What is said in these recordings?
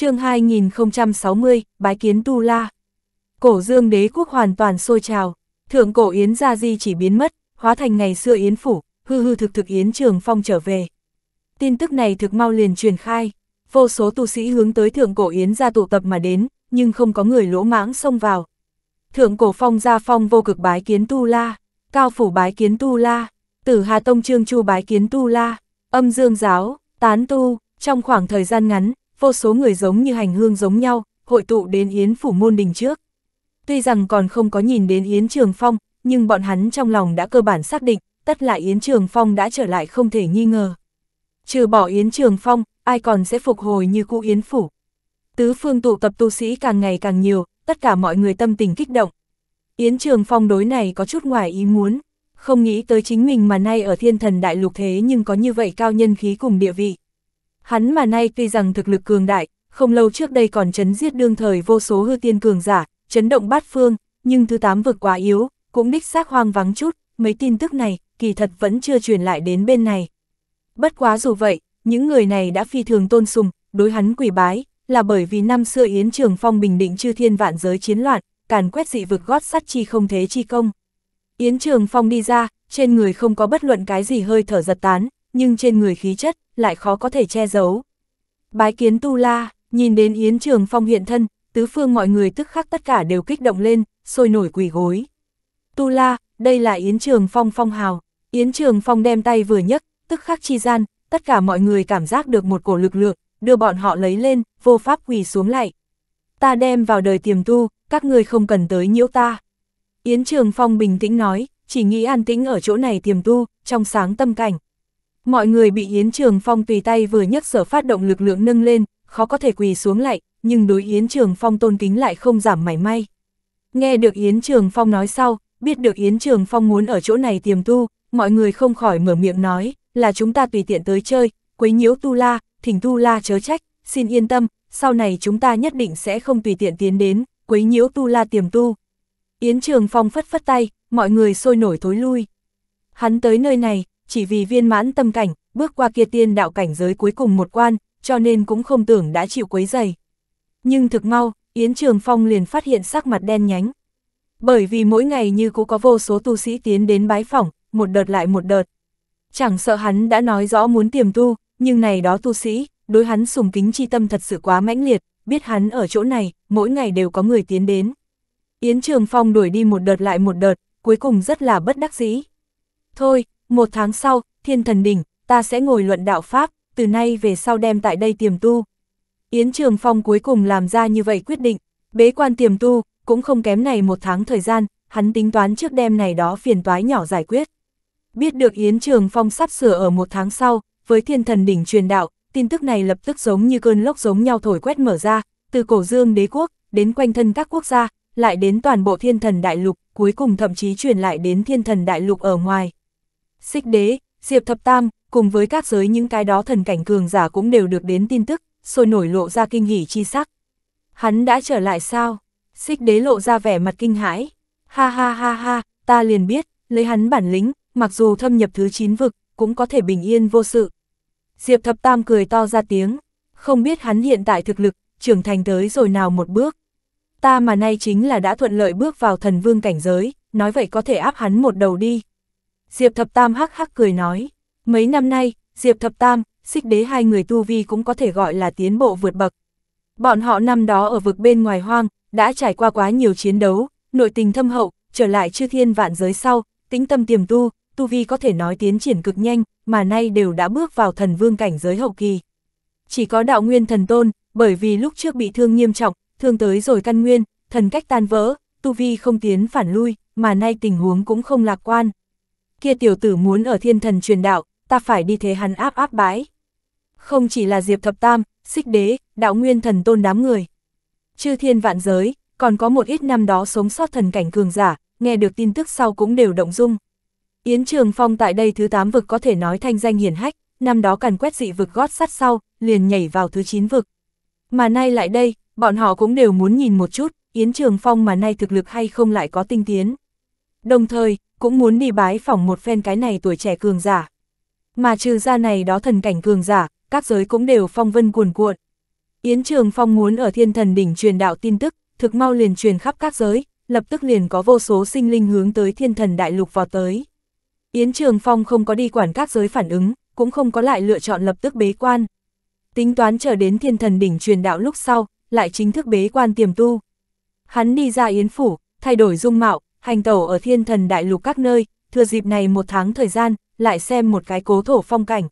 chương 2060, Bái kiến Tu La. Cổ dương đế quốc hoàn toàn sôi trào, thượng cổ Yến Gia Di chỉ biến mất, hóa thành ngày xưa Yến Phủ, hư hư thực thực Yến Trường Phong trở về. Tin tức này thực mau liền truyền khai, vô số tu sĩ hướng tới thượng cổ Yến Gia tụ tập mà đến, nhưng không có người lỗ mãng xông vào. Thượng cổ phong gia phong vô cực bái kiến Tu La, cao phủ bái kiến Tu La, tử Hà Tông Trương Chu bái kiến Tu La, âm dương giáo, tán tu, trong khoảng thời gian ngắn, vô số người giống như hành hương giống nhau, hội tụ đến Yến phủ môn đình trước. Tuy rằng còn không có nhìn đến Yến Trường Phong, nhưng bọn hắn trong lòng đã cơ bản xác định, tất là Yến Trường Phong đã trở lại không thể nghi ngờ. Trừ bỏ Yến Trường Phong, ai còn sẽ phục hồi như cũ Yến Phủ. Tứ phương tụ tập tu sĩ càng ngày càng nhiều, tất cả mọi người tâm tình kích động. Yến Trường Phong đối này có chút ngoài ý muốn, không nghĩ tới chính mình mà nay ở thiên thần đại lục thế nhưng có như vậy cao nhân khí cùng địa vị. Hắn mà nay tuy rằng thực lực cường đại, không lâu trước đây còn chấn giết đương thời vô số hư tiên cường giả, chấn động bát phương, nhưng thứ tám vực quá yếu, cũng đích xác hoang vắng chút, mấy tin tức này, kỳ thật vẫn chưa truyền lại đến bên này. Bất quá dù vậy, những người này đã phi thường tôn sùng, đối hắn quỷ bái, là bởi vì năm xưa Yến Trường Phong bình định chư thiên vạn giới chiến loạn, càn quét dị vực gót sắt chi không thế chi công. Yến Trường Phong đi ra, trên người không có bất luận cái gì hơi thở giật tán, nhưng trên người khí chất, lại khó có thể che giấu. Bái kiến Tu La, nhìn đến Yến Trường Phong hiện thân, tứ phương mọi người tức khắc tất cả đều kích động lên, sôi nổi quỳ gối. Tu La, đây là Yến Trường Phong phong hào, Yến Trường Phong đem tay vừa nhấc, tức khắc chi gian, tất cả mọi người cảm giác được một cổ lực lượng, đưa bọn họ lấy lên, vô pháp quỳ xuống lại. Ta đem vào đời tiềm tu, các ngươi không cần tới nhiễu ta. Yến Trường Phong bình tĩnh nói, chỉ nghĩ an tĩnh ở chỗ này tiềm tu, trong sáng tâm cảnh. Mọi người bị Yến Trường Phong tùy tay vừa nhấc sở phát động lực lượng nâng lên, khó có thể quỳ xuống lại, nhưng đối Yến Trường Phong tôn kính lại không giảm mảy may. Nghe được Yến Trường Phong nói sau, biết được Yến Trường Phong muốn ở chỗ này tiềm tu, mọi người không khỏi mở miệng nói, là chúng ta tùy tiện tới chơi, quấy nhiễu Tu La, thỉnh Tu La chớ trách, xin yên tâm, sau này chúng ta nhất định sẽ không tùy tiện tiến đến, quấy nhiễu Tu La tiềm tu. Yến Trường Phong phất phất tay, mọi người sôi nổi thối lui. Hắn tới nơi này, chỉ vì viên mãn tâm cảnh, bước qua kia tiên đạo cảnh giới cuối cùng một quan, cho nên cũng không tưởng đã chịu quấy dày. Nhưng thực mau, Yến Trường Phong liền phát hiện sắc mặt đen nhánh. Bởi vì mỗi ngày như cũ có vô số tu sĩ tiến đến bái phỏng, một đợt lại một đợt. Chẳng sợ hắn đã nói rõ muốn tiềm tu, nhưng này đó tu sĩ, đối hắn sùng kính chi tâm thật sự quá mãnh liệt, biết hắn ở chỗ này, mỗi ngày đều có người tiến đến. Yến Trường Phong đuổi đi một đợt lại một đợt, cuối cùng rất là bất đắc dĩ. Thôi, một tháng sau, thiên thần đỉnh, ta sẽ ngồi luận đạo Pháp, từ nay về sau đem tại đây tiềm tu. Yến Trường Phong cuối cùng làm ra như vậy quyết định, bế quan tiềm tu, cũng không kém này một tháng thời gian, hắn tính toán trước đêm này đó phiền toái nhỏ giải quyết. Biết được Yến Trường Phong sắp sửa ở một tháng sau, với thiên thần đỉnh truyền đạo, tin tức này lập tức giống như cơn lốc giống nhau thổi quét mở ra, từ cổ dương đế quốc, đến quanh thân các quốc gia, lại đến toàn bộ thiên thần đại lục, cuối cùng thậm chí truyền lại đến thiên thần đại lục ở ngoài xích đế, diệp thập tam, cùng với các giới những cái đó thần cảnh cường giả cũng đều được đến tin tức, sôi nổi lộ ra kinh hỉ chi sắc. Hắn đã trở lại sao? Xích đế lộ ra vẻ mặt kinh hãi. Ha ha ha ha, ta liền biết, lấy hắn bản lĩnh, mặc dù thâm nhập thứ 9 vực, cũng có thể bình yên vô sự. Diệp thập tam cười to ra tiếng, không biết hắn hiện tại thực lực, trưởng thành tới rồi nào một bước. Ta mà nay chính là đã thuận lợi bước vào thần vương cảnh giới, nói vậy có thể áp hắn một đầu đi. Diệp Thập Tam hắc hắc cười nói, mấy năm nay, Diệp Thập Tam, xích đế hai người tu vi cũng có thể gọi là tiến bộ vượt bậc. Bọn họ năm đó ở vực bên ngoài hoang, đã trải qua quá nhiều chiến đấu, nội tình thâm hậu, trở lại chư thiên vạn giới sau, tính tâm tiềm tu, tu vi có thể nói tiến triển cực nhanh, mà nay đều đã bước vào thần vương cảnh giới hậu kỳ. Chỉ có đạo nguyên thần tôn, bởi vì lúc trước bị thương nghiêm trọng, thương tới rồi căn nguyên, thần cách tan vỡ, tu vi không tiến phản lui, mà nay tình huống cũng không lạc quan kia tiểu tử muốn ở thiên thần truyền đạo, ta phải đi thế hắn áp áp bái. Không chỉ là Diệp Thập Tam, Xích Đế, Đạo Nguyên Thần Tôn đám người. Chư thiên vạn giới, còn có một ít năm đó sống sót thần cảnh cường giả, nghe được tin tức sau cũng đều động dung. Yến Trường Phong tại đây thứ 8 vực có thể nói thanh danh hiển hách, năm đó cần quét dị vực gót sắt sau, liền nhảy vào thứ 9 vực. Mà nay lại đây, bọn họ cũng đều muốn nhìn một chút, Yến Trường Phong mà nay thực lực hay không lại có tinh tiến. Đồng thời, cũng muốn đi bái phỏng một phen cái này tuổi trẻ cường giả. Mà trừ ra này đó thần cảnh cường giả, các giới cũng đều phong vân cuồn cuộn. Yến Trường Phong muốn ở thiên thần đỉnh truyền đạo tin tức, thực mau liền truyền khắp các giới, lập tức liền có vô số sinh linh hướng tới thiên thần đại lục vào tới. Yến Trường Phong không có đi quản các giới phản ứng, cũng không có lại lựa chọn lập tức bế quan. Tính toán chờ đến thiên thần đỉnh truyền đạo lúc sau, lại chính thức bế quan tiềm tu. Hắn đi ra Yến Phủ, thay đổi dung mạo, hành tẩu ở thiên thần đại lục các nơi, thừa dịp này một tháng thời gian, lại xem một cái cố thổ phong cảnh.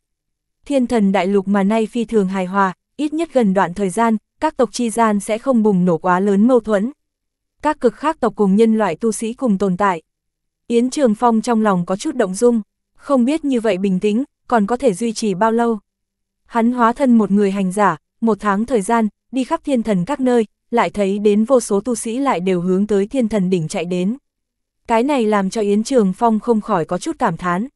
Thiên thần đại lục mà nay phi thường hài hòa, ít nhất gần đoạn thời gian, các tộc chi gian sẽ không bùng nổ quá lớn mâu thuẫn. Các cực khác tộc cùng nhân loại tu sĩ cùng tồn tại. Yến Trường Phong trong lòng có chút động dung, không biết như vậy bình tĩnh, còn có thể duy trì bao lâu. Hắn hóa thân một người hành giả, một tháng thời gian, đi khắp thiên thần các nơi, lại thấy đến vô số tu sĩ lại đều hướng tới thiên thần đỉnh chạy đến. Cái này làm cho Yến Trường Phong không khỏi có chút cảm thán.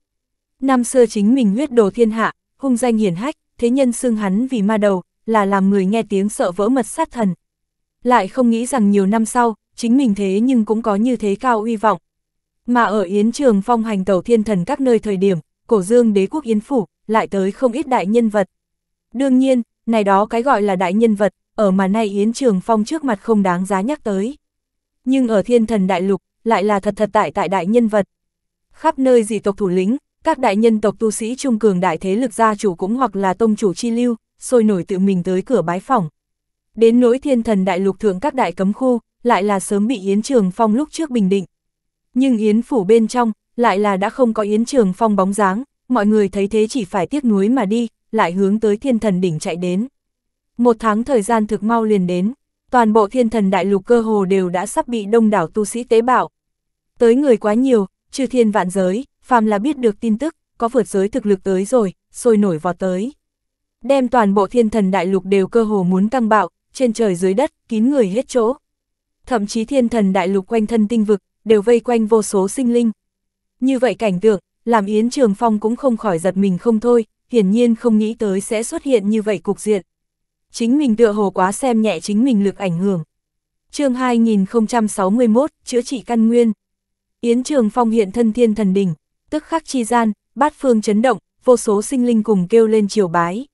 Năm xưa chính mình huyết đồ thiên hạ, hung danh hiển hách, thế nhân xưng hắn vì ma đầu, là làm người nghe tiếng sợ vỡ mật sát thần. Lại không nghĩ rằng nhiều năm sau, chính mình thế nhưng cũng có như thế cao uy vọng. Mà ở Yến Trường Phong hành tàu thiên thần các nơi thời điểm, cổ dương đế quốc Yến Phủ, lại tới không ít đại nhân vật. Đương nhiên, này đó cái gọi là đại nhân vật, ở mà nay Yến Trường Phong trước mặt không đáng giá nhắc tới. Nhưng ở thiên thần đại lục, lại là thật thật tại tại đại nhân vật. Khắp nơi dị tộc thủ lĩnh, các đại nhân tộc tu sĩ trung cường đại thế lực gia chủ cũng hoặc là tông chủ chi lưu, sôi nổi tự mình tới cửa bái phỏng. Đến nỗi thiên thần đại lục thượng các đại cấm khu, lại là sớm bị Yến Trường Phong lúc trước bình định. Nhưng Yến phủ bên trong, lại là đã không có Yến Trường Phong bóng dáng, mọi người thấy thế chỉ phải tiếc nuối mà đi, lại hướng tới thiên thần đỉnh chạy đến. Một tháng thời gian thực mau liền đến toàn bộ thiên thần đại lục cơ hồ đều đã sắp bị đông đảo tu sĩ tế bạo. Tới người quá nhiều, trừ thiên vạn giới, phàm là biết được tin tức, có vượt giới thực lực tới rồi, sôi nổi vọt tới. Đem toàn bộ thiên thần đại lục đều cơ hồ muốn căng bạo, trên trời dưới đất, kín người hết chỗ. Thậm chí thiên thần đại lục quanh thân tinh vực, đều vây quanh vô số sinh linh. Như vậy cảnh tượng, làm Yến Trường Phong cũng không khỏi giật mình không thôi, hiển nhiên không nghĩ tới sẽ xuất hiện như vậy cục diện chính mình tựa hồ quá xem nhẹ chính mình lực ảnh hưởng. chương 2061, chữa trị căn nguyên. Yến Trường Phong hiện thân thiên thần đỉnh, tức khắc chi gian, bát phương chấn động, vô số sinh linh cùng kêu lên triều bái.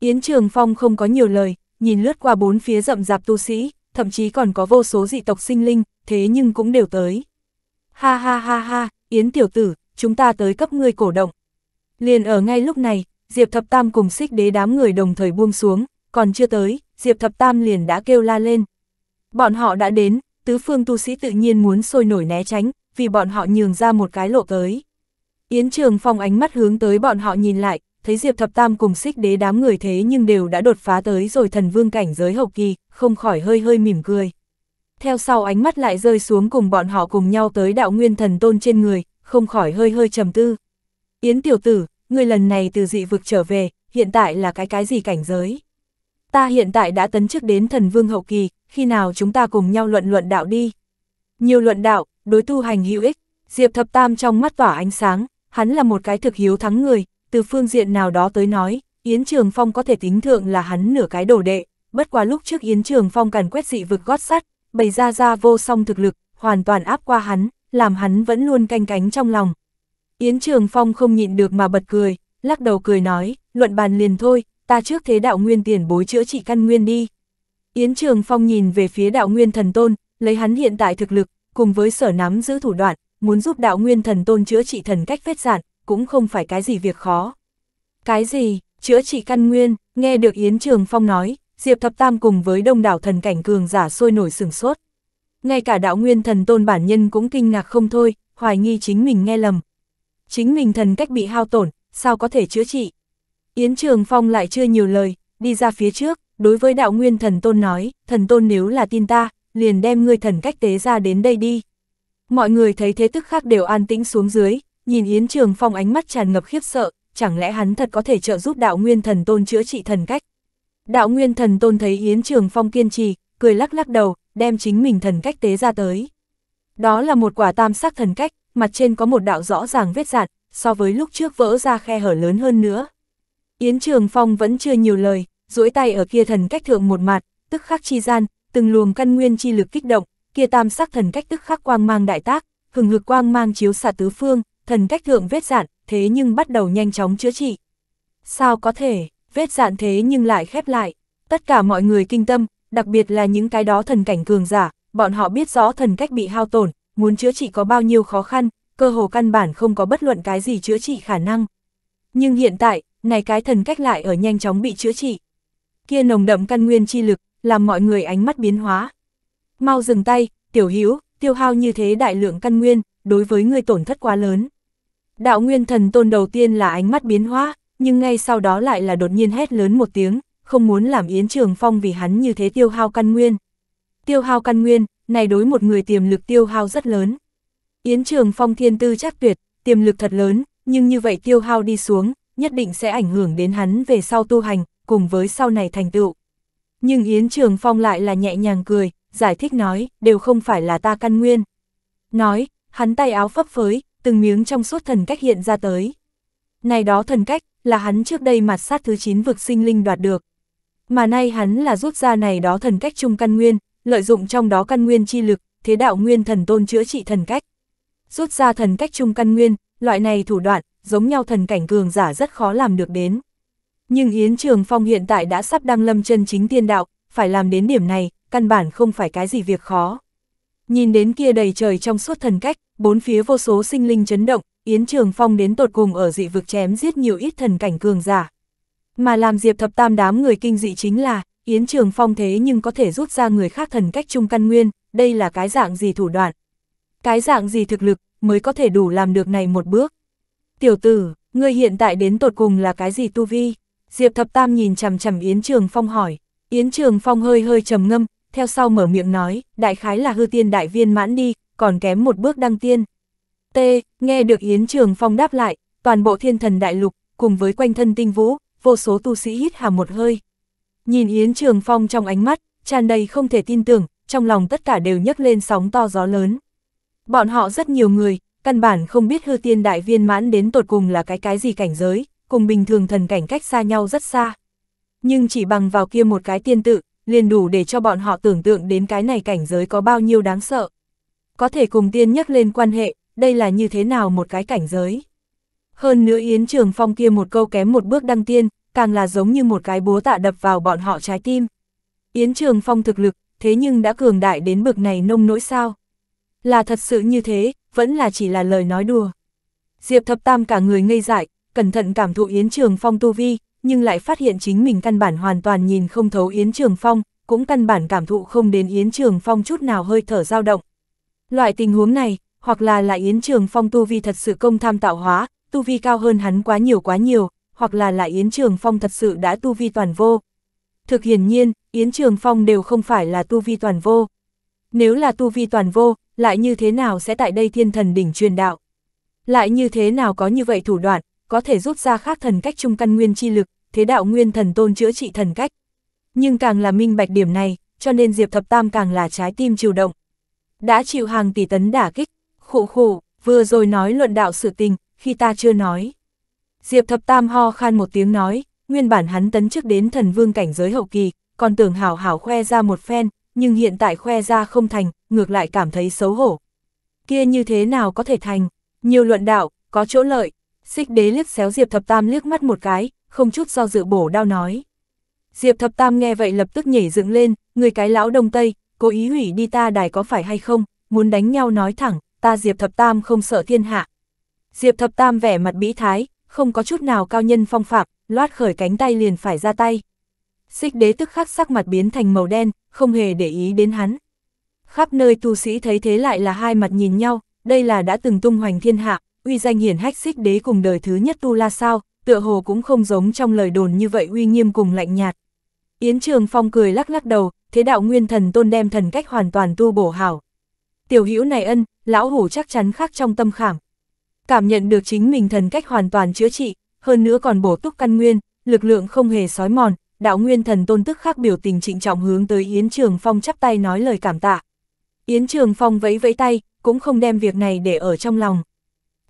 Yến Trường Phong không có nhiều lời, nhìn lướt qua bốn phía rậm rạp tu sĩ, thậm chí còn có vô số dị tộc sinh linh, thế nhưng cũng đều tới. Ha ha ha ha, Yến tiểu tử, chúng ta tới cấp ngươi cổ động. Liền ở ngay lúc này, Diệp Thập Tam cùng xích đế đám người đồng thời buông xuống, còn chưa tới, Diệp Thập Tam liền đã kêu la lên. Bọn họ đã đến, tứ phương tu sĩ tự nhiên muốn sôi nổi né tránh, vì bọn họ nhường ra một cái lộ tới. Yến Trường Phong ánh mắt hướng tới bọn họ nhìn lại, thấy Diệp Thập Tam cùng xích đế đám người thế nhưng đều đã đột phá tới rồi thần vương cảnh giới hậu kỳ, không khỏi hơi hơi mỉm cười. Theo sau ánh mắt lại rơi xuống cùng bọn họ cùng nhau tới đạo nguyên thần tôn trên người, không khỏi hơi hơi trầm tư. Yến tiểu tử, người lần này từ dị vực trở về, hiện tại là cái cái gì cảnh giới? ta hiện tại đã tấn chức đến thần vương hậu kỳ, khi nào chúng ta cùng nhau luận luận đạo đi. Nhiều luận đạo, đối tu hành hữu ích, Diệp Thập Tam trong mắt tỏa ánh sáng, hắn là một cái thực hiếu thắng người, từ phương diện nào đó tới nói, Yến Trường Phong có thể tính thượng là hắn nửa cái đổ đệ, bất quá lúc trước Yến Trường Phong cần quét dị vực gót sắt, bày ra ra vô song thực lực, hoàn toàn áp qua hắn, làm hắn vẫn luôn canh cánh trong lòng. Yến Trường Phong không nhịn được mà bật cười, lắc đầu cười nói, luận bàn liền thôi, ta trước thế đạo nguyên tiền bối chữa trị căn nguyên đi. Yến Trường Phong nhìn về phía đạo nguyên thần tôn, lấy hắn hiện tại thực lực, cùng với sở nắm giữ thủ đoạn, muốn giúp đạo nguyên thần tôn chữa trị thần cách phết giản, cũng không phải cái gì việc khó. Cái gì, chữa trị căn nguyên, nghe được Yến Trường Phong nói, Diệp Thập Tam cùng với đông đảo thần cảnh cường giả sôi nổi sừng sốt. Ngay cả đạo nguyên thần tôn bản nhân cũng kinh ngạc không thôi, hoài nghi chính mình nghe lầm. Chính mình thần cách bị hao tổn, sao có thể chữa trị? Yến Trường Phong lại chưa nhiều lời, đi ra phía trước, đối với đạo nguyên thần tôn nói, thần tôn nếu là tin ta, liền đem ngươi thần cách tế ra đến đây đi. Mọi người thấy thế tức khác đều an tĩnh xuống dưới, nhìn Yến Trường Phong ánh mắt tràn ngập khiếp sợ, chẳng lẽ hắn thật có thể trợ giúp đạo nguyên thần tôn chữa trị thần cách. Đạo nguyên thần tôn thấy Yến Trường Phong kiên trì, cười lắc lắc đầu, đem chính mình thần cách tế ra tới. Đó là một quả tam sắc thần cách, mặt trên có một đạo rõ ràng vết dạn, so với lúc trước vỡ ra khe hở lớn hơn nữa. Yến Trường Phong vẫn chưa nhiều lời, duỗi tay ở kia thần cách thượng một mặt, tức khắc chi gian, từng luồng căn nguyên chi lực kích động, kia tam sắc thần cách tức khắc quang mang đại tác, hừng hực quang mang chiếu xạ tứ phương, thần cách thượng vết dạn, thế nhưng bắt đầu nhanh chóng chữa trị. Sao có thể, vết dạn thế nhưng lại khép lại, tất cả mọi người kinh tâm, đặc biệt là những cái đó thần cảnh cường giả, bọn họ biết rõ thần cách bị hao tổn, muốn chữa trị có bao nhiêu khó khăn, cơ hồ căn bản không có bất luận cái gì chữa trị khả năng. Nhưng hiện tại, này cái thần cách lại ở nhanh chóng bị chữa trị. Kia nồng đậm căn nguyên chi lực, làm mọi người ánh mắt biến hóa. Mau dừng tay, tiểu hữu tiêu hao như thế đại lượng căn nguyên, đối với người tổn thất quá lớn. Đạo nguyên thần tôn đầu tiên là ánh mắt biến hóa, nhưng ngay sau đó lại là đột nhiên hét lớn một tiếng, không muốn làm Yến Trường Phong vì hắn như thế tiêu hao căn nguyên. Tiêu hao căn nguyên, này đối một người tiềm lực tiêu hao rất lớn. Yến Trường Phong thiên tư chắc tuyệt, tiềm lực thật lớn, nhưng như vậy tiêu hao đi xuống, nhất định sẽ ảnh hưởng đến hắn về sau tu hành, cùng với sau này thành tựu. Nhưng Yến Trường Phong lại là nhẹ nhàng cười, giải thích nói, đều không phải là ta căn nguyên. Nói, hắn tay áo phấp phới, từng miếng trong suốt thần cách hiện ra tới. Này đó thần cách, là hắn trước đây mặt sát thứ 9 vực sinh linh đoạt được. Mà nay hắn là rút ra này đó thần cách chung căn nguyên, lợi dụng trong đó căn nguyên chi lực, thế đạo nguyên thần tôn chữa trị thần cách. Rút ra thần cách chung căn nguyên, loại này thủ đoạn, giống nhau thần cảnh cường giả rất khó làm được đến. Nhưng Yến Trường Phong hiện tại đã sắp đăng lâm chân chính tiên đạo, phải làm đến điểm này, căn bản không phải cái gì việc khó. Nhìn đến kia đầy trời trong suốt thần cách, bốn phía vô số sinh linh chấn động, Yến Trường Phong đến tột cùng ở dị vực chém giết nhiều ít thần cảnh cường giả. Mà làm Diệp Thập Tam đám người kinh dị chính là, Yến Trường Phong thế nhưng có thể rút ra người khác thần cách trung căn nguyên, đây là cái dạng gì thủ đoạn. Cái dạng gì thực lực mới có thể đủ làm được này một bước. Tiểu tử, ngươi hiện tại đến tột cùng là cái gì tu vi? Diệp Thập Tam nhìn chằm chằm Yến Trường Phong hỏi. Yến Trường Phong hơi hơi trầm ngâm, theo sau mở miệng nói, đại khái là hư tiên đại viên mãn đi, còn kém một bước đăng tiên. T, nghe được Yến Trường Phong đáp lại, toàn bộ thiên thần đại lục, cùng với quanh thân tinh vũ, vô số tu sĩ hít hà một hơi. Nhìn Yến Trường Phong trong ánh mắt, tràn đầy không thể tin tưởng, trong lòng tất cả đều nhấc lên sóng to gió lớn. Bọn họ rất nhiều người, căn bản không biết hư tiên đại viên mãn đến tột cùng là cái cái gì cảnh giới, cùng bình thường thần cảnh cách xa nhau rất xa. Nhưng chỉ bằng vào kia một cái tiên tự, liền đủ để cho bọn họ tưởng tượng đến cái này cảnh giới có bao nhiêu đáng sợ. Có thể cùng tiên nhắc lên quan hệ, đây là như thế nào một cái cảnh giới. Hơn nữa Yến Trường Phong kia một câu kém một bước đăng tiên, càng là giống như một cái búa tạ đập vào bọn họ trái tim. Yến Trường Phong thực lực, thế nhưng đã cường đại đến bực này nông nỗi sao. Là thật sự như thế, vẫn là chỉ là lời nói đùa. Diệp Thập Tam cả người ngây dại, cẩn thận cảm thụ Yến Trường Phong tu vi, nhưng lại phát hiện chính mình căn bản hoàn toàn nhìn không thấu Yến Trường Phong, cũng căn bản cảm thụ không đến Yến Trường Phong chút nào hơi thở dao động. Loại tình huống này, hoặc là là Yến Trường Phong tu vi thật sự công tham tạo hóa, tu vi cao hơn hắn quá nhiều quá nhiều, hoặc là là Yến Trường Phong thật sự đã tu vi toàn vô. Thực hiển nhiên, Yến Trường Phong đều không phải là tu vi toàn vô. Nếu là tu vi toàn vô, lại như thế nào sẽ tại đây thiên thần đỉnh truyền đạo? Lại như thế nào có như vậy thủ đoạn, có thể rút ra khác thần cách trung căn nguyên chi lực, thế đạo nguyên thần tôn chữa trị thần cách. Nhưng càng là minh bạch điểm này, cho nên Diệp Thập Tam càng là trái tim chịu động. Đã chịu hàng tỷ tấn đả kích, khụ khụ, vừa rồi nói luận đạo sự tình, khi ta chưa nói. Diệp Thập Tam ho khan một tiếng nói, nguyên bản hắn tấn trước đến thần vương cảnh giới hậu kỳ, còn tưởng hảo hảo khoe ra một phen, nhưng hiện tại khoe ra không thành, ngược lại cảm thấy xấu hổ. Kia như thế nào có thể thành? Nhiều luận đạo, có chỗ lợi. Xích đế liếc xéo Diệp Thập Tam liếc mắt một cái, không chút do dự bổ đau nói. Diệp Thập Tam nghe vậy lập tức nhảy dựng lên, người cái lão đông tây, cố ý hủy đi ta đài có phải hay không, muốn đánh nhau nói thẳng, ta Diệp Thập Tam không sợ thiên hạ. Diệp Thập Tam vẻ mặt bĩ thái, không có chút nào cao nhân phong phạm, loát khởi cánh tay liền phải ra tay. Xích đế tức khắc sắc mặt biến thành màu đen, không hề để ý đến hắn. Khắp nơi tu sĩ thấy thế lại là hai mặt nhìn nhau, đây là đã từng tung hoành thiên hạ, uy danh hiển hách xích đế cùng đời thứ nhất tu la sao, tựa hồ cũng không giống trong lời đồn như vậy uy nghiêm cùng lạnh nhạt. Yến Trường Phong cười lắc lắc đầu, thế đạo nguyên thần tôn đem thần cách hoàn toàn tu bổ hảo. Tiểu hữu này ân, lão hủ chắc chắn khác trong tâm khảm. Cảm nhận được chính mình thần cách hoàn toàn chữa trị, hơn nữa còn bổ túc căn nguyên, lực lượng không hề sói mòn, đạo nguyên thần tôn tức khác biểu tình trịnh trọng hướng tới Yến Trường Phong chắp tay nói lời cảm tạ. Yến Trường Phong vẫy vẫy tay, cũng không đem việc này để ở trong lòng.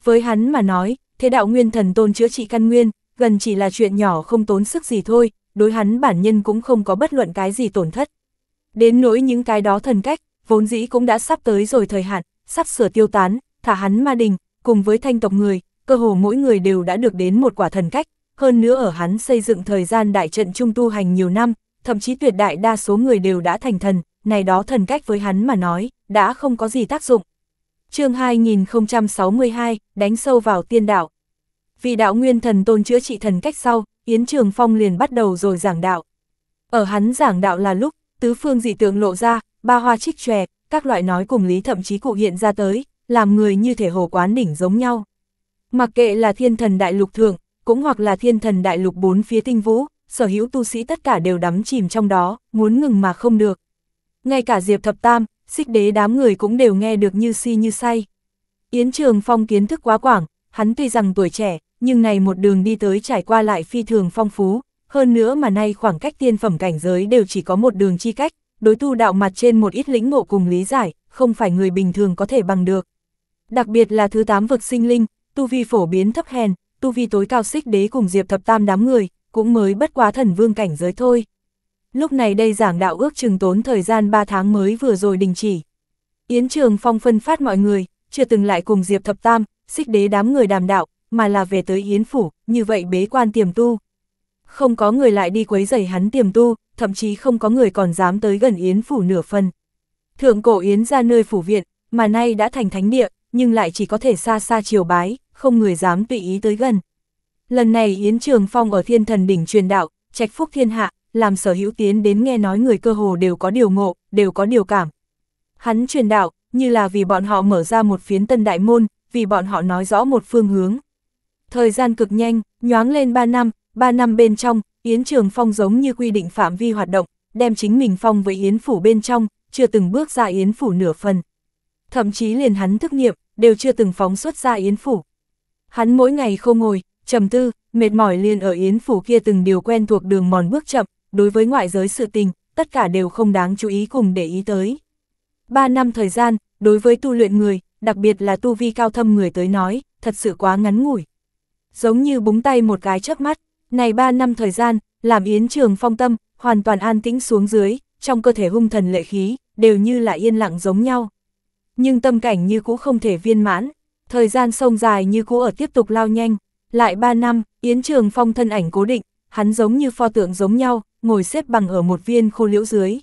Với hắn mà nói, thế đạo nguyên thần tôn chữa trị căn nguyên, gần chỉ là chuyện nhỏ không tốn sức gì thôi, đối hắn bản nhân cũng không có bất luận cái gì tổn thất. Đến nỗi những cái đó thần cách, vốn dĩ cũng đã sắp tới rồi thời hạn, sắp sửa tiêu tán, thả hắn ma đình, cùng với thanh tộc người, cơ hồ mỗi người đều đã được đến một quả thần cách, hơn nữa ở hắn xây dựng thời gian đại trận trung tu hành nhiều năm, thậm chí tuyệt đại đa số người đều đã thành thần, này đó thần cách với hắn mà nói, đã không có gì tác dụng. chương 2062, đánh sâu vào tiên đạo. Vì đạo nguyên thần tôn chữa trị thần cách sau, Yến Trường Phong liền bắt đầu rồi giảng đạo. Ở hắn giảng đạo là lúc, tứ phương dị tượng lộ ra, ba hoa trích tròe, các loại nói cùng lý thậm chí cụ hiện ra tới, làm người như thể hồ quán đỉnh giống nhau. Mặc kệ là thiên thần đại lục thượng, cũng hoặc là thiên thần đại lục bốn phía tinh vũ, sở hữu tu sĩ tất cả đều đắm chìm trong đó, muốn ngừng mà không được. Ngay cả Diệp Thập Tam, xích đế đám người cũng đều nghe được như si như say. Yến Trường Phong kiến thức quá quảng, hắn tuy rằng tuổi trẻ, nhưng này một đường đi tới trải qua lại phi thường phong phú, hơn nữa mà nay khoảng cách tiên phẩm cảnh giới đều chỉ có một đường chi cách, đối tu đạo mặt trên một ít lĩnh ngộ cùng lý giải, không phải người bình thường có thể bằng được. Đặc biệt là thứ tám vực sinh linh, tu vi phổ biến thấp hèn, tu vi tối cao xích đế cùng diệp thập tam đám người, cũng mới bất quá thần vương cảnh giới thôi. Lúc này đây giảng đạo ước chừng tốn thời gian 3 tháng mới vừa rồi đình chỉ. Yến Trường Phong phân phát mọi người, chưa từng lại cùng Diệp Thập Tam, xích đế đám người đàm đạo, mà là về tới Yến Phủ, như vậy bế quan tiềm tu. Không có người lại đi quấy rầy hắn tiềm tu, thậm chí không có người còn dám tới gần Yến Phủ nửa phần. Thượng cổ Yến ra nơi phủ viện, mà nay đã thành thánh địa, nhưng lại chỉ có thể xa xa chiều bái, không người dám tùy ý tới gần. Lần này Yến Trường Phong ở thiên thần đỉnh truyền đạo, trạch phúc thiên hạ, làm sở hữu tiến đến nghe nói người cơ hồ đều có điều ngộ, đều có điều cảm. Hắn truyền đạo, như là vì bọn họ mở ra một phiến tân đại môn, vì bọn họ nói rõ một phương hướng. Thời gian cực nhanh, nhoáng lên 3 năm, 3 năm bên trong, Yến Trường Phong giống như quy định phạm vi hoạt động, đem chính mình phong với Yến Phủ bên trong, chưa từng bước ra Yến Phủ nửa phần. Thậm chí liền hắn thức nghiệm, đều chưa từng phóng xuất ra Yến Phủ. Hắn mỗi ngày khô ngồi, trầm tư, mệt mỏi liền ở Yến Phủ kia từng điều quen thuộc đường mòn bước chậm, đối với ngoại giới sự tình, tất cả đều không đáng chú ý cùng để ý tới. Ba năm thời gian, đối với tu luyện người, đặc biệt là tu vi cao thâm người tới nói, thật sự quá ngắn ngủi. Giống như búng tay một cái chớp mắt, này ba năm thời gian, làm Yến Trường phong tâm, hoàn toàn an tĩnh xuống dưới, trong cơ thể hung thần lệ khí, đều như là yên lặng giống nhau. Nhưng tâm cảnh như cũ không thể viên mãn, Thời gian sông dài như cũ ở tiếp tục lao nhanh, lại 3 năm, Yến Trường Phong thân ảnh cố định, hắn giống như pho tượng giống nhau, ngồi xếp bằng ở một viên khô liễu dưới.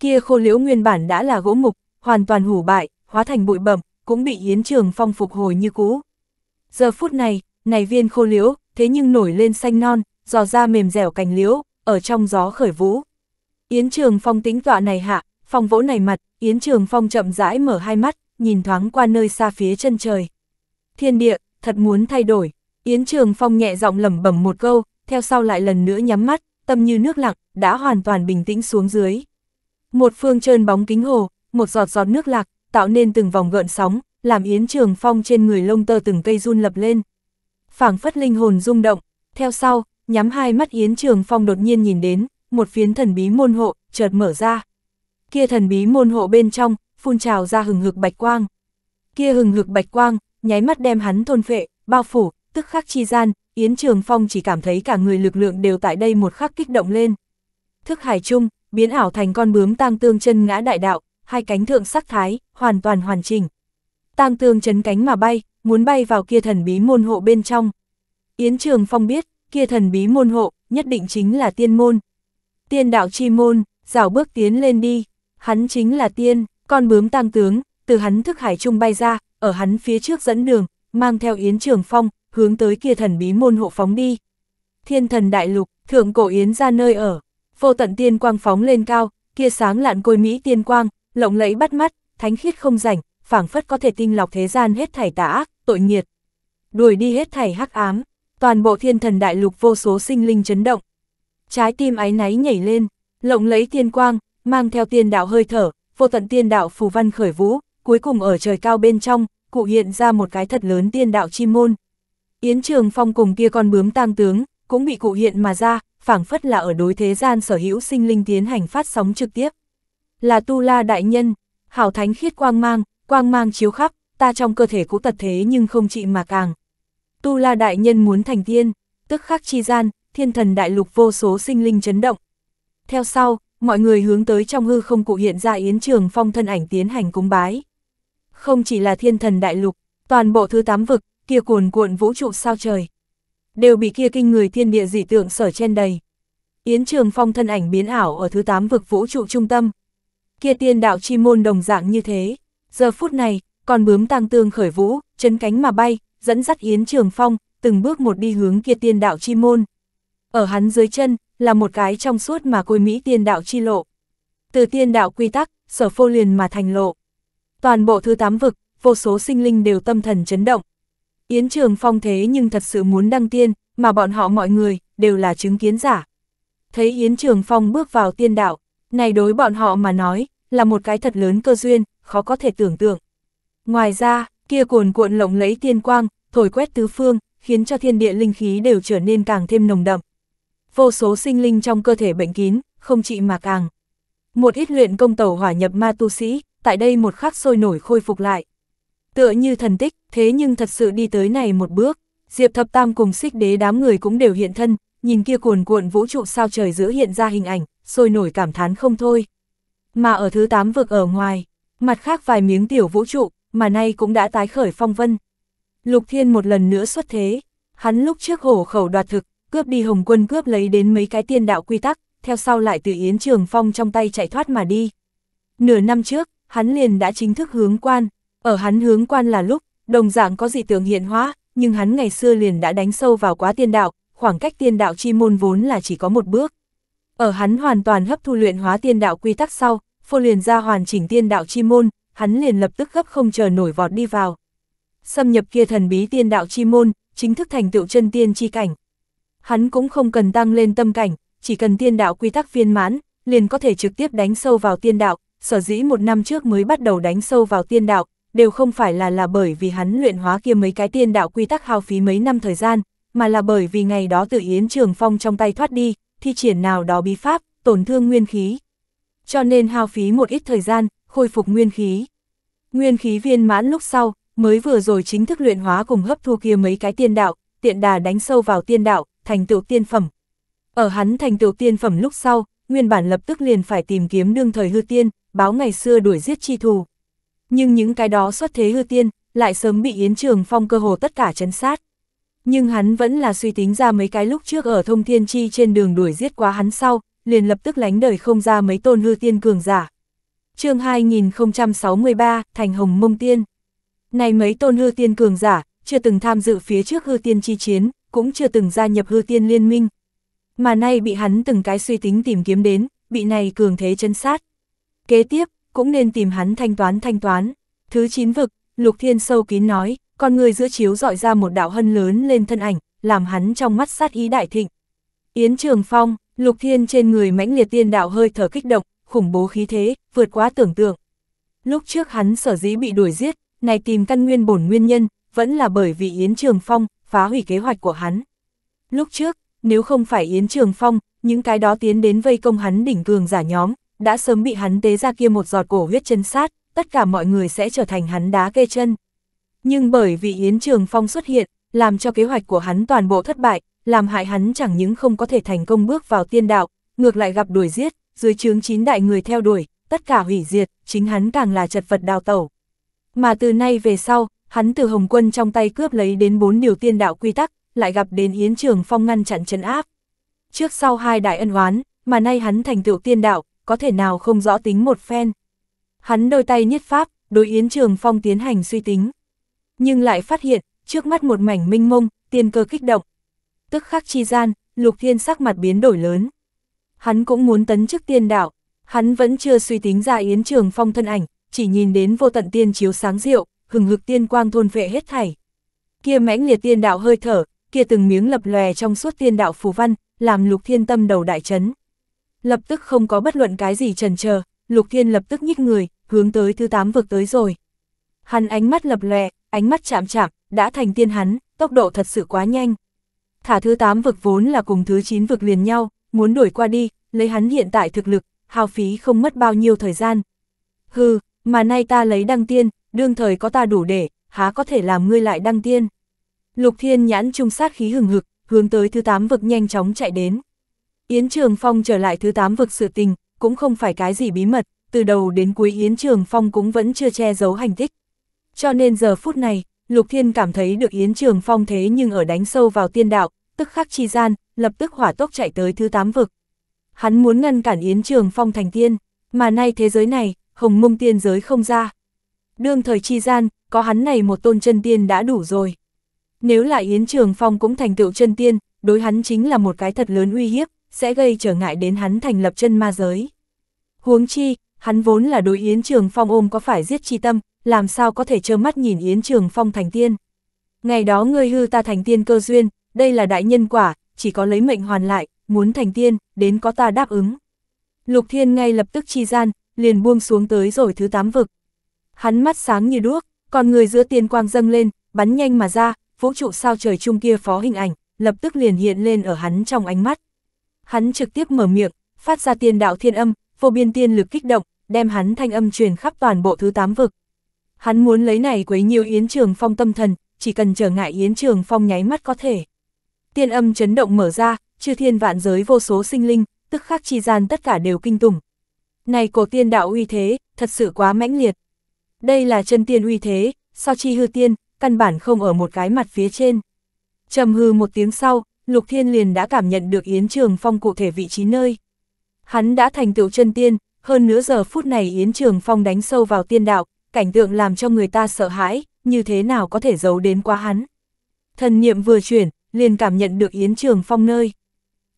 Kia khô liễu nguyên bản đã là gỗ mục, hoàn toàn hủ bại, hóa thành bụi bẩm, cũng bị Yến Trường Phong phục hồi như cũ. Giờ phút này, này viên khô liễu, thế nhưng nổi lên xanh non, dò ra mềm dẻo cành liễu, ở trong gió khởi vũ. Yến Trường Phong tính tọa này hạ, phong vỗ này mặt, Yến Trường Phong chậm rãi mở hai mắt, nhìn thoáng qua nơi xa phía chân trời. Thiên địa, thật muốn thay đổi. Yến Trường Phong nhẹ giọng lẩm bẩm một câu, theo sau lại lần nữa nhắm mắt, tâm như nước lặng, đã hoàn toàn bình tĩnh xuống dưới. Một phương trơn bóng kính hồ, một giọt giọt nước lạc, tạo nên từng vòng gợn sóng, làm Yến Trường Phong trên người lông tơ từng cây run lập lên. phảng phất linh hồn rung động, theo sau, nhắm hai mắt Yến Trường Phong đột nhiên nhìn đến, một phiến thần bí môn hộ, chợt mở ra. Kia thần bí môn hộ bên trong, phun trào ra hừng hực bạch quang. Kia hừng hực bạch quang, nháy mắt đem hắn thôn phệ, bao phủ, tức khắc chi gian, Yến Trường Phong chỉ cảm thấy cả người lực lượng đều tại đây một khắc kích động lên. Thức hải chung, biến ảo thành con bướm tang tương chân ngã đại đạo, hai cánh thượng sắc thái, hoàn toàn hoàn chỉnh. Tang tương chấn cánh mà bay, muốn bay vào kia thần bí môn hộ bên trong. Yến Trường Phong biết, kia thần bí môn hộ, nhất định chính là tiên môn. Tiên đạo chi môn, rảo bước tiến lên đi, hắn chính là tiên. Con bướm tam tướng, từ hắn thức hải trung bay ra, ở hắn phía trước dẫn đường, mang theo Yến Trường Phong, hướng tới kia thần bí môn hộ phóng đi. Thiên thần đại lục, thượng cổ Yến ra nơi ở, vô tận tiên quang phóng lên cao, kia sáng lạn côi Mỹ tiên quang, lộng lẫy bắt mắt, thánh khiết không rảnh, phảng phất có thể tinh lọc thế gian hết thảy tà ác, tội nghiệt. Đuổi đi hết thảy hắc ám, toàn bộ thiên thần đại lục vô số sinh linh chấn động. Trái tim ái náy nhảy lên, lộng lẫy tiên quang, mang theo tiên đạo hơi thở, vô tận tiên đạo phù văn khởi vũ, cuối cùng ở trời cao bên trong, cụ hiện ra một cái thật lớn tiên đạo chi môn. Yến Trường Phong cùng kia con bướm tang tướng, cũng bị cụ hiện mà ra, phảng phất là ở đối thế gian sở hữu sinh linh tiến hành phát sóng trực tiếp. Là Tu La Đại Nhân, hảo thánh khiết quang mang, quang mang chiếu khắp, ta trong cơ thể cũ tật thế nhưng không trị mà càng. Tu La Đại Nhân muốn thành tiên, tức khắc chi gian, thiên thần đại lục vô số sinh linh chấn động. Theo sau, mọi người hướng tới trong hư không cụ hiện ra Yến Trường Phong thân ảnh tiến hành cúng bái. Không chỉ là thiên thần đại lục, toàn bộ thứ tám vực, kia cuồn cuộn vũ trụ sao trời, đều bị kia kinh người thiên địa dị tượng sở trên đầy. Yến Trường Phong thân ảnh biến ảo ở thứ tám vực vũ trụ trung tâm. Kia tiên đạo chi môn đồng dạng như thế, giờ phút này, còn bướm tăng tương khởi vũ, chấn cánh mà bay, dẫn dắt Yến Trường Phong, từng bước một đi hướng kia tiên đạo chi môn. Ở hắn dưới chân, là một cái trong suốt mà côi Mỹ tiên đạo chi lộ. Từ tiên đạo quy tắc, sở phô liền mà thành lộ. Toàn bộ thứ tám vực, vô số sinh linh đều tâm thần chấn động. Yến Trường Phong thế nhưng thật sự muốn đăng tiên, mà bọn họ mọi người, đều là chứng kiến giả. Thấy Yến Trường Phong bước vào tiên đạo, này đối bọn họ mà nói, là một cái thật lớn cơ duyên, khó có thể tưởng tượng. Ngoài ra, kia cuồn cuộn lộng lẫy tiên quang, thổi quét tứ phương, khiến cho thiên địa linh khí đều trở nên càng thêm nồng đậm vô số sinh linh trong cơ thể bệnh kín, không trị mà càng. Một ít luyện công tẩu hỏa nhập ma tu sĩ, tại đây một khắc sôi nổi khôi phục lại. Tựa như thần tích, thế nhưng thật sự đi tới này một bước, Diệp Thập Tam cùng xích đế đám người cũng đều hiện thân, nhìn kia cuồn cuộn vũ trụ sao trời giữa hiện ra hình ảnh, sôi nổi cảm thán không thôi. Mà ở thứ tám vực ở ngoài, mặt khác vài miếng tiểu vũ trụ, mà nay cũng đã tái khởi phong vân. Lục Thiên một lần nữa xuất thế, hắn lúc trước hổ khẩu đoạt thực, cướp đi Hồng Quân cướp lấy đến mấy cái tiên đạo quy tắc, theo sau lại từ Yến Trường Phong trong tay chạy thoát mà đi. Nửa năm trước, hắn liền đã chính thức hướng quan, ở hắn hướng quan là lúc, đồng dạng có dị tượng hiện hóa, nhưng hắn ngày xưa liền đã đánh sâu vào quá tiên đạo, khoảng cách tiên đạo chi môn vốn là chỉ có một bước. Ở hắn hoàn toàn hấp thu luyện hóa tiên đạo quy tắc sau, phô liền ra hoàn chỉnh tiên đạo chi môn, hắn liền lập tức gấp không chờ nổi vọt đi vào. Xâm nhập kia thần bí tiên đạo chi môn, chính thức thành tựu chân tiên chi cảnh, hắn cũng không cần tăng lên tâm cảnh, chỉ cần tiên đạo quy tắc viên mãn, liền có thể trực tiếp đánh sâu vào tiên đạo, sở dĩ một năm trước mới bắt đầu đánh sâu vào tiên đạo, đều không phải là là bởi vì hắn luyện hóa kia mấy cái tiên đạo quy tắc hao phí mấy năm thời gian, mà là bởi vì ngày đó tự Yến Trường Phong trong tay thoát đi, thi triển nào đó bí pháp, tổn thương nguyên khí. Cho nên hao phí một ít thời gian, khôi phục nguyên khí. Nguyên khí viên mãn lúc sau, mới vừa rồi chính thức luyện hóa cùng hấp thu kia mấy cái tiên đạo, tiện đà đánh sâu vào tiên đạo, thành tựu tiên phẩm. Ở hắn thành tựu tiên phẩm lúc sau, nguyên bản lập tức liền phải tìm kiếm đương thời hư tiên, báo ngày xưa đuổi giết chi thù. Nhưng những cái đó xuất thế hư tiên, lại sớm bị Yến Trường Phong cơ hồ tất cả chấn sát. Nhưng hắn vẫn là suy tính ra mấy cái lúc trước ở thông thiên chi trên đường đuổi giết quá hắn sau, liền lập tức lánh đời không ra mấy tôn hư tiên cường giả. chương 2063, Thành Hồng Mông Tiên. Này mấy tôn hư tiên cường giả, chưa từng tham dự phía trước hư tiên chi chiến, cũng chưa từng gia nhập hư tiên liên minh. Mà nay bị hắn từng cái suy tính tìm kiếm đến, bị này cường thế chân sát. Kế tiếp, cũng nên tìm hắn thanh toán thanh toán. Thứ chín vực, Lục Thiên sâu kín nói, con người giữa chiếu dọi ra một đạo hân lớn lên thân ảnh, làm hắn trong mắt sát ý đại thịnh. Yến Trường Phong, Lục Thiên trên người mãnh liệt tiên đạo hơi thở kích động, khủng bố khí thế, vượt quá tưởng tượng. Lúc trước hắn sở dĩ bị đuổi giết, này tìm căn nguyên bổn nguyên nhân, vẫn là bởi vì Yến Trường Phong phá hủy kế hoạch của hắn. Lúc trước, nếu không phải Yến Trường Phong, những cái đó tiến đến vây công hắn đỉnh cường giả nhóm, đã sớm bị hắn tế ra kia một giọt cổ huyết chân sát, tất cả mọi người sẽ trở thành hắn đá kê chân. Nhưng bởi vì Yến Trường Phong xuất hiện, làm cho kế hoạch của hắn toàn bộ thất bại, làm hại hắn chẳng những không có thể thành công bước vào tiên đạo, ngược lại gặp đuổi giết, dưới chướng chín đại người theo đuổi, tất cả hủy diệt, chính hắn càng là chật vật đào tẩu. Mà từ nay về sau, hắn từ Hồng Quân trong tay cướp lấy đến bốn điều tiên đạo quy tắc, lại gặp đến Yến Trường Phong ngăn chặn chấn áp. Trước sau hai đại ân oán, mà nay hắn thành tựu tiên đạo, có thể nào không rõ tính một phen. Hắn đôi tay niết pháp, đối Yến Trường Phong tiến hành suy tính. Nhưng lại phát hiện, trước mắt một mảnh minh mông, tiên cơ kích động. Tức khắc chi gian, Lục Thiên sắc mặt biến đổi lớn. Hắn cũng muốn tấn chức tiên đạo, hắn vẫn chưa suy tính ra Yến Trường Phong thân ảnh, chỉ nhìn đến vô tận tiên chiếu sáng diệu hừng hực tiên quang thôn vệ hết thảy. Kia mãnh liệt tiên đạo hơi thở, kia từng miếng lập lòe trong suốt tiên đạo phù văn, làm Lục Thiên tâm đầu đại chấn. Lập tức không có bất luận cái gì trần chờ, Lục Thiên lập tức nhích người, hướng tới thứ tám vực tới rồi. Hắn ánh mắt lập lòe, ánh mắt chạm chạm, đã thành tiên hắn, tốc độ thật sự quá nhanh. Thả thứ tám vực vốn là cùng thứ 9 vực liền nhau, muốn đổi qua đi, lấy hắn hiện tại thực lực, hao phí không mất bao nhiêu thời gian. Hừ, mà nay ta lấy đăng tiên, đương thời có ta đủ để, há có thể làm ngươi lại đăng tiên. Lục thiên nhãn trung sát khí hừng hực, hướng tới thứ tám vực nhanh chóng chạy đến. Yến Trường Phong trở lại thứ tám vực sự tình, cũng không phải cái gì bí mật, từ đầu đến cuối Yến Trường Phong cũng vẫn chưa che giấu hành tích. Cho nên giờ phút này, Lục Thiên cảm thấy được Yến Trường Phong thế nhưng ở đánh sâu vào tiên đạo, tức khắc chi gian, lập tức hỏa tốc chạy tới thứ tám vực. Hắn muốn ngăn cản Yến Trường Phong thành tiên, mà nay thế giới này, hồng mông tiên giới không ra. Đương thời chi gian, có hắn này một tôn chân tiên đã đủ rồi. Nếu lại Yến Trường Phong cũng thành tựu chân tiên, đối hắn chính là một cái thật lớn uy hiếp, sẽ gây trở ngại đến hắn thành lập chân ma giới. Huống chi, hắn vốn là đối Yến Trường Phong ôm có phải giết chi tâm, làm sao có thể trơ mắt nhìn Yến Trường Phong thành tiên. Ngày đó ngươi hư ta thành tiên cơ duyên, đây là đại nhân quả, chỉ có lấy mệnh hoàn lại, muốn thành tiên, đến có ta đáp ứng. Lục Thiên ngay lập tức chi gian, liền buông xuống tới rồi thứ tám vực. Hắn mắt sáng như đuốc, còn người giữa tiền quang dâng lên, bắn nhanh mà ra, vũ trụ sao trời chung kia phó hình ảnh, lập tức liền hiện lên ở hắn trong ánh mắt. Hắn trực tiếp mở miệng, phát ra tiên đạo thiên âm, vô biên tiên lực kích động, đem hắn thanh âm truyền khắp toàn bộ thứ tám vực. Hắn muốn lấy này quấy nhiều Yến Trường Phong tâm thần, chỉ cần trở ngại Yến Trường Phong nháy mắt có thể. Tiên âm chấn động mở ra, chư thiên vạn giới vô số sinh linh, tức khắc chi gian tất cả đều kinh tủng, này cổ tiên đạo uy thế, thật sự quá mãnh liệt. Đây là chân tiên uy thế, so chi hư tiên, căn bản không ở một cái mặt phía trên. trầm hư một tiếng sau, Lục Thiên liền đã cảm nhận được Yến Trường Phong cụ thể vị trí nơi. Hắn đã thành tựu chân tiên, hơn nửa giờ phút này Yến Trường Phong đánh sâu vào tiên đạo, cảnh tượng làm cho người ta sợ hãi, như thế nào có thể giấu đến quá hắn. Thần niệm vừa chuyển, liền cảm nhận được Yến Trường Phong nơi.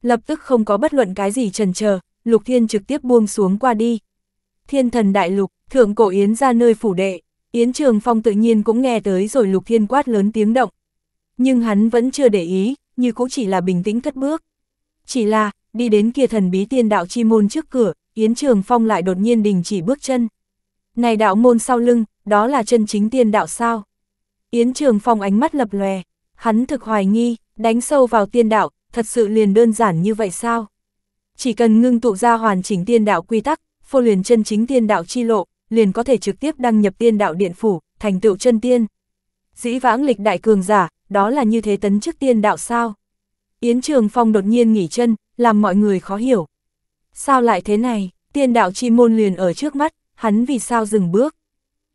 Lập tức không có bất luận cái gì trần chờ Lục Thiên trực tiếp buông xuống qua đi. Thiên thần đại lục, thượng cổ Yến ra nơi phủ đệ, Yến Trường Phong tự nhiên cũng nghe tới rồi Lục Thiên quát lớn tiếng động. Nhưng hắn vẫn chưa để ý, như cũng chỉ là bình tĩnh cất bước. Chỉ là, đi đến kia thần bí tiên đạo chi môn trước cửa, Yến Trường Phong lại đột nhiên đình chỉ bước chân. Này đạo môn sau lưng, đó là chân chính tiên đạo sao? Yến Trường Phong ánh mắt lập lòe, hắn thực hoài nghi, đánh sâu vào tiên đạo, thật sự liền đơn giản như vậy sao? Chỉ cần ngưng tụ ra hoàn chỉnh tiên đạo quy tắc, phô liền chân chính tiên đạo chi lộ, liền có thể trực tiếp đăng nhập tiên đạo điện phủ, thành tựu chân tiên. Dĩ vãng lịch đại cường giả, đó là như thế tấn chức tiên đạo sao? Yến Trường Phong đột nhiên nghỉ chân, làm mọi người khó hiểu. Sao lại thế này, tiên đạo chi môn liền ở trước mắt, hắn vì sao dừng bước?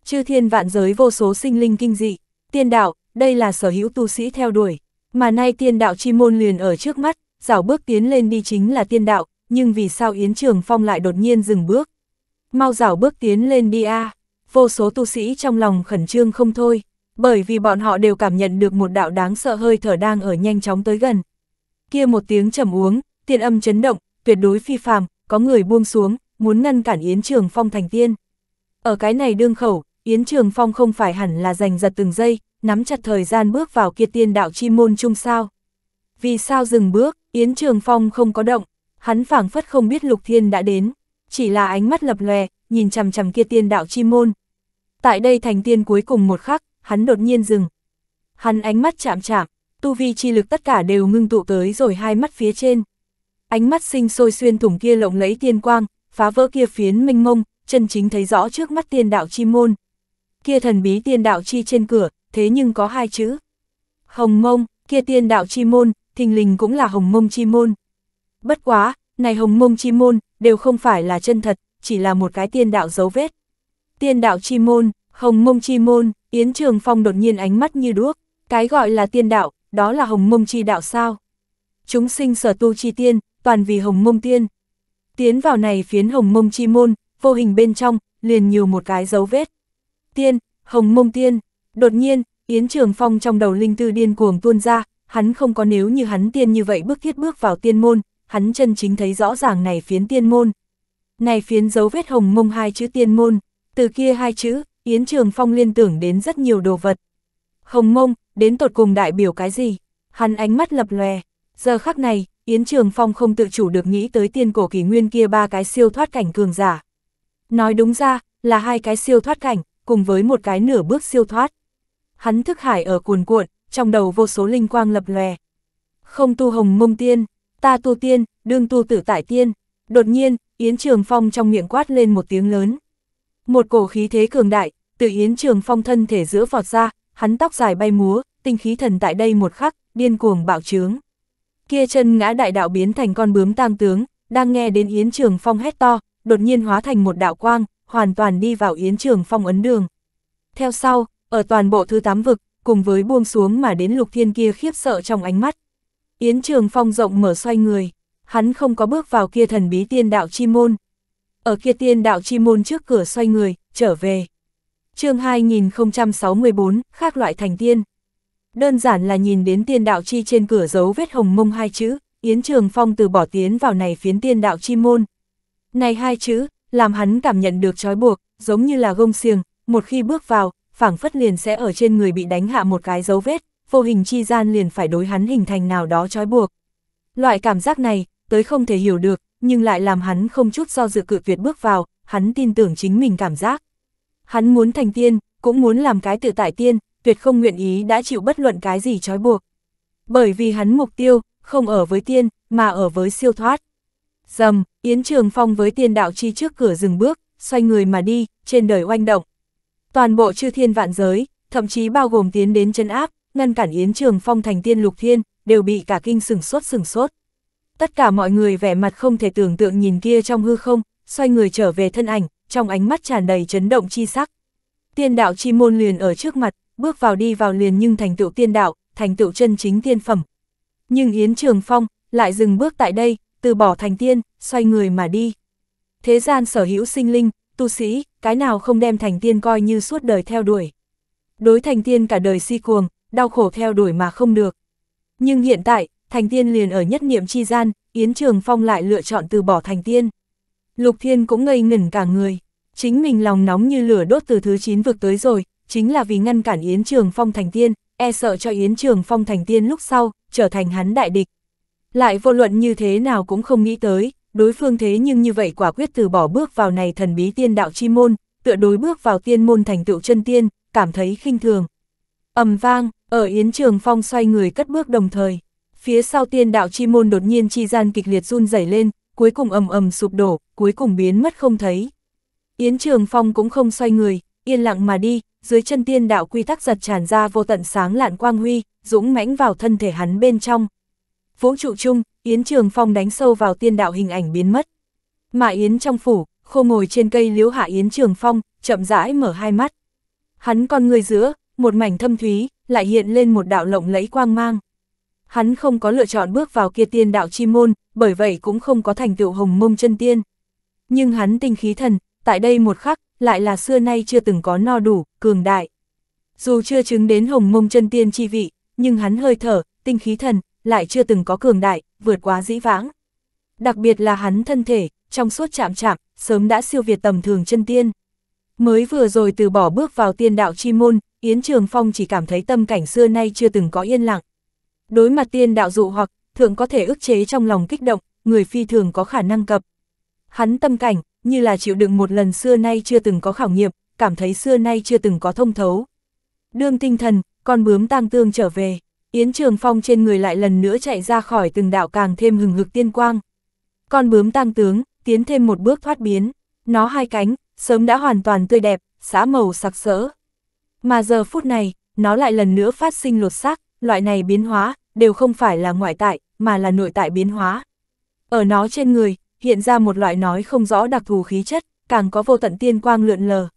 Chư thiên vạn giới vô số sinh linh kinh dị, tiên đạo, đây là sở hữu tu sĩ theo đuổi, mà nay tiên đạo chi môn liền ở trước mắt, rảo bước tiến lên đi chính là tiên đạo, nhưng vì sao Yến Trường Phong lại đột nhiên dừng bước. Mau rảo bước tiến lên đi a vô số tu sĩ trong lòng khẩn trương không thôi, bởi vì bọn họ đều cảm nhận được một đạo đáng sợ hơi thở đang ở nhanh chóng tới gần. Kia một tiếng trầm uống, tiên âm chấn động, tuyệt đối phi phàm, có người buông xuống, muốn ngăn cản Yến Trường Phong thành tiên. Ở cái này đương khẩu, Yến Trường Phong không phải hẳn là giành giật từng giây, nắm chặt thời gian bước vào kia tiên đạo chi môn chung sao. Vì sao dừng bước, Yến Trường Phong không có động, Hắn phảng phất không biết Lục Thiên đã đến, chỉ là ánh mắt lập lòe, nhìn chằm chằm kia tiên đạo chi môn. Tại đây thành tiên cuối cùng một khắc, hắn đột nhiên dừng. Hắn ánh mắt chạm chạm, tu vi chi lực tất cả đều ngưng tụ tới rồi hai mắt phía trên. Ánh mắt sinh sôi xuyên thủng kia lộng lẫy tiên quang, phá vỡ kia phiến minh mông, chân chính thấy rõ trước mắt tiên đạo chi môn. Kia thần bí tiên đạo chi trên cửa, thế nhưng có hai chữ. Hồng mông, kia tiên đạo chi môn, thình lình cũng là hồng mông chi môn. Bất quá, này hồng mông chi môn, đều không phải là chân thật, chỉ là một cái tiên đạo dấu vết. Tiên đạo chi môn, hồng mông chi môn, Yến Trường Phong đột nhiên ánh mắt như đuốc, cái gọi là tiên đạo, đó là hồng mông chi đạo sao. Chúng sinh sở tu chi tiên, toàn vì hồng mông tiên. Tiến vào này phiến hồng mông chi môn, vô hình bên trong, liền nhiều một cái dấu vết. Tiên, hồng mông tiên, đột nhiên, Yến Trường Phong trong đầu linh tư điên cuồng tuôn ra, hắn không có nếu như hắn tiên như vậy bước thiết bước vào tiên môn, hắn chân chính thấy rõ ràng này phiến tiên môn. Này phiến dấu vết hồng mông hai chữ tiên môn, từ kia hai chữ, Yến Trường Phong liên tưởng đến rất nhiều đồ vật. Hồng mông, đến tột cùng đại biểu cái gì? Hắn ánh mắt lập lòe, giờ khắc này, Yến Trường Phong không tự chủ được nghĩ tới tiên cổ kỳ nguyên kia ba cái siêu thoát cảnh cường giả. Nói đúng ra, là hai cái siêu thoát cảnh, cùng với một cái nửa bước siêu thoát. Hắn thức hải ở cuồn cuộn, trong đầu vô số linh quang lập lòe. Không tu hồng mông tiên, ta tu tiên, đương tu tử tại tiên. Đột nhiên, Yến Trường Phong trong miệng quát lên một tiếng lớn. Một cổ khí thế cường đại, từ Yến Trường Phong thân thể giữa vọt ra, hắn tóc dài bay múa, tinh khí thần tại đây một khắc, điên cuồng bạo trướng. Kia chân ngã đại đạo biến thành con bướm tang tướng, đang nghe đến Yến Trường Phong hét to, đột nhiên hóa thành một đạo quang, hoàn toàn đi vào Yến Trường Phong ấn đường. Theo sau, ở toàn bộ thứ tám vực, cùng với buông xuống mà đến lục thiên kia khiếp sợ trong ánh mắt, Yến Trường Phong rộng mở xoay người, hắn không có bước vào kia thần bí tiên đạo chi môn. Ở kia tiên đạo chi môn trước cửa xoay người, trở về. chương 2064, khác loại thành tiên. Đơn giản là nhìn đến tiên đạo chi trên cửa dấu vết hồng mông hai chữ, Yến Trường Phong từ bỏ tiến vào này phiến tiên đạo chi môn. Này hai chữ, làm hắn cảm nhận được trói buộc, giống như là gông xiềng, một khi bước vào, phảng phất liền sẽ ở trên người bị đánh hạ một cái dấu vết, vô hình chi gian liền phải đối hắn hình thành nào đó trói buộc. Loại cảm giác này, tới không thể hiểu được, nhưng lại làm hắn không chút do dự cự tuyệt bước vào, hắn tin tưởng chính mình cảm giác. Hắn muốn thành tiên, cũng muốn làm cái tự tại tiên, tuyệt không nguyện ý đã chịu bất luận cái gì trói buộc. Bởi vì hắn mục tiêu, không ở với tiên, mà ở với siêu thoát. Dầm, Yến Trường Phong với tiên đạo chi trước cửa dừng bước, xoay người mà đi, trên đời oanh động. Toàn bộ chư thiên vạn giới, thậm chí bao gồm tiến đến chân áp, ngăn cản Yến Trường Phong thành tiên lục thiên, đều bị cả kinh sừng sốt sừng sốt. Tất cả mọi người vẻ mặt không thể tưởng tượng nhìn kia trong hư không, xoay người trở về thân ảnh, trong ánh mắt tràn đầy chấn động chi sắc. Tiên đạo chi môn liền ở trước mặt, bước vào đi vào liền nhưng thành tựu tiên đạo, thành tựu chân chính tiên phẩm. Nhưng Yến Trường Phong lại dừng bước tại đây, từ bỏ thành tiên, xoay người mà đi. Thế gian sở hữu sinh linh, tu sĩ, cái nào không đem thành tiên coi như suốt đời theo đuổi. Đối thành tiên cả đời si cuồng, đau khổ theo đuổi mà không được. Nhưng hiện tại, thành tiên liền ở nhất niệm chi gian, Yến Trường Phong lại lựa chọn từ bỏ thành tiên. Lục Thiên cũng ngây ngẩn cả người, chính mình lòng nóng như lửa đốt từ thứ 9 vực tới rồi, chính là vì ngăn cản Yến Trường Phong thành tiên, e sợ cho Yến Trường Phong thành tiên lúc sau, trở thành hắn đại địch. Lại vô luận như thế nào cũng không nghĩ tới, đối phương thế nhưng như vậy quả quyết từ bỏ bước vào này thần bí tiên đạo chi môn, tựa đối bước vào tiên môn thành tựu chân tiên, cảm thấy khinh thường. ầm vang, ở Yến Trường Phong xoay người cất bước đồng thời, phía sau tiên đạo chi môn đột nhiên chi gian kịch liệt run rẩy lên, cuối cùng ầm ầm sụp đổ, cuối cùng biến mất không thấy. Yến Trường Phong cũng không xoay người, yên lặng mà đi, dưới chân tiên đạo quy tắc giật tràn ra vô tận sáng lạn quang huy, dũng mãnh vào thân thể hắn bên trong. Vũ trụ chung, Yến Trường Phong đánh sâu vào tiên đạo hình ảnh biến mất. Mà Yến trong phủ, khô ngồi trên cây liếu hạ Yến Trường Phong, chậm rãi mở hai mắt. Hắn con người giữa, một mảnh thâm thúy, lại hiện lên một đạo lộng lẫy quang mang. Hắn không có lựa chọn bước vào kia tiên đạo chi môn, bởi vậy cũng không có thành tựu hồng mông chân tiên. Nhưng hắn tinh khí thần, tại đây một khắc, lại là xưa nay chưa từng có no đủ, cường đại. Dù chưa chứng đến hồng mông chân tiên chi vị, nhưng hắn hơi thở, tinh khí thần, lại chưa từng có cường đại, vượt quá dĩ vãng. Đặc biệt là hắn thân thể, trong suốt chạm chạm, sớm đã siêu việt tầm thường chân tiên. Mới vừa rồi từ bỏ bước vào tiên đạo chi môn, Yến Trường Phong chỉ cảm thấy tâm cảnh xưa nay chưa từng có yên lặng. Đối mặt tiên đạo dụ hoặc, thượng có thể ức chế trong lòng kích động, người phi thường có khả năng cập. Hắn tâm cảnh, như là chịu đựng một lần xưa nay chưa từng có khảo nghiệm, cảm thấy xưa nay chưa từng có thông thấu. Đương tinh thần, con bướm tang tương trở về, Yến Trường Phong trên người lại lần nữa chạy ra khỏi từng đạo càng thêm hừng hực tiên quang. Con bướm tang tướng, tiến thêm một bước thoát biến, nó hai cánh, sớm đã hoàn toàn tươi đẹp, xã màu sặc sỡ. Mà giờ phút này, nó lại lần nữa phát sinh lột xác, loại này biến hóa, đều không phải là ngoại tại, mà là nội tại biến hóa. Ở nó trên người, hiện ra một loại nói không rõ đặc thù khí chất, càng có vô tận tiên quang lượn lờ.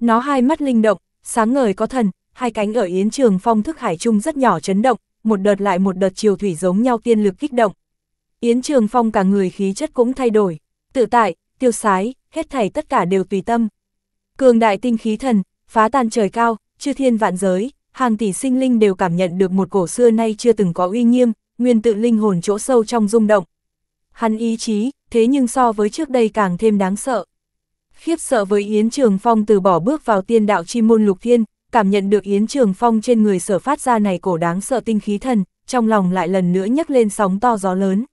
Nó hai mắt linh động, sáng ngời có thần, hai cánh ở yến trường phong thức hải trung rất nhỏ chấn động, một đợt lại một đợt chiều thủy giống nhau tiên lực kích động. Yến trường phong cả người khí chất cũng thay đổi, tự tại, tiêu sái, hết thảy tất cả đều tùy tâm. Cường đại tinh khí thần, phá tan trời cao, chư thiên vạn giới, hàng tỷ sinh linh đều cảm nhận được một cổ xưa nay chưa từng có uy nghiêm, nguyên tự linh hồn chỗ sâu trong rung động. Hắn ý chí, thế nhưng so với trước đây càng thêm đáng sợ. Khiếp sợ với Yến Trường Phong từ bỏ bước vào tiên đạo chi môn lục thiên, cảm nhận được Yến Trường Phong trên người sở phát ra này cổ đáng sợ tinh khí thần, trong lòng lại lần nữa nhấc lên sóng to gió lớn.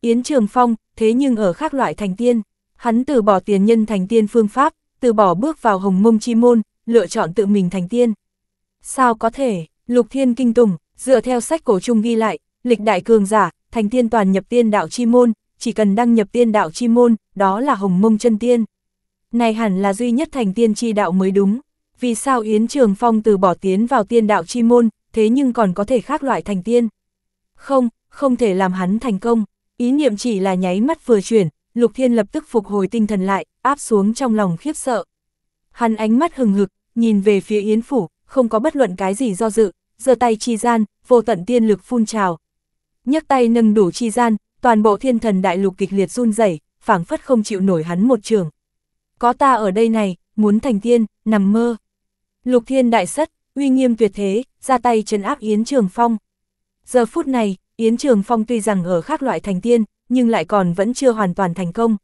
Yến Trường Phong, thế nhưng ở khác loại thành tiên, hắn từ bỏ tiền nhân thành tiên phương pháp, từ bỏ bước vào hồng mông chi môn, lựa chọn tự mình thành tiên. Sao có thể, lục thiên kinh tùng, dựa theo sách cổ trung ghi lại, lịch đại cường giả, thành tiên toàn nhập tiên đạo chi môn, chỉ cần đăng nhập tiên đạo chi môn, đó là hồng mông chân tiên. Này hẳn là duy nhất thành tiên chi đạo mới đúng, vì sao Yến Trường Phong từ bỏ tiến vào tiên đạo chi môn, thế nhưng còn có thể khác loại thành tiên. Không, không thể làm hắn thành công, ý niệm chỉ là nháy mắt vừa chuyển, Lục Thiên lập tức phục hồi tinh thần lại, áp xuống trong lòng khiếp sợ. Hắn ánh mắt hừng hực, nhìn về phía Yến Phủ, không có bất luận cái gì do dự, giơ tay chi gian, vô tận tiên lực phun trào. nhấc tay nâng đủ chi gian, toàn bộ thiên thần đại lục kịch liệt run rẩy, phảng phất không chịu nổi hắn một trường. Có ta ở đây này, muốn thành tiên, nằm mơ. Lục thiên đại sất, uy nghiêm tuyệt thế, ra tay trấn áp Yến Trường Phong. Giờ phút này, Yến Trường Phong tuy rằng ở khác loại thành tiên, nhưng lại còn vẫn chưa hoàn toàn thành công.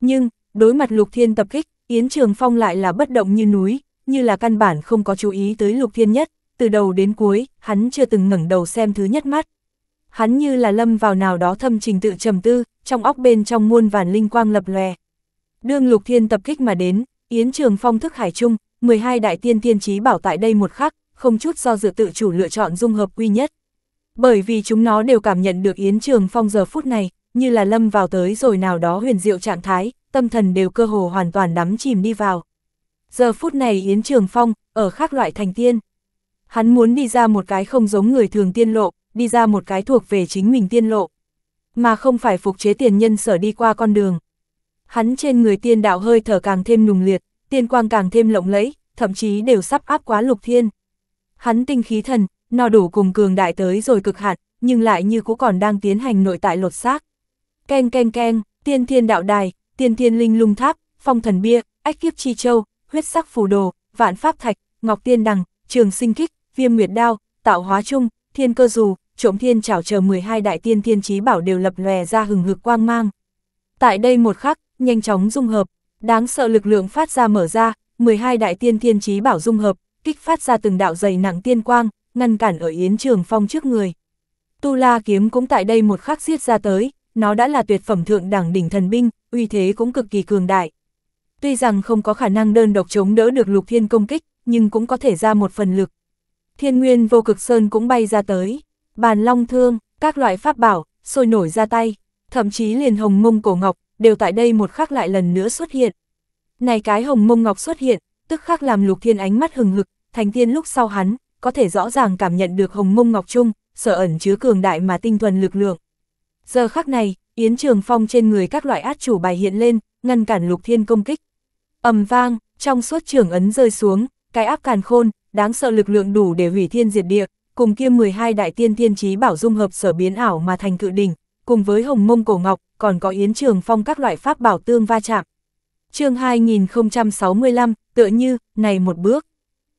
Nhưng, đối mặt lục thiên tập kích, Yến Trường Phong lại là bất động như núi, như là căn bản không có chú ý tới Lục Thiên Nhất, từ đầu đến cuối, hắn chưa từng ngẩng đầu xem thứ nhất mắt. Hắn như là lâm vào nào đó thâm trình tự trầm tư, trong óc bên trong muôn vàn linh quang lập lòe. Đương Lục Thiên tập kích mà đến, Yến Trường Phong thức hải chung, 12 đại tiên tiên trí bảo tại đây một khắc, không chút do dự tự chủ lựa chọn dung hợp quy nhất. Bởi vì chúng nó đều cảm nhận được Yến Trường Phong giờ phút này, như là lâm vào tới rồi nào đó huyền diệu trạng thái, tâm thần đều cơ hồ hoàn toàn đắm chìm đi vào. Giờ phút này Yến Trường Phong, ở khác loại thành tiên. Hắn muốn đi ra một cái không giống người thường tiên lộ, đi ra một cái thuộc về chính mình tiên lộ. Mà không phải phục chế tiền nhân sở đi qua con đường. Hắn trên người tiên đạo hơi thở càng thêm nùng liệt, tiên quang càng thêm lộng lẫy, thậm chí đều sắp áp quá lục thiên. Hắn tinh khí thần, no đủ cùng cường đại tới rồi cực hạn, nhưng lại như cũ còn đang tiến hành nội tại lột xác. Keng keng keng, tiên thiên đạo đài, tiên thiên linh lung tháp, phong thần bia, ách kiếp chi châu, huyết sắc phù đồ, vạn pháp thạch, ngọc tiên đằng, trường sinh kích, viêm nguyệt đao, tạo hóa chung, thiên cơ dù, trộm thiên chảo chờ 12 đại tiên thiên chí bảo đều lập lòe ra hừng hực quang mang. Tại đây một khắc, nhanh chóng dung hợp, đáng sợ lực lượng phát ra mở ra, 12 đại tiên thiên chí bảo dung hợp, kích phát ra từng đạo dày nặng tiên quang, ngăn cản ở Yến Trường Phong trước người. Tu La kiếm cũng tại đây một khắc giết ra tới, nó đã là tuyệt phẩm thượng đẳng đỉnh thần binh, uy thế cũng cực kỳ cường đại. Tuy rằng không có khả năng đơn độc chống đỡ được lục thiên công kích, nhưng cũng có thể ra một phần lực. Thiên nguyên vô cực sơn cũng bay ra tới, bàn long thương, các loại pháp bảo, sôi nổi ra tay, thậm chí liền hồng mông cổ ngọc, đều tại đây một khắc lại lần nữa xuất hiện. Này cái hồng mông ngọc xuất hiện, tức khắc làm lục thiên ánh mắt hừng hực, thành tiên lúc sau hắn, có thể rõ ràng cảm nhận được hồng mông ngọc trung, sở ẩn chứa cường đại mà tinh thuần lực lượng. Giờ khắc này, Yến Trường Phong trên người các loại át chủ bài hiện lên, ngăn cản Lục Thiên công kích. ầm vang, trong suốt trường ấn rơi xuống, cái áp càn khôn, đáng sợ lực lượng đủ để hủy thiên diệt địa, cùng kia 12 đại tiên thiên trí bảo dung hợp sở biến ảo mà thành cự đỉnh, cùng với hồng mông cổ ngọc, còn có Yến Trường Phong các loại pháp bảo tương va chạm. chương 2065, tựa như, này một bước.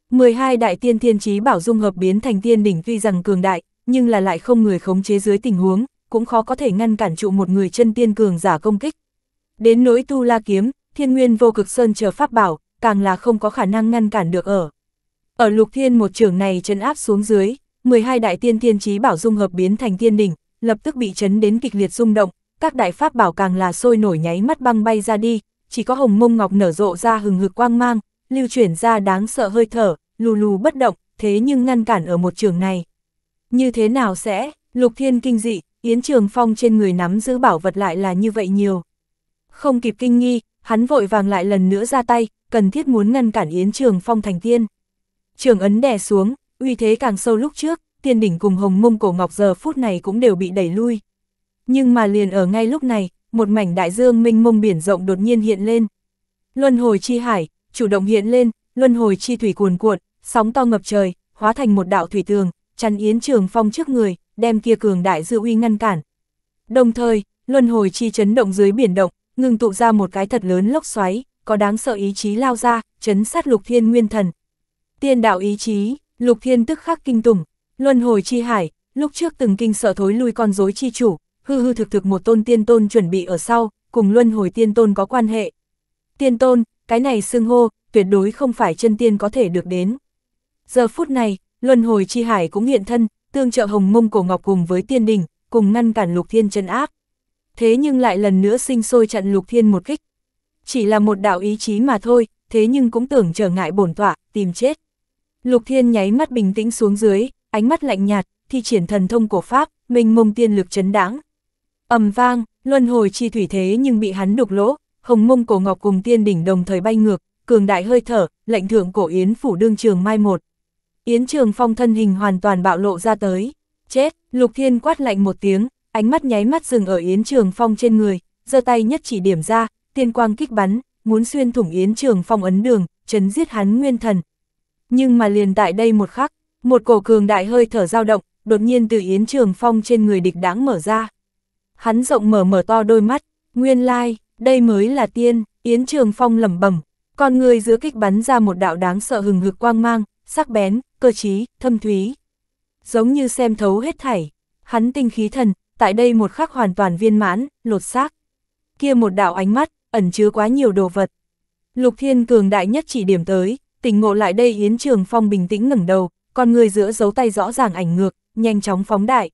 12 đại tiên thiên trí bảo dung hợp biến thành tiên đỉnh tuy rằng cường đại, nhưng là lại không người khống chế dưới tình huống, cũng khó có thể ngăn cản trụ một người chân tiên cường giả công kích. Đến nỗi tu la kiếm, thiên nguyên vô cực sơn chờ pháp bảo, càng là không có khả năng ngăn cản được ở. Ở lục thiên một trường này chân áp xuống dưới, 12 đại tiên tiên trí bảo dung hợp biến thành tiên đỉnh, lập tức bị chấn đến kịch liệt rung động, các đại pháp bảo càng là sôi nổi nháy mắt băng bay ra đi, chỉ có hồng mông ngọc nở rộ ra hừng hực quang mang, lưu chuyển ra đáng sợ hơi thở, lù lù bất động, thế nhưng ngăn cản ở một trường này. Như thế nào sẽ, lục thiên kinh dị, Yến Trường Phong trên người nắm giữ bảo vật lại là như vậy nhiều. Không kịp kinh nghi, hắn vội vàng lại lần nữa ra tay, cần thiết muốn ngăn cản Yến Trường Phong thành tiên. Trường ấn đè xuống, uy thế càng sâu lúc trước, tiên đỉnh cùng hồng mông cổ ngọc giờ phút này cũng đều bị đẩy lui. Nhưng mà liền ở ngay lúc này, một mảnh đại dương minh mông biển rộng đột nhiên hiện lên. Luân hồi chi hải, chủ động hiện lên, luân hồi chi thủy cuồn cuộn, sóng to ngập trời, hóa thành một đạo thủy tường, chắn Yến Trường Phong trước người, đem kia cường đại dư uy ngăn cản. Đồng thời, luân hồi chi chấn động dưới biển động, ngừng tụ ra một cái thật lớn lốc xoáy, có đáng sợ ý chí lao ra, chấn sát lục thiên nguyên thần. Tiên đạo ý chí, lục thiên tức khắc kinh tủng, luân hồi chi hải, lúc trước từng kinh sợ thối lui con rối chi chủ, hư hư thực thực một tôn tiên tôn chuẩn bị ở sau, cùng luân hồi tiên tôn có quan hệ. Tiên tôn, cái này xưng hô, tuyệt đối không phải chân tiên có thể được đến. Giờ phút này, luân hồi chi hải cũng hiện thân, tương trợ hồng mông cổ ngọc cùng với tiên đình, cùng ngăn cản lục thiên chân áp. Thế nhưng lại lần nữa sinh sôi chặn lục thiên một kích. Chỉ là một đạo ý chí mà thôi, thế nhưng cũng tưởng trở ngại bổn tọa, tìm chết. Lục thiên nháy mắt bình tĩnh xuống dưới, ánh mắt lạnh nhạt, thi triển thần thông cổ Pháp, mình mông tiên lực chấn đáng. ầm vang, luân hồi chi thủy thế nhưng bị hắn đục lỗ, hồng mông cổ ngọc cùng tiên đỉnh đồng thời bay ngược, cường đại hơi thở, lệnh thượng cổ yến phủ đương trường mai một. Yến Trường Phong thân hình hoàn toàn bạo lộ ra tới. Chết, Lục Thiên quát lạnh một tiếng, ánh mắt nháy mắt dừng ở Yến Trường Phong trên người, giơ tay nhất chỉ điểm ra, tiên quang kích bắn, muốn xuyên thủng Yến Trường Phong ấn đường, chấn giết hắn nguyên thần. Nhưng mà liền tại đây một khắc, một cổ cường đại hơi thở dao động, đột nhiên từ Yến Trường Phong trên người địch đáng mở ra. Hắn rộng mở mở to đôi mắt, nguyên lai, like, đây mới là tiên, Yến Trường Phong lẩm bẩm, con người giữa kích bắn ra một đạo đáng sợ hừng hực quang mang, sắc bén, cơ trí, thâm thúy. Giống như xem thấu hết thảy, hắn tinh khí thần, tại đây một khắc hoàn toàn viên mãn, lột xác. Kia một đạo ánh mắt, ẩn chứa quá nhiều đồ vật. Lục Thiên cường đại nhất chỉ điểm tới, tỉnh ngộ lại đây Yến Trường Phong bình tĩnh ngẩng đầu, con người giữa dấu tay rõ ràng ảnh ngược, nhanh chóng phóng đại.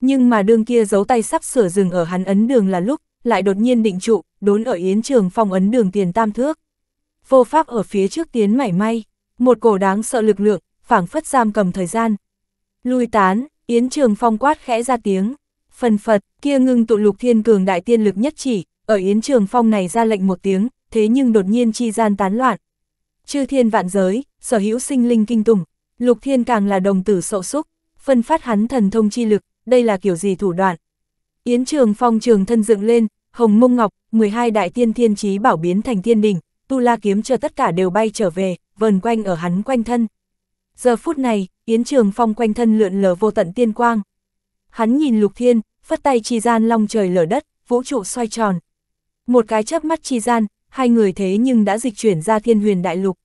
Nhưng mà đương kia dấu tay sắp sửa dừng ở hắn ấn đường là lúc, lại đột nhiên định trụ, đốn ở Yến Trường Phong ấn đường tiền tam thước. Vô pháp ở phía trước tiến mảy may. Một cổ đáng sợ lực lượng, phảng phất giam cầm thời gian. Lui tán, Yến Trường Phong quát khẽ ra tiếng. Phần phật, kia ngưng tụ lục thiên cường đại tiên lực nhất chỉ, ở Yến Trường Phong này ra lệnh một tiếng, thế nhưng đột nhiên chi gian tán loạn. Chư thiên vạn giới, sở hữu sinh linh kinh tùng lục thiên càng là đồng tử sậu xúc, phân phát hắn thần thông chi lực, đây là kiểu gì thủ đoạn. Yến Trường Phong trường thân dựng lên, hồng mông ngọc, 12 đại tiên thiên trí bảo biến thành tiên đỉnh, tu la kiếm chờ tất cả đều bay trở về, vần quanh ở hắn quanh thân. Giờ phút này, Yến Trường Phong quanh thân lượn lờ vô tận tiên quang. Hắn nhìn Lục Thiên, phất tay chi gian long trời lở đất, vũ trụ xoay tròn. Một cái chớp mắt chi gian, hai người thế nhưng đã dịch chuyển ra thiên huyền đại lục.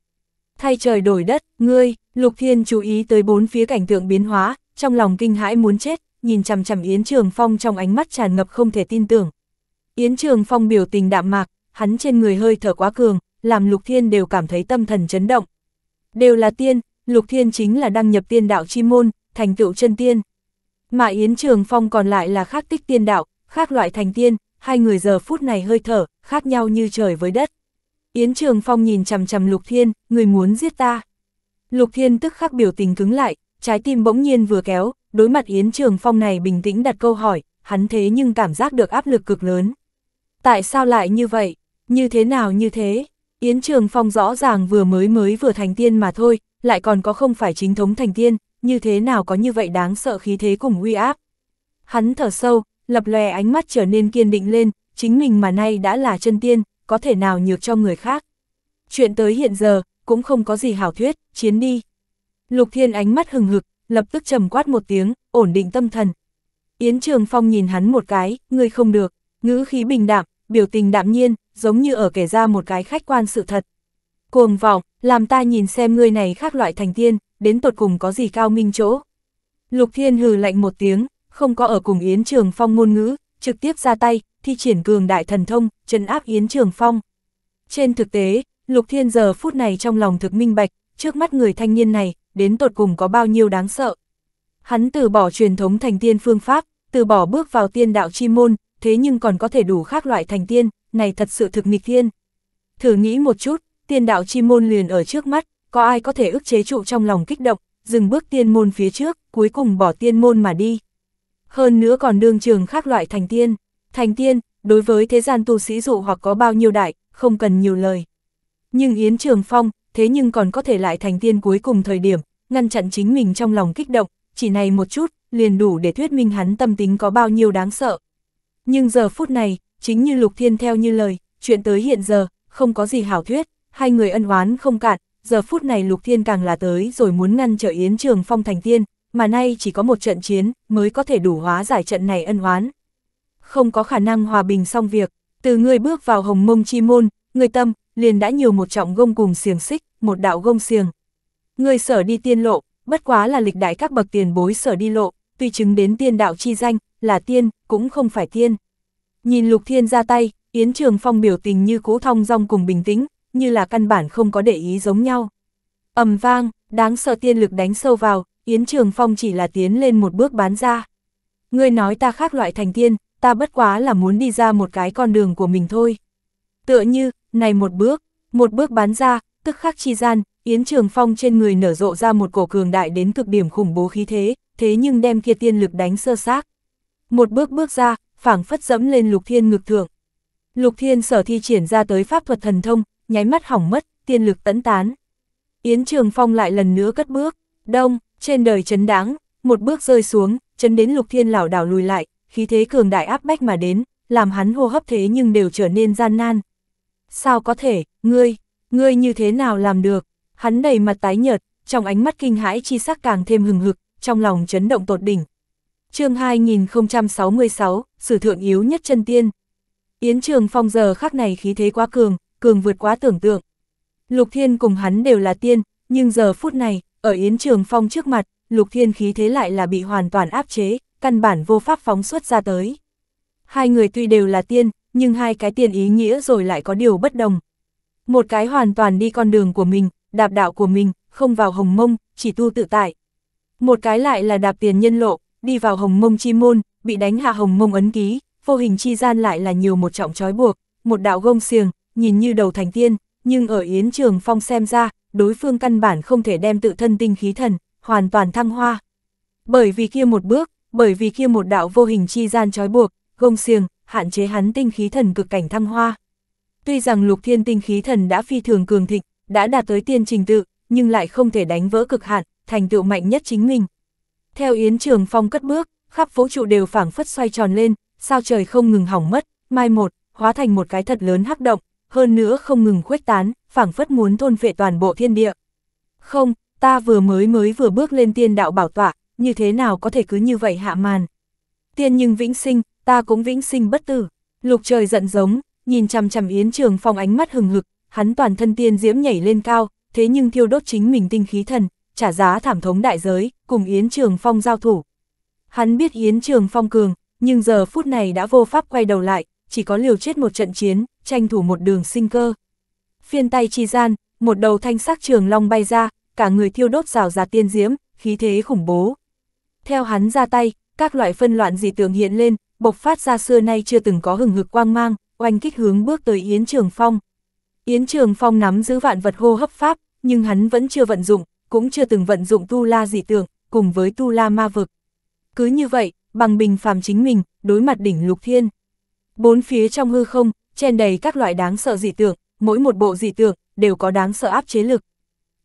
Thay trời đổi đất, ngươi, Lục Thiên chú ý tới bốn phía cảnh tượng biến hóa, trong lòng kinh hãi muốn chết, nhìn chằm chằm Yến Trường Phong trong ánh mắt tràn ngập không thể tin tưởng. Yến Trường Phong biểu tình đạm mạc, hắn trên người hơi thở quá cường, làm Lục Thiên đều cảm thấy tâm thần chấn động. Đều là tiên, Lục Thiên chính là đăng nhập tiên đạo chi môn, thành tựu chân tiên. Mà Yến Trường Phong còn lại là khác tích tiên đạo, khác loại thành tiên, hai người giờ phút này hơi thở, khác nhau như trời với đất. Yến Trường Phong nhìn chằm chằm Lục Thiên, người muốn giết ta. Lục Thiên tức khắc biểu tình cứng lại, trái tim bỗng nhiên vừa kéo, đối mặt Yến Trường Phong này bình tĩnh đặt câu hỏi, hắn thế nhưng cảm giác được áp lực cực lớn. Tại sao lại như vậy? Như thế nào như thế? Yến Trường Phong rõ ràng vừa mới mới vừa thành tiên mà thôi, lại còn có không phải chính thống thành tiên, như thế nào có như vậy đáng sợ khí thế cùng uy áp. Hắn thở sâu, lập lòe ánh mắt trở nên kiên định lên, chính mình mà nay đã là chân tiên, có thể nào nhược cho người khác. Chuyện tới hiện giờ, cũng không có gì hảo thuyết, chiến đi. Lục Thiên ánh mắt hừng hực, lập tức trầm quát một tiếng, ổn định tâm thần. Yến Trường Phong nhìn hắn một cái, ngươi không được, ngữ khí bình đạm, biểu tình đạm nhiên, giống như ở kể ra một cái khách quan sự thật. Cuồng vọng, làm ta nhìn xem ngươi này khác loại thành tiên, đến tột cùng có gì cao minh chỗ. Lục Thiên hừ lạnh một tiếng, không có ở cùng Yến Trường Phong ngôn ngữ, trực tiếp ra tay, thi triển cường đại thần thông, chân áp Yến Trường Phong. Trên thực tế, Lục Thiên giờ phút này trong lòng thực minh bạch, trước mắt người thanh niên này, đến tột cùng có bao nhiêu đáng sợ. Hắn từ bỏ truyền thống thành tiên phương pháp, từ bỏ bước vào tiên đạo chi môn, thế nhưng còn có thể đủ khác loại thành tiên, này thật sự thực nghịch thiên. Thử nghĩ một chút, tiên đạo chi môn liền ở trước mắt, có ai có thể ức chế trụ trong lòng kích động, dừng bước tiên môn phía trước, cuối cùng bỏ tiên môn mà đi. Hơn nữa còn đương trường khác loại thành tiên. Thành tiên, đối với thế gian tu sĩ dụ hoặc có bao nhiêu đại, không cần nhiều lời. Nhưng Yến Trường Phong, thế nhưng còn có thể lại thành tiên cuối cùng thời điểm, ngăn chặn chính mình trong lòng kích động, chỉ này một chút, liền đủ để thuyết minh hắn tâm tính có bao nhiêu đáng sợ. Nhưng giờ phút này, chính như Lục Thiên theo như lời, chuyện tới hiện giờ, không có gì hảo thuyết, hai người ân oán không cạn, giờ phút này Lục Thiên càng là tới rồi muốn ngăn trở Yến Trường Phong thành tiên, mà nay chỉ có một trận chiến mới có thể đủ hóa giải trận này ân oán. Không có khả năng hòa bình xong việc, từ người bước vào hồng mông chi môn, người tâm, liền đã nhiều một trọng gông cùng xiềng xích, một đạo gông xiềng. Người sở đi tiên lộ, bất quá là lịch đại các bậc tiền bối sở đi lộ, tuy chứng đến tiên đạo chi danh, là tiên, cũng không phải tiên. Nhìn Lục Thiên ra tay, Yến Trường Phong biểu tình như cố thong dong cùng bình tĩnh, như là căn bản không có để ý giống nhau. ầm vang, đáng sợ tiên lực đánh sâu vào, Yến Trường Phong chỉ là tiến lên một bước bán ra. Ngươi nói ta khác loại thành tiên, ta bất quá là muốn đi ra một cái con đường của mình thôi. Tựa như, này một bước, một bước bán ra, tức khắc chi gian, Yến Trường Phong trên người nở rộ ra một cổ cường đại đến cực điểm khủng bố khí thế, thế nhưng đem kia tiên lực đánh sơ xác một bước bước ra, phảng phất dẫm lên lục thiên ngực thượng. Lục thiên sở thi triển ra tới pháp thuật thần thông, nháy mắt hỏng mất, tiên lực tẫn tán. Yến Trường Phong lại lần nữa cất bước, đông, trên đời chấn đáng, một bước rơi xuống, chấn đến lục thiên lảo đảo lùi lại, khí thế cường đại áp bách mà đến, làm hắn hô hấp thế nhưng đều trở nên gian nan. Sao có thể, ngươi, ngươi như thế nào làm được? Hắn đầy mặt tái nhợt, trong ánh mắt kinh hãi chi sắc càng thêm hừng hực, trong lòng chấn động tột đỉnh, chương 2066, sử thượng yếu nhất chân tiên. Yến Trường Phong giờ khắc này khí thế quá cường, cường vượt quá tưởng tượng. Lục Thiên cùng hắn đều là tiên, nhưng giờ phút này, ở Yến Trường Phong trước mặt, Lục Thiên khí thế lại là bị hoàn toàn áp chế, căn bản vô pháp phóng xuất ra tới. Hai người tuy đều là tiên, nhưng hai cái tiền ý nghĩa rồi lại có điều bất đồng. Một cái hoàn toàn đi con đường của mình, đạp đạo của mình, không vào hồng mông, chỉ tu tự tại. Một cái lại là đạp tiền nhân lộ, đi vào hồng mông chi môn, bị đánh hạ hồng mông ấn ký, vô hình chi gian lại là nhiều một trọng trói buộc, một đạo gông xiềng, nhìn như đầu thành tiên, nhưng ở Yến Trường Phong xem ra, đối phương căn bản không thể đem tự thân tinh khí thần, hoàn toàn thăng hoa. Bởi vì kia một bước, bởi vì kia một đạo vô hình chi gian trói buộc, gông xiềng, hạn chế hắn tinh khí thần cực cảnh thăng hoa. Tuy rằng lục thiên tinh khí thần đã phi thường cường thịnh, đã đạt tới tiên trình tự, nhưng lại không thể đánh vỡ cực hạn, thành tựu mạnh nhất chính mình, theo Yến Trường Phong cất bước, khắp vũ trụ đều phảng phất xoay tròn lên, sao trời không ngừng hỏng mất, mai một, hóa thành một cái thật lớn hắc động, hơn nữa không ngừng khuếch tán, phảng phất muốn thôn phệ toàn bộ thiên địa. Không, ta vừa mới mới vừa bước lên tiên đạo bảo tọa, như thế nào có thể cứ như vậy hạ màn. Tiên nhưng vĩnh sinh, ta cũng vĩnh sinh bất tử. Lục trời giận giống, nhìn chằm chằm Yến Trường Phong ánh mắt hừng hực, hắn toàn thân tiên diễm nhảy lên cao, thế nhưng thiêu đốt chính mình tinh khí thần, trả giá thảm thống đại giới, cùng Yến Trường Phong giao thủ. Hắn biết Yến Trường Phong cường, nhưng giờ phút này đã vô pháp quay đầu lại, chỉ có liều chết một trận chiến, tranh thủ một đường sinh cơ. Phiên tay chi gian, một đầu thanh sắc trường long bay ra, cả người thiêu đốt rào rạt tiên diễm, khí thế khủng bố. Theo hắn ra tay, các loại phân loạn dị tượng hiện lên, bộc phát ra xưa nay chưa từng có hừng hực quang mang, oanh kích hướng bước tới Yến Trường Phong. Yến Trường Phong nắm giữ vạn vật hô hấp pháp, nhưng hắn vẫn chưa vận dụng, cũng chưa từng vận dụng tu la dị tượng, cùng với tu la ma vực. Cứ như vậy, bằng bình phàm chính mình, đối mặt đỉnh lục thiên. Bốn phía trong hư không, chen đầy các loại đáng sợ dị tượng, mỗi một bộ dị tượng, đều có đáng sợ áp chế lực.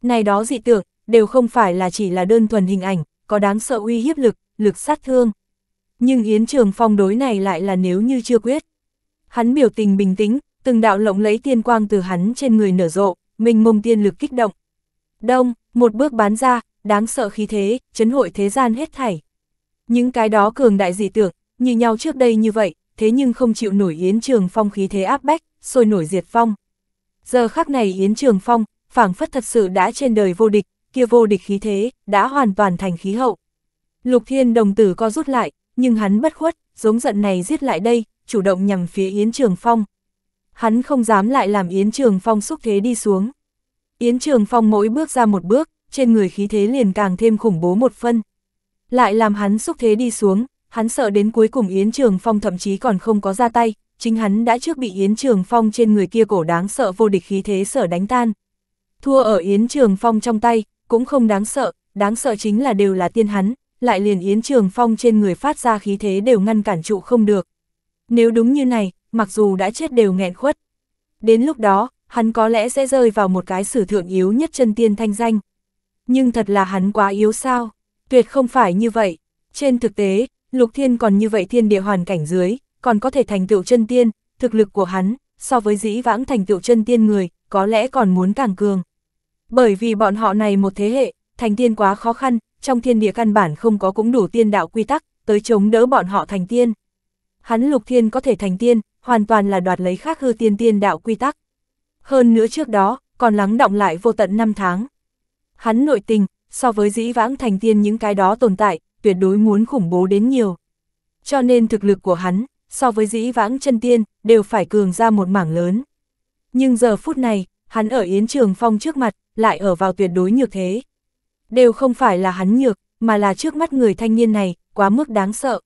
Này đó dị tượng, đều không phải là chỉ là đơn thuần hình ảnh, có đáng sợ uy hiếp lực, lực sát thương. Nhưng Yến Trường Phong đối này lại là nếu như chưa quyết. Hắn biểu tình bình tĩnh, từng đạo lộng lấy tiên quang từ hắn trên người nở rộ, mình mông tiên lực kích động, Đông, một bước bán ra, đáng sợ khí thế, chấn hội thế gian hết thảy. Những cái đó cường đại dị tưởng, như nhau trước đây như vậy, thế nhưng không chịu nổi Yến Trường Phong khí thế áp bách, sôi nổi diệt phong. Giờ khắc này Yến Trường Phong, phảng phất thật sự đã trên đời vô địch, kia vô địch khí thế, đã hoàn toàn thành khí hậu. Lục Thiên đồng tử co rút lại, nhưng hắn bất khuất, giống giận này giết lại đây, chủ động nhằm phía Yến Trường Phong. Hắn không dám lại làm Yến Trường Phong xúc thế đi xuống. Yến Trường Phong mỗi bước ra một bước, trên người khí thế liền càng thêm khủng bố một phân. Lại làm hắn xúc thế đi xuống, hắn sợ đến cuối cùng Yến Trường Phong thậm chí còn không có ra tay, chính hắn đã trước bị Yến Trường Phong trên người kia cổ đáng sợ vô địch khí thế sở đánh tan. Thua ở Yến Trường Phong trong tay, cũng không đáng sợ, đáng sợ chính là đều là tiên hắn, lại liền Yến Trường Phong trên người phát ra khí thế đều ngăn cản trụ không được. Nếu đúng như này, mặc dù đã chết đều nghẹn khuất. Đến lúc đó, hắn có lẽ sẽ rơi vào một cái sử thượng yếu nhất chân tiên thanh danh. Nhưng thật là hắn quá yếu sao? Tuyệt không phải như vậy. Trên thực tế, Lục Thiên còn như vậy thiên địa hoàn cảnh dưới, còn có thể thành tựu chân tiên, thực lực của hắn, so với dĩ vãng thành tựu chân tiên người, có lẽ còn muốn càng cường. Bởi vì bọn họ này một thế hệ, thành tiên quá khó khăn, trong thiên địa căn bản không có cũng đủ tiên đạo quy tắc, tới chống đỡ bọn họ thành tiên. Hắn Lục Thiên có thể thành tiên, hoàn toàn là đoạt lấy khác hư tiên tiên đạo quy tắc hơn nữa trước đó, còn lắng động lại vô tận năm tháng. Hắn nội tình, so với dĩ vãng thành tiên những cái đó tồn tại, tuyệt đối muốn khủng bố đến nhiều. Cho nên thực lực của hắn, so với dĩ vãng chân tiên, đều phải cường ra một mảng lớn. Nhưng giờ phút này, hắn ở Yến Trường Phong trước mặt, lại ở vào tuyệt đối nhược thế. Đều không phải là hắn nhược, mà là trước mắt người thanh niên này, quá mức đáng sợ.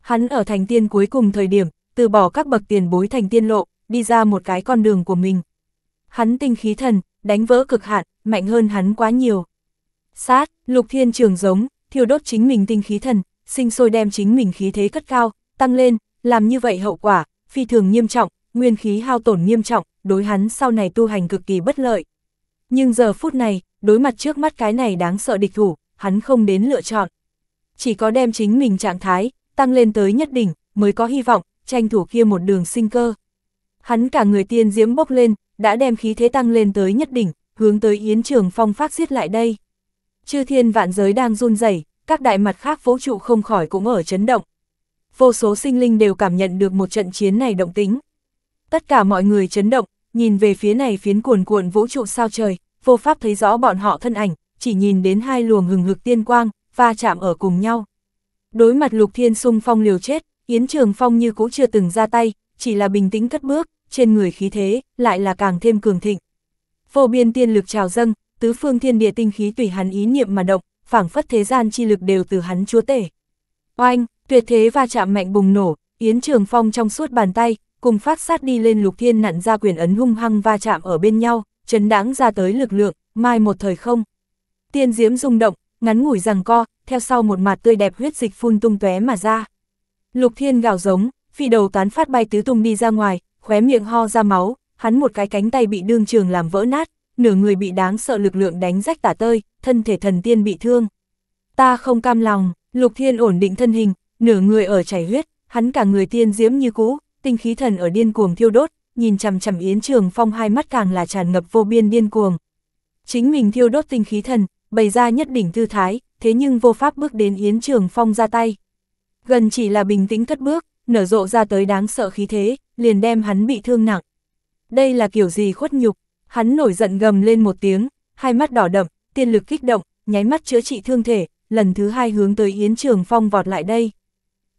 Hắn ở thành tiên cuối cùng thời điểm, từ bỏ các bậc tiền bối thành tiên lộ, đi ra một cái con đường của mình hắn tinh khí thần, đánh vỡ cực hạn, mạnh hơn hắn quá nhiều. Sát, lục thiên trường giống, thiêu đốt chính mình tinh khí thần, sinh sôi đem chính mình khí thế cất cao, tăng lên, làm như vậy hậu quả, phi thường nghiêm trọng, nguyên khí hao tổn nghiêm trọng, đối hắn sau này tu hành cực kỳ bất lợi. Nhưng giờ phút này, đối mặt trước mắt cái này đáng sợ địch thủ, hắn không đến lựa chọn. Chỉ có đem chính mình trạng thái, tăng lên tới nhất đỉnh, mới có hy vọng, tranh thủ kia một đường sinh cơ. Hắn cả người tiên diễm bốc lên, đã đem khí thế tăng lên tới nhất đỉnh, hướng tới Yến Trường Phong phát giết lại đây. Chư thiên vạn giới đang run rẩy, các đại mặt khác vũ trụ không khỏi cũng ở chấn động. Vô số sinh linh đều cảm nhận được một trận chiến này động tính. Tất cả mọi người chấn động, nhìn về phía này phiến cuồn cuộn vũ trụ sao trời, vô pháp thấy rõ bọn họ thân ảnh, chỉ nhìn đến hai luồng hừng hực tiên quang, va chạm ở cùng nhau. Đối mặt Lục Thiên Sung Phong liều chết, Yến Trường Phong như cũ chưa từng ra tay, chỉ là bình tĩnh cất bước, trên người khí thế, lại là càng thêm cường thịnh. Vô biên tiên lực trào dâng, tứ phương thiên địa tinh khí tùy hắn ý niệm mà động, phảng phất thế gian chi lực đều từ hắn chúa tể. Oanh, tuyệt thế va chạm mạnh bùng nổ, Yến Trường Phong trong suốt bàn tay, cùng phát sát đi lên lục thiên nặn ra quyền ấn hung hăng va chạm ở bên nhau, chấn đáng ra tới lực lượng, mai một thời không. Tiên diễm rung động, ngắn ngủi rằng co, theo sau một mặt tươi đẹp huyết dịch phun tung tóe mà ra. Lục thiên gào giống, phi đầu tán phát bay tứ tung đi ra ngoài, khóe miệng ho ra máu, hắn một cái cánh tay bị đương trường làm vỡ nát, nửa người bị đáng sợ lực lượng đánh rách tả tơi, thân thể thần tiên bị thương. Ta không cam lòng, Lục Thiên ổn định thân hình, nửa người ở chảy huyết, hắn cả người tiên diễm như cũ, tinh khí thần ở điên cuồng thiêu đốt, nhìn chằm chằm Yến Trường Phong hai mắt càng là tràn ngập vô biên điên cuồng. Chính mình thiêu đốt tinh khí thần, bày ra nhất đỉnh tư thái, thế nhưng vô pháp bước đến Yến Trường Phong ra tay. Gần chỉ là bình tĩnh cất bước, nở rộ ra tới đáng sợ khí thế, liền đem hắn bị thương nặng. Đây là kiểu gì khuất nhục, hắn nổi giận gầm lên một tiếng, hai mắt đỏ đậm, tiên lực kích động, nháy mắt chữa trị thương thể, lần thứ hai hướng tới Yến Trường Phong vọt lại đây.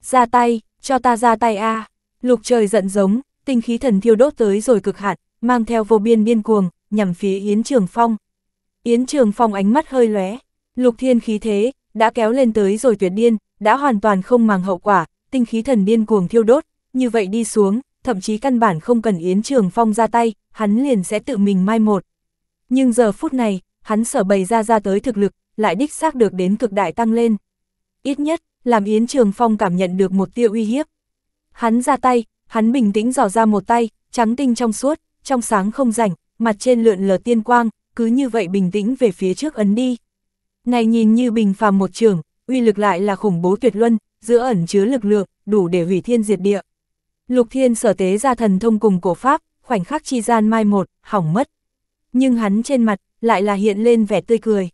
Ra tay, cho ta ra tay a Lục trời giận giống, tinh khí thần thiêu đốt tới rồi cực hạn, mang theo vô biên biên cuồng, nhằm phía Yến Trường Phong. Yến Trường Phong ánh mắt hơi lóe, lục thiên khí thế, đã kéo lên tới rồi tuyệt điên, đã hoàn toàn không màng hậu quả, tinh khí thần điên cuồng thiêu đốt, như vậy đi xuống, thậm chí căn bản không cần Yến Trường Phong ra tay, hắn liền sẽ tự mình mai một. Nhưng giờ phút này, hắn sở bày ra ra tới thực lực, lại đích xác được đến cực đại tăng lên. Ít nhất, làm Yến Trường Phong cảm nhận được một tia uy hiếp. Hắn ra tay, hắn bình tĩnh dò ra một tay, trắng tinh trong suốt, trong sáng không rảnh, mặt trên lượn lờ tiên quang, cứ như vậy bình tĩnh về phía trước ấn đi. Này nhìn như bình phàm một trường, uy lực lại là khủng bố tuyệt luân, giữa ẩn chứa lực lượng, đủ để hủy thiên diệt địa. Lục Thiên sở tế ra thần thông cùng cổ pháp, khoảnh khắc chi gian mai một, hỏng mất. Nhưng hắn trên mặt, lại là hiện lên vẻ tươi cười.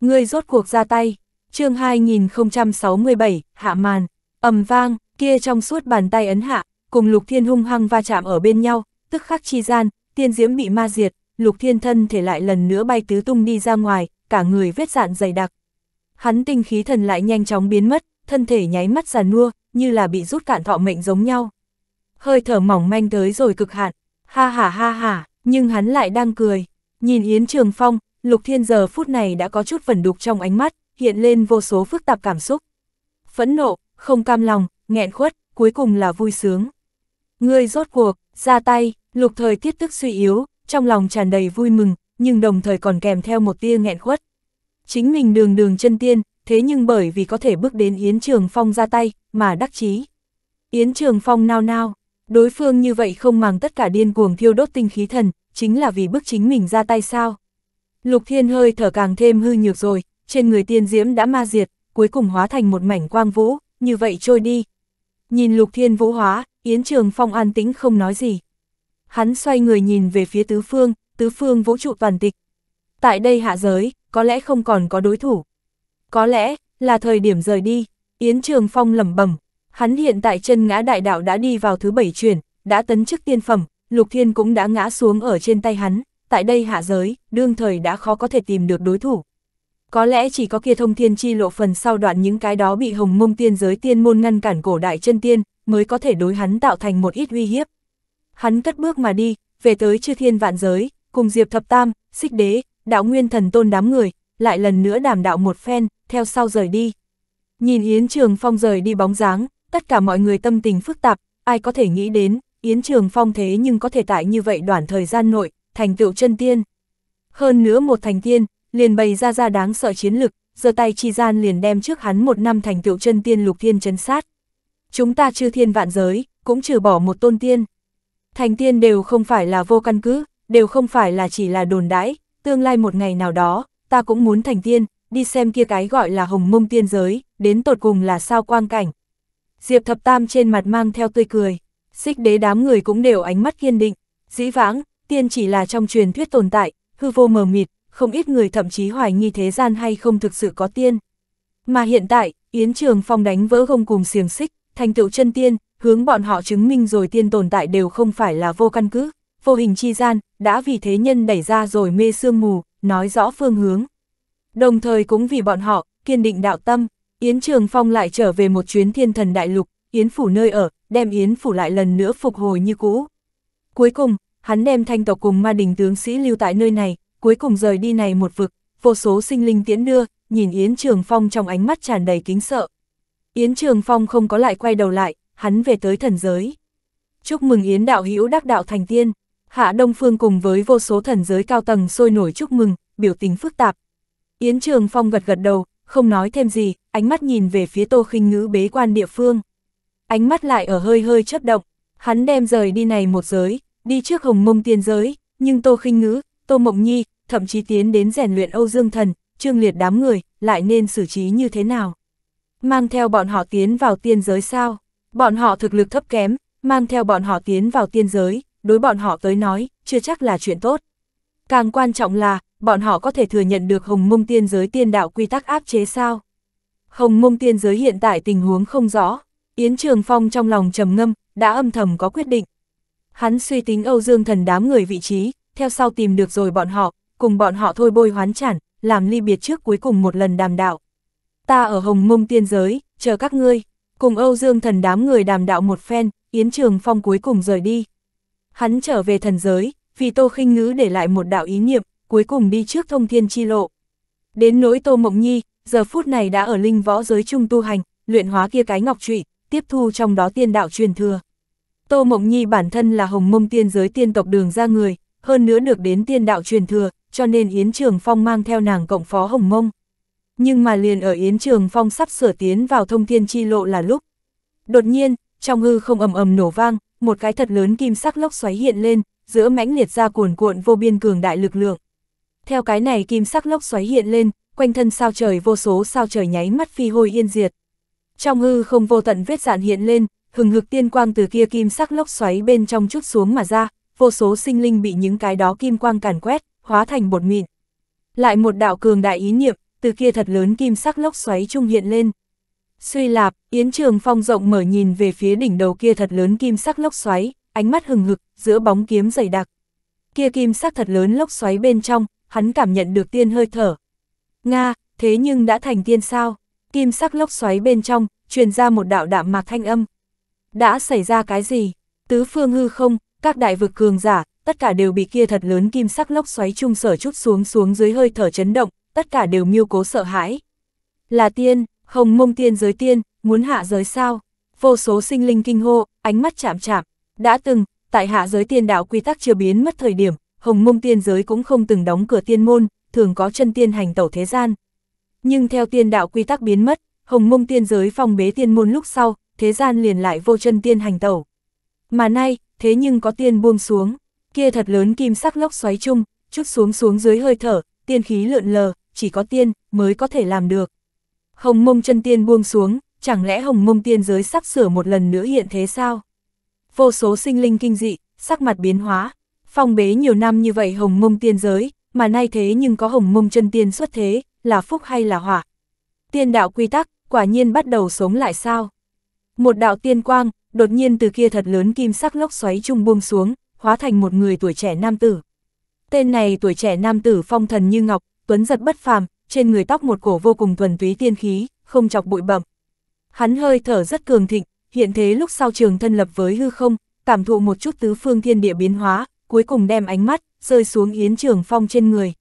Ngươi rốt cuộc ra tay, chương 2067, hạ màn, ầm vang, kia trong suốt bàn tay ấn hạ, cùng Lục Thiên hung hăng va chạm ở bên nhau, tức khắc chi gian, tiên diễm bị ma diệt, Lục Thiên thân thể lại lần nữa bay tứ tung đi ra ngoài, cả người vết dạn dày đặc. Hắn tinh khí thần lại nhanh chóng biến mất, thân thể nháy mắt già nua, như là bị rút cạn thọ mệnh giống nhau hơi thở mỏng manh tới rồi cực hạn, ha ha ha ha, nhưng hắn lại đang cười. Nhìn Yến Trường Phong, Lục Thiên giờ phút này đã có chút vẩn đục trong ánh mắt, hiện lên vô số phức tạp cảm xúc. Phẫn nộ, không cam lòng, nghẹn khuất, cuối cùng là vui sướng. Ngươi rốt cuộc, ra tay, lục thời tiết tức suy yếu, trong lòng tràn đầy vui mừng, nhưng đồng thời còn kèm theo một tia nghẹn khuất. Chính mình đường đường chân tiên, thế nhưng bởi vì có thể bước đến Yến Trường Phong ra tay, mà đắc chí. Yến Trường Phong nao nao, Đối phương như vậy không màng tất cả điên cuồng thiêu đốt tinh khí thần, chính là vì bức chính mình ra tay sao. Lục Thiên hơi thở càng thêm hư nhược rồi, trên người tiên diễm đã ma diệt, cuối cùng hóa thành một mảnh quang vũ, như vậy trôi đi. Nhìn Lục Thiên vũ hóa, Yến Trường Phong an tĩnh không nói gì. Hắn xoay người nhìn về phía tứ phương, tứ phương vũ trụ toàn tịch. Tại đây hạ giới, có lẽ không còn có đối thủ. Có lẽ, là thời điểm rời đi, Yến Trường Phong lẩm bẩm, Hắn hiện tại chân ngã đại đạo đã đi vào thứ bảy chuyển, đã tấn chức tiên phẩm, Lục Thiên cũng đã ngã xuống ở trên tay hắn, tại đây hạ giới, đương thời đã khó có thể tìm được đối thủ. Có lẽ chỉ có kia thông thiên chi lộ phần sau đoạn những cái đó bị hồng mông tiên giới tiên môn ngăn cản cổ đại chân tiên, mới có thể đối hắn tạo thành một ít uy hiếp. Hắn cất bước mà đi, về tới chư thiên vạn giới, cùng Diệp Thập Tam, Xích Đế, Đạo Nguyên Thần Tôn đám người, lại lần nữa đàm đạo một phen, theo sau rời đi. Nhìn Yến Trường Phong rời đi bóng dáng, tất cả mọi người tâm tình phức tạp, ai có thể nghĩ đến, Yến Trường Phong thế nhưng có thể tại như vậy đoạn thời gian nội, thành tựu chân tiên. Hơn nữa một thành tiên, liền bày ra ra đáng sợ chiến lực, giơ tay chi gian liền đem trước hắn một năm thành tựu chân tiên lục thiên chấn sát. Chúng ta chư thiên vạn giới, cũng trừ bỏ một tôn tiên. Thành tiên đều không phải là vô căn cứ, đều không phải là chỉ là đồn đãi, tương lai một ngày nào đó, ta cũng muốn thành tiên, đi xem kia cái gọi là hồng mông tiên giới, đến tột cùng là sao quang cảnh, Diệp Thập Tam trên mặt mang theo tươi cười, xích đế đám người cũng đều ánh mắt kiên định, dĩ vãng, tiên chỉ là trong truyền thuyết tồn tại, hư vô mờ mịt, không ít người thậm chí hoài nghi thế gian hay không thực sự có tiên. Mà hiện tại, Yến Trường Phong đánh vỡ gông cùng xiềng xích, thành tựu chân tiên, hướng bọn họ chứng minh rồi tiên tồn tại đều không phải là vô căn cứ, vô hình chi gian, đã vì thế nhân đẩy ra rồi mê sương mù, nói rõ phương hướng. Đồng thời cũng vì bọn họ, kiên định đạo tâm. Yến Trường Phong lại trở về một chuyến thiên thần đại lục, Yến Phủ nơi ở, đem Yến Phủ lại lần nữa phục hồi như cũ. Cuối cùng, hắn đem thanh tộc cùng ma đình tướng sĩ lưu tại nơi này, cuối cùng rời đi này một vực, vô số sinh linh tiễn đưa, nhìn Yến Trường Phong trong ánh mắt tràn đầy kính sợ. Yến Trường Phong không có lại quay đầu lại, hắn về tới thần giới. Chúc mừng Yến đạo hữu đắc đạo thành tiên, Hạ Đông Phương cùng với vô số thần giới cao tầng sôi nổi chúc mừng, biểu tình phức tạp. Yến Trường Phong gật gật đầu, không nói thêm gì, ánh mắt nhìn về phía tô khinh ngữ bế quan địa phương. Ánh mắt lại ở hơi hơi chấp động, hắn đem rời đi này một giới, đi trước hồng mông tiên giới, nhưng tô khinh ngữ, tô mộng nhi, thậm chí tiến đến rèn luyện Âu Dương Thần, trương liệt đám người, lại nên xử trí như thế nào? Mang theo bọn họ tiến vào tiên giới sao? Bọn họ thực lực thấp kém, mang theo bọn họ tiến vào tiên giới, đối bọn họ tới nói, chưa chắc là chuyện tốt. Càng quan trọng là, bọn họ có thể thừa nhận được hồng mông tiên giới tiên đạo quy tắc áp chế sao? Hồng mông tiên giới hiện tại tình huống không rõ, Yến Trường Phong trong lòng trầm ngâm, đã âm thầm có quyết định. Hắn suy tính Âu Dương thần đám người vị trí, theo sau tìm được rồi bọn họ, cùng bọn họ thôi bôi hoán chản, làm ly biệt trước cuối cùng một lần đàm đạo. Ta ở hồng mông tiên giới, chờ các ngươi, cùng Âu Dương thần đám người đàm đạo một phen, Yến Trường Phong cuối cùng rời đi. Hắn trở về thần giới, vì tô khinh ngữ để lại một đạo ý niệm, cuối cùng đi trước thông thiên chi lộ. Đến nỗi Tô Mộng Nhi, giờ phút này đã ở linh võ giới trung tu hành, luyện hóa kia cái ngọc trụy, tiếp thu trong đó tiên đạo truyền thừa. Tô Mộng Nhi bản thân là hồng mông tiên giới tiên tộc đường ra người, hơn nữa được đến tiên đạo truyền thừa, cho nên Yến Trường Phong mang theo nàng cộng phó hồng mông. Nhưng mà liền ở Yến Trường Phong sắp sửa tiến vào thông thiên chi lộ là lúc. Đột nhiên, trong hư không ầm ầm nổ vang, một cái thật lớn kim sắc lốc xoáy hiện lên, giữa mãnh liệt ra cuồn cuộn vô biên cường đại lực lượng. Theo cái này kim sắc lốc xoáy hiện lên, quanh thân sao trời vô số sao trời nháy mắt phi hôi yên diệt. Trong hư không vô tận vết dạn hiện lên, hừng hực tiên quang từ kia kim sắc lốc xoáy bên trong chút xuống mà ra, vô số sinh linh bị những cái đó kim quang càn quét, hóa thành bột mịn. Lại một đạo cường đại ý niệm, từ kia thật lớn kim sắc lốc xoáy trung hiện lên. Suy lạp, Yến Trường Phong rộng mở nhìn về phía đỉnh đầu kia thật lớn kim sắc lốc xoáy, ánh mắt hừng hực, giữa bóng kiếm dày đặc. Kia kim sắc thật lớn lốc xoáy bên trong, hắn cảm nhận được tiên hơi thở. Nga, thế nhưng đã thành tiên sao? Kim sắc lốc xoáy bên trong, truyền ra một đạo đạm mạc thanh âm. Đã xảy ra cái gì? Tứ phương hư không, các đại vực cường giả, tất cả đều bị kia thật lớn kim sắc lốc xoáy trung sở chút xuống xuống dưới hơi thở chấn động, tất cả đều miêu cố sợ hãi. Là tiên, hồng mông tiên giới tiên, muốn hạ giới sao? Vô số sinh linh kinh hô, ánh mắt chạm chạm, đã từng, tại hạ giới tiên đạo quy tắc chưa biến mất thời điểm, Hồng Mông tiên giới cũng không từng đóng cửa tiên môn, thường có chân tiên hành tẩu thế gian. Nhưng theo tiên đạo quy tắc biến mất, Hồng Mông tiên giới phong bế tiên môn lúc sau, thế gian liền lại vô chân tiên hành tẩu. Mà nay, thế nhưng có tiên buông xuống, kia thật lớn kim sắc lốc xoáy chung, chút xuống xuống dưới hơi thở, tiên khí lượn lờ, chỉ có tiên mới có thể làm được. Hồng Mông chân tiên buông xuống, chẳng lẽ Hồng Mông tiên giới sắp sửa một lần nữa hiện thế sao? Vô số sinh linh kinh dị, sắc mặt biến hóa, Phong bế nhiều năm như vậy hồng mông tiên giới, mà nay thế nhưng có hồng mông chân tiên xuất thế, là phúc hay là hỏa. Tiên đạo quy tắc, quả nhiên bắt đầu sống lại sao. Một đạo tiên quang, đột nhiên từ kia thật lớn kim sắc lốc xoáy trung buông xuống, hóa thành một người tuổi trẻ nam tử. Tên này tuổi trẻ nam tử phong thần như ngọc, tuấn giật bất phàm, trên người tóc một cổ vô cùng thuần túy tiên khí, không chọc bụi bẩm. Hắn hơi thở rất cường thịnh, hiện thế lúc sau trường thân lập với hư không, cảm thụ một chút tứ phương thiên địa biến hóa, cuối cùng đem ánh mắt, rơi xuống Yến Trường Phong trên người.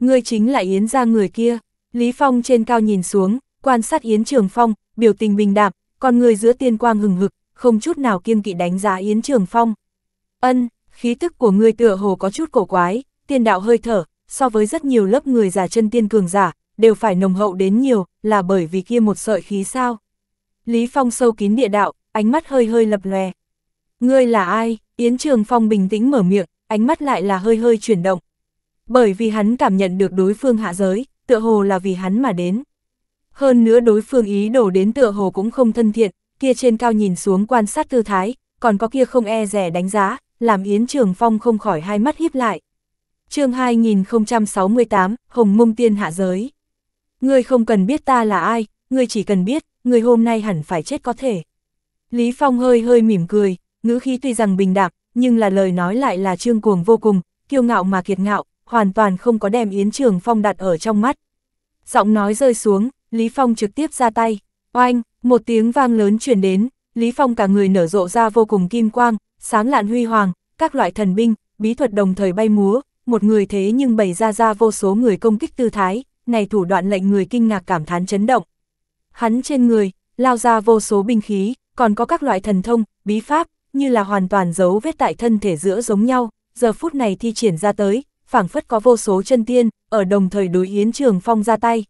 Ngươi chính là Yến ra người kia, Lý Phong trên cao nhìn xuống, quan sát Yến Trường Phong, biểu tình bình đạm, con người giữa tiên quang hừng hực, không chút nào kiêng kỵ đánh giá Yến Trường Phong. Ân, khí tức của ngươi tựa hồ có chút cổ quái, tiên đạo hơi thở, so với rất nhiều lớp người giả chân tiên cường giả, đều phải nồng hậu đến nhiều, là bởi vì kia một sợi khí sao. Lý Phong sâu kín địa đạo, ánh mắt hơi hơi lập lòe, Ngươi là ai? Yến Trường Phong bình tĩnh mở miệng, ánh mắt lại là hơi hơi chuyển động. Bởi vì hắn cảm nhận được đối phương hạ giới, tựa hồ là vì hắn mà đến. Hơn nữa đối phương ý đổ đến tựa hồ cũng không thân thiện, kia trên cao nhìn xuống quan sát tư thái, còn có kia không e rẻ đánh giá, làm Yến Trường Phong không khỏi hai mắt híp lại. chương 2068, Hồng Mông Tiên hạ giới. Ngươi không cần biết ta là ai, ngươi chỉ cần biết, ngươi hôm nay hẳn phải chết có thể. Lý Phong hơi hơi mỉm cười, ngữ khí tuy rằng bình đạm, nhưng là lời nói lại là trương cuồng vô cùng, kiêu ngạo mà kiệt ngạo, hoàn toàn không có đem Yến Trường Phong đặt ở trong mắt. Giọng nói rơi xuống, Lý Phong trực tiếp ra tay, oanh, một tiếng vang lớn truyền đến, Lý Phong cả người nở rộ ra vô cùng kim quang, sáng lạn huy hoàng, các loại thần binh, bí thuật đồng thời bay múa, một người thế nhưng bày ra ra vô số người công kích tư thái, này thủ đoạn lệnh người kinh ngạc cảm thán chấn động. Hắn trên người, lao ra vô số binh khí, còn có các loại thần thông, bí pháp, như là hoàn toàn dấu vết tại thân thể giữa giống nhau, giờ phút này thi triển ra tới, phảng phất có vô số chân tiên, ở đồng thời đối Yến Trường Phong ra tay.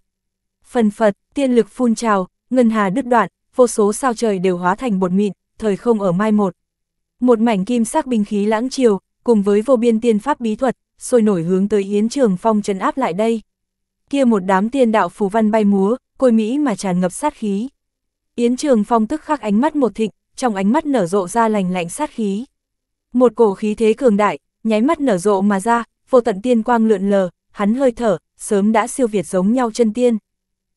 Phần phật, tiên lực phun trào, ngân hà đứt đoạn, vô số sao trời đều hóa thành bột mịn, thời không ở mai một. Một mảnh kim sắc binh khí lãng chiều, cùng với vô biên tiên pháp bí thuật, sôi nổi hướng tới Yến Trường Phong trấn áp lại đây. Kia một đám tiên đạo phù văn bay múa, côi mỹ mà tràn ngập sát khí. Yến Trường Phong tức khắc ánh mắt một thịnh, trong ánh mắt nở rộ ra lành lạnh sát khí. Một cổ khí thế cường đại, nháy mắt nở rộ mà ra, vô tận tiên quang lượn lờ, hắn hơi thở, sớm đã siêu việt giống nhau chân tiên.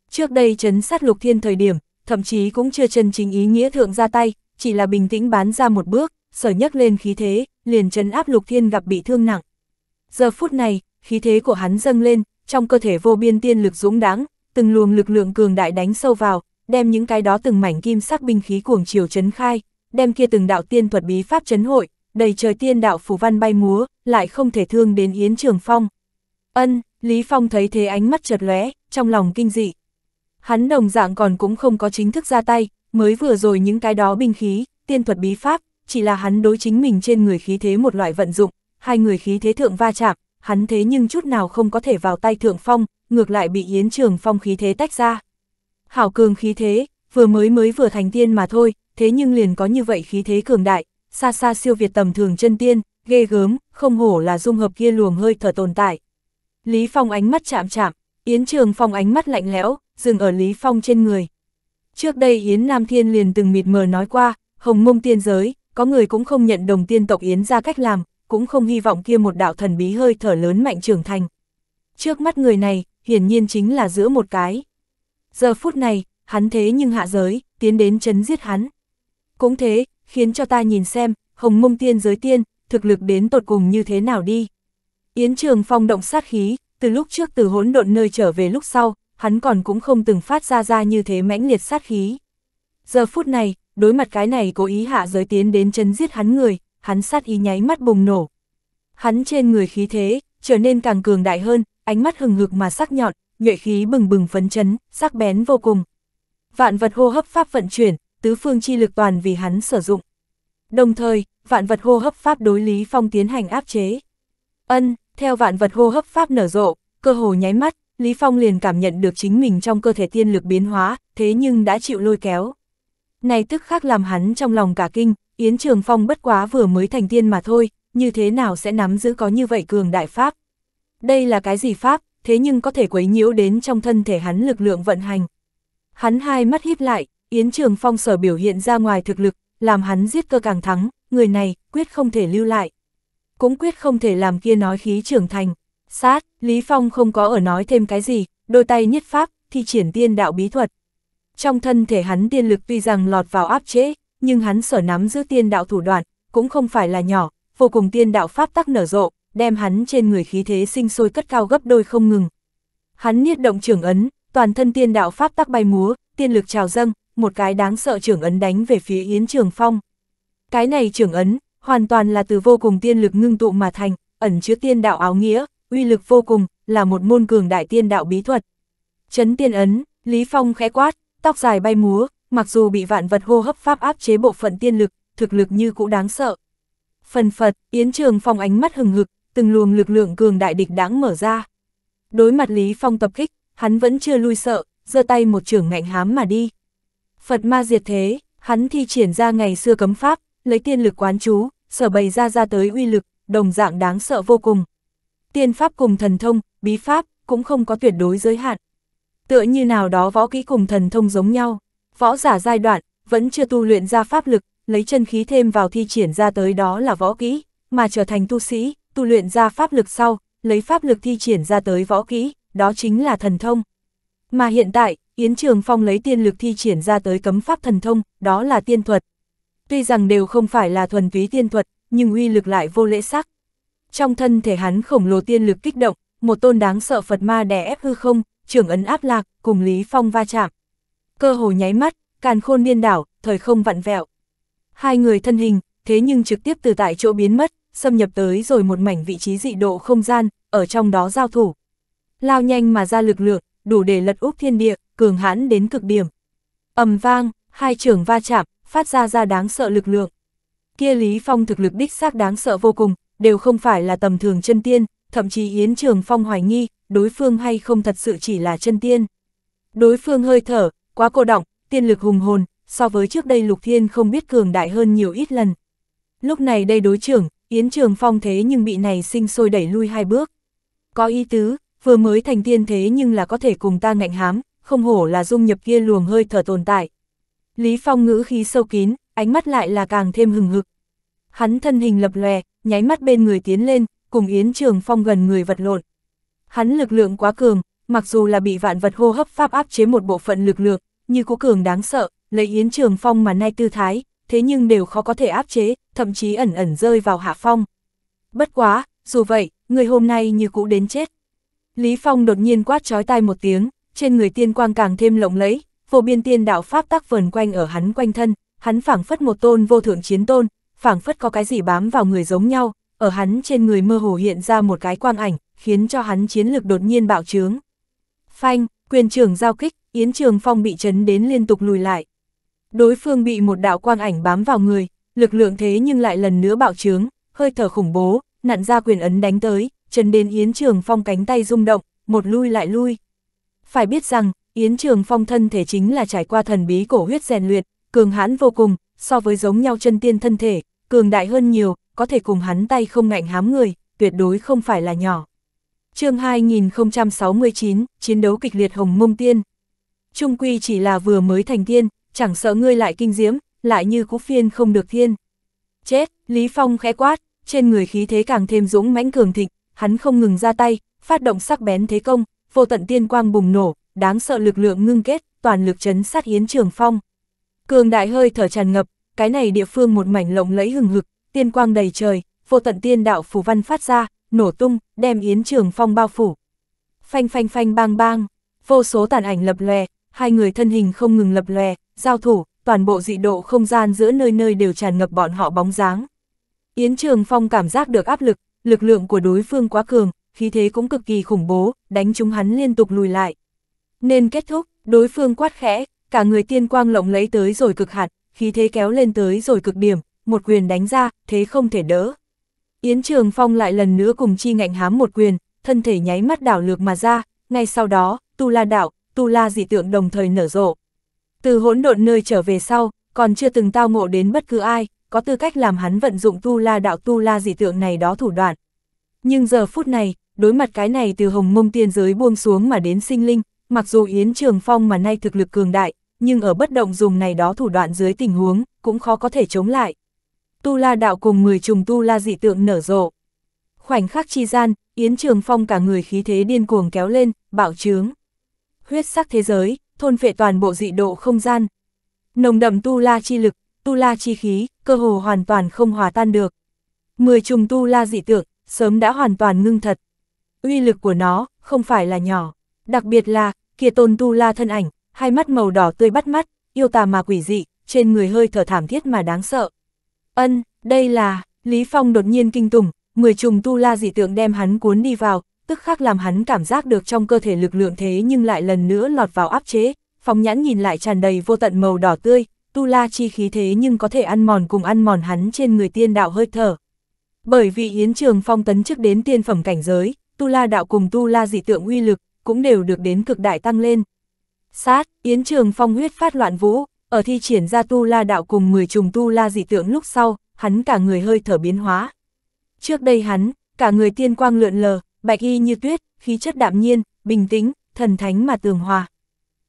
Trước đây chấn sát lục thiên thời điểm, thậm chí cũng chưa chân chính ý nghĩa thượng ra tay, chỉ là bình tĩnh bán ra một bước, sở nhấc lên khí thế, liền chấn áp lục thiên gặp bị thương nặng. Giờ phút này, khí thế của hắn dâng lên, trong cơ thể vô biên tiên lực dũng đáng, từng luồng lực lượng cường đại đánh sâu vào, đem những cái đó từng mảnh kim sắc binh khí cuồng chiều chấn khai, đem kia từng đạo tiên thuật bí pháp chấn hội, đầy trời tiên đạo phù văn bay múa, lại không thể thương đến Yến Trường Phong. Ân, Lý Phong thấy thế ánh mắt chợt lóe, trong lòng kinh dị. Hắn đồng dạng còn cũng không có chính thức ra tay, mới vừa rồi những cái đó binh khí, tiên thuật bí pháp, chỉ là hắn đối chính mình trên người khí thế một loại vận dụng, hai người khí thế thượng va chạm, hắn thế nhưng chút nào không có thể vào tay thượng phong, ngược lại bị Yến Trường Phong khí thế tách ra. Hảo cường khí thế, vừa mới mới vừa thành tiên mà thôi, thế nhưng liền có như vậy khí thế cường đại, xa xa siêu việt tầm thường chân tiên, ghê gớm, không hổ là dung hợp kia luồng hơi thở tồn tại. Lý Phong ánh mắt chạm chạm, Yến Trường Phong ánh mắt lạnh lẽo, dừng ở Lý Phong trên người. Trước đây Yến Nam Thiên liền từng mịt mờ nói qua, hồng mông tiên giới, có người cũng không nhận đồng tiên tộc Yến ra cách làm, cũng không hy vọng kia một đạo thần bí hơi thở lớn mạnh trưởng thành. Trước mắt người này, hiển nhiên chính là giữa một cái. Giờ phút này, hắn thế nhưng hạ giới, tiến đến chấn giết hắn. Cũng thế, khiến cho ta nhìn xem, hồng mông tiên giới tiên, thực lực đến tột cùng như thế nào đi. Yến Trường Phong động sát khí, từ lúc trước từ hỗn độn nơi trở về lúc sau, hắn còn cũng không từng phát ra ra như thế mãnh liệt sát khí. Giờ phút này, đối mặt cái này cố ý hạ giới tiến đến chấn giết hắn người, hắn sát ý nháy mắt bùng nổ. Hắn trên người khí thế, trở nên càng cường đại hơn, ánh mắt hừng hực mà sắc nhọn, nhuệ khí bừng bừng phấn chấn, sắc bén vô cùng. Vạn vật hô hấp pháp vận chuyển, tứ phương chi lực toàn vì hắn sử dụng. Đồng thời, vạn vật hô hấp pháp đối Lý Phong tiến hành áp chế. Ân, theo vạn vật hô hấp pháp nở rộ, cơ hồ nháy mắt, Lý Phong liền cảm nhận được chính mình trong cơ thể tiên lực biến hóa, thế nhưng đã chịu lôi kéo. Này tức khắc làm hắn trong lòng cả kinh, Yến Trường Phong bất quá vừa mới thành tiên mà thôi, như thế nào sẽ nắm giữ có như vậy cường đại pháp. Đây là cái gì pháp, thế nhưng có thể quấy nhiễu đến trong thân thể hắn lực lượng vận hành. Hắn hai mắt híp lại, Yến Trường Phong sở biểu hiện ra ngoài thực lực, làm hắn giết cơ càng thắng, người này quyết không thể lưu lại. Cũng quyết không thể làm kia nói khí trưởng thành. Sát, Lý Phong không có ở nói thêm cái gì, đôi tay nhất pháp, thi triển tiên đạo bí thuật. Trong thân thể hắn tiên lực tuy rằng lọt vào áp chế, nhưng hắn sở nắm giữ tiên đạo thủ đoạn, cũng không phải là nhỏ, vô cùng tiên đạo pháp tắc nở rộ, đem hắn trên người khí thế sinh sôi cất cao gấp đôi không ngừng. Hắn niết động trưởng ấn, toàn thân tiên đạo pháp tắc bay múa, tiên lực trào dâng, một cái đáng sợ trưởng ấn đánh về phía Yến Trường Phong. Cái này trưởng ấn, hoàn toàn là từ vô cùng tiên lực ngưng tụ mà thành, ẩn chứa tiên đạo áo nghĩa, uy lực vô cùng, là một môn cường đại tiên đạo bí thuật. Chấn tiên ấn, Lý Phong khẽ quát, tóc dài bay múa, mặc dù bị vạn vật hô hấp pháp áp chế bộ phận tiên lực, thực lực như cũ đáng sợ. Phần phật, Yến Trường Phong ánh mắt hừng hực, từng luồng lực lượng cường đại địch đáng mở ra. Đối mặt Lý Phong tập kích, hắn vẫn chưa lui sợ, giơ tay một trường ngạnh hám mà đi. Phật ma diệt thế, hắn thi triển ra ngày xưa cấm pháp, lấy tiên lực quán chú, sở bày ra ra tới uy lực, đồng dạng đáng sợ vô cùng. Tiên pháp cùng thần thông, bí pháp, cũng không có tuyệt đối giới hạn. Tựa như nào đó võ kỹ cùng thần thông giống nhau, võ giả giai đoạn, vẫn chưa tu luyện ra pháp lực, lấy chân khí thêm vào thi triển ra tới đó là võ kỹ, mà trở thành tu sĩ, tu luyện ra pháp lực sau, lấy pháp lực thi triển ra tới võ kỹ, đó chính là thần thông. Mà hiện tại, Yến Trường Phong lấy tiên lực thi triển ra tới cấm pháp thần thông, đó là tiên thuật. Tuy rằng đều không phải là thuần túy tiên thuật, nhưng uy lực lại vô lễ sắc. Trong thân thể hắn khổng lồ tiên lực kích động, một tôn đáng sợ Phật ma đè ép hư không, trưởng ấn áp lạc, cùng Lý Phong va chạm. Cơ hồ nháy mắt, càn khôn điên đảo, thời không vặn vẹo. Hai người thân hình, thế nhưng trực tiếp từ tại chỗ biến mất, xâm nhập tới rồi một mảnh vị trí dị độ không gian, ở trong đó giao thủ. Lao nhanh mà ra lực lượng, đủ để lật úp thiên địa, cường hãn đến cực điểm. ầm vang, hai trưởng va chạm, phát ra ra đáng sợ lực lượng. Kia Lý Phong thực lực đích xác đáng sợ vô cùng, đều không phải là tầm thường chân tiên, thậm chí Yến Trường Phong hoài nghi, đối phương hay không thật sự chỉ là chân tiên. Đối phương hơi thở, quá cô động, tiên lực hùng hồn, so với trước đây Lục Thiên không biết cường đại hơn nhiều ít lần. Lúc này đây đối trưởng, Yến Trường Phong thế nhưng bị này sinh sôi đẩy lui hai bước. Có ý tứ, vừa mới thành tiên thế nhưng là có thể cùng ta ngạnh hám, không hổ là dung nhập kia luồng hơi thở tồn tại. Lý Phong ngữ khí sâu kín, ánh mắt lại là càng thêm hừng hực. Hắn thân hình lập lòe, nháy mắt bên người tiến lên, cùng Yến Trường Phong gần người vật lộn. Hắn lực lượng quá cường, mặc dù là bị vạn vật hô hấp pháp áp chế một bộ phận lực lượng, như cố cường đáng sợ, lấy Yến Trường Phong mà nay tư thái, thế nhưng đều khó có thể áp chế, thậm chí ẩn ẩn rơi vào hạ phong. Bất quá, dù vậy, người hôm nay như cũ đến chết. Lý Phong đột nhiên quát chói tai một tiếng, trên người tiên quang càng thêm lộng lẫy, vô biên tiên đạo pháp tắc vờn quanh ở hắn quanh thân, hắn phảng phất một tôn vô thượng chiến tôn, phảng phất có cái gì bám vào người giống nhau, ở hắn trên người mơ hồ hiện ra một cái quang ảnh, khiến cho hắn chiến lực đột nhiên bạo trướng. Phanh, quyền trường giao kích, Yến Trường Phong bị chấn đến liên tục lùi lại, đối phương bị một đạo quang ảnh bám vào người, lực lượng thế nhưng lại lần nữa bạo trướng, hơi thở khủng bố, nặn ra quyền ấn đánh tới, Trần đến Yến Trường Phong cánh tay rung động, một lui lại lui. Phải biết rằng, Yến Trường Phong thân thể chính là trải qua thần bí cổ huyết rèn luyện, cường hãn vô cùng, so với giống nhau chân tiên thân thể, cường đại hơn nhiều, có thể cùng hắn tay không ngạnh hám người, tuyệt đối không phải là nhỏ. chương 2069, chiến đấu kịch liệt Hồng Mông Tiên. Trung Quy chỉ là vừa mới thành tiên, chẳng sợ ngươi lại kinh diếm lại như cú phiên không được thiên. Chết, Lý Phong khẽ quát, trên người khí thế càng thêm dũng mãnh cường thịnh, hắn không ngừng ra tay, phát động sắc bén thế công, vô tận tiên quang bùng nổ, đáng sợ lực lượng ngưng kết, toàn lực chấn sát Yến Trường Phong. Cường đại hơi thở tràn ngập, cái này địa phương một mảnh lộng lẫy hừng hực, tiên quang đầy trời, vô tận tiên đạo phù văn phát ra, nổ tung, đem Yến Trường Phong bao phủ. Phanh phanh phanh bang bang, vô số tàn ảnh lập lòe, hai người thân hình không ngừng lập lòe, giao thủ, toàn bộ dị độ không gian giữa nơi nơi đều tràn ngập bọn họ bóng dáng. Yến Trường Phong cảm giác được áp lực, lực lượng của đối phương quá cường, khí thế cũng cực kỳ khủng bố, đánh chúng hắn liên tục lùi lại. Nên kết thúc, đối phương quát khẽ, cả người tiên quang lộng lấy tới rồi cực hạn, khí thế kéo lên tới rồi cực điểm, một quyền đánh ra, thế không thể đỡ. Yến Trường Phong lại lần nữa cùng chi ngạnh hám một quyền, thân thể nháy mắt đảo lược mà ra, ngay sau đó, tu la đảo, tu la dị tượng đồng thời nở rộ, từ hỗn độn nơi trở về sau, còn chưa từng tao ngộ đến bất cứ ai, có tư cách làm hắn vận dụng tu la đạo tu la dị tượng này đó thủ đoạn. Nhưng giờ phút này, đối mặt cái này từ hồng mông tiên giới buông xuống mà đến sinh linh, mặc dù Yến Trường Phong mà nay thực lực cường đại, nhưng ở bất động dùng này đó thủ đoạn dưới tình huống, cũng khó có thể chống lại. Tu la đạo cùng 10 trùng tu la dị tượng nở rộ. Khoảnh khắc chi gian, Yến Trường Phong cả người khí thế điên cuồng kéo lên, bạo trướng. Huyết sắc thế giới, thôn vệ toàn bộ dị độ không gian. Nồng đậm tu la chi lực, tu la chi khí, cơ hồ hoàn toàn không hòa tan được. Mười trùng tu la dị tượng, sớm đã hoàn toàn ngưng thật. Uy lực của nó, không phải là nhỏ. Đặc biệt là, kia tôn tu la thân ảnh, hai mắt màu đỏ tươi bắt mắt, yêu tà mà quỷ dị, trên người hơi thở thảm thiết mà đáng sợ. Ân, đây là, Lý Phong đột nhiên kinh tủng, mười trùng tu la dị tượng đem hắn cuốn đi vào, tức khắc làm hắn cảm giác được trong cơ thể lực lượng thế nhưng lại lần nữa lọt vào áp chế, phóng nhãn nhìn lại tràn đầy vô tận màu đỏ tươi, tu la chi khí thế nhưng có thể ăn mòn cùng ăn mòn hắn trên người tiên đạo hơi thở. Bởi vì Yến Trường Phong tấn chức đến tiên phẩm cảnh giới, tu la đạo cùng tu la dị tượng uy lực cũng đều được đến cực đại tăng lên. Sát, Yến Trường Phong huyết phát loạn vũ, ở thi triển ra tu la đạo cùng 10 trùng tu la dị tượng lúc sau, hắn cả người hơi thở biến hóa. Trước đây hắn, cả người tiên quang lượn lờ, bạch y như tuyết, khí chất đạm nhiên, bình tĩnh, thần thánh mà tường hòa.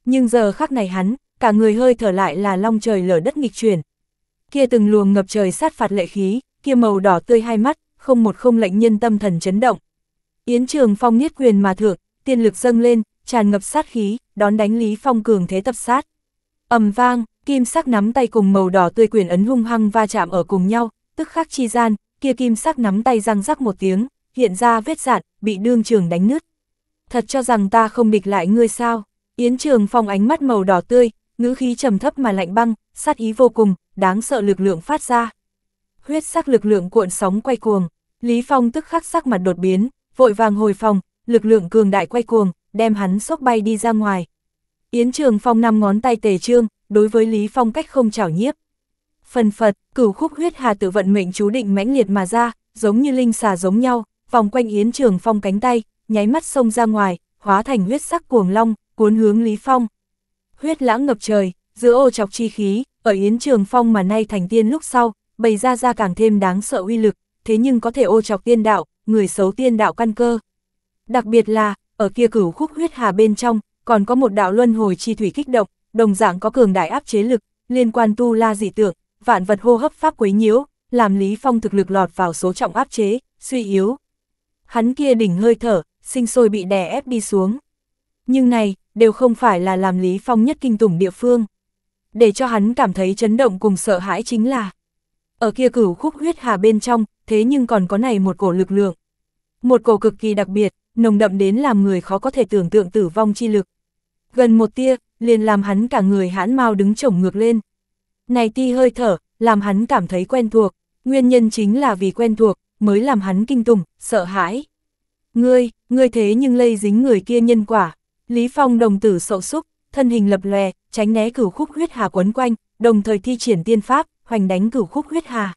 Nhưng giờ khắc này hắn, cả người hơi thở lại là long trời lở đất nghịch chuyển. Kia từng luồng ngập trời sát phạt lệ khí, kia màu đỏ tươi hai mắt, không một không lệnh nhân tâm thần chấn động. Yến Trường Phong niết quyền mà thượng, tiên lực dâng lên, tràn ngập sát khí, đón đánh Lý Phong cường thế tập sát. Ầm vang, kim sắc nắm tay cùng màu đỏ tươi quyền ấn hung hăng va chạm ở cùng nhau, tức khắc chi gian, kia kim sắc nắm tay răng rắc một tiếng, hiện ra vết dạn, bị đương trường đánh nứt. Thật cho rằng ta không địch lại ngươi sao? Yến Trường Phong ánh mắt màu đỏ tươi, ngữ khí trầm thấp mà lạnh băng, sát ý vô cùng, đáng sợ lực lượng phát ra. Huyết sắc lực lượng cuộn sóng quay cuồng, Lý Phong tức khắc sắc mặt đột biến, vội vàng hồi phòng, lực lượng cường đại quay cuồng, đem hắn sốc bay đi ra ngoài. Yến Trường Phong năm ngón tay tề trương, đối với Lý Phong cách không chảo nhiếp. Phần phật, cửu khúc huyết hà tự vận mệnh chú định mãnh liệt mà ra, giống như linh xà giống nhau, vòng quanh Yến Trường Phong cánh tay, nháy mắt sông ra ngoài, hóa thành huyết sắc cuồng long, cuốn hướng Lý Phong. Huyết lãng ngập trời, giữa ô chọc chi khí, ở Yến Trường Phong mà nay thành tiên lúc sau, bày ra ra càng thêm đáng sợ uy lực, thế nhưng có thể ô chọc tiên đạo, người xấu tiên đạo căn cơ. Đặc biệt là, ở kia cửu khúc huyết hà bên trong, còn có một đạo luân hồi chi thủy kích động, đồng dạng có cường đại áp chế lực, liên quan tu la dị tượng, vạn vật hô hấp pháp quấy nhiễu, làm Lý Phong thực lực lọt vào số trọng áp chế, suy yếu, hắn kia đỉnh hơi thở, sinh sôi bị đè ép đi xuống. Nhưng này, đều không phải là làm Lý Phong nhất kinh tủng địa phương. Để cho hắn cảm thấy chấn động cùng sợ hãi chính là, ở kia cửu khúc huyết hà bên trong, thế nhưng còn có này một cổ lực lượng. Một cổ cực kỳ đặc biệt, nồng đậm đến làm người khó có thể tưởng tượng tử vong chi lực. Gần một tia, liền làm hắn cả người hãn mau đứng chổng ngược lên. Này ti hơi thở, làm hắn cảm thấy quen thuộc, nguyên nhân chính là vì quen thuộc, mới làm hắn kinh tủng, sợ hãi. Ngươi, ngươi thế nhưng lây dính người kia nhân quả. Lý Phong đồng tử sậu xúc, thân hình lập lòe, tránh né cửu khúc huyết hà quấn quanh, đồng thời thi triển tiên pháp, hoành đánh cửu khúc huyết hà.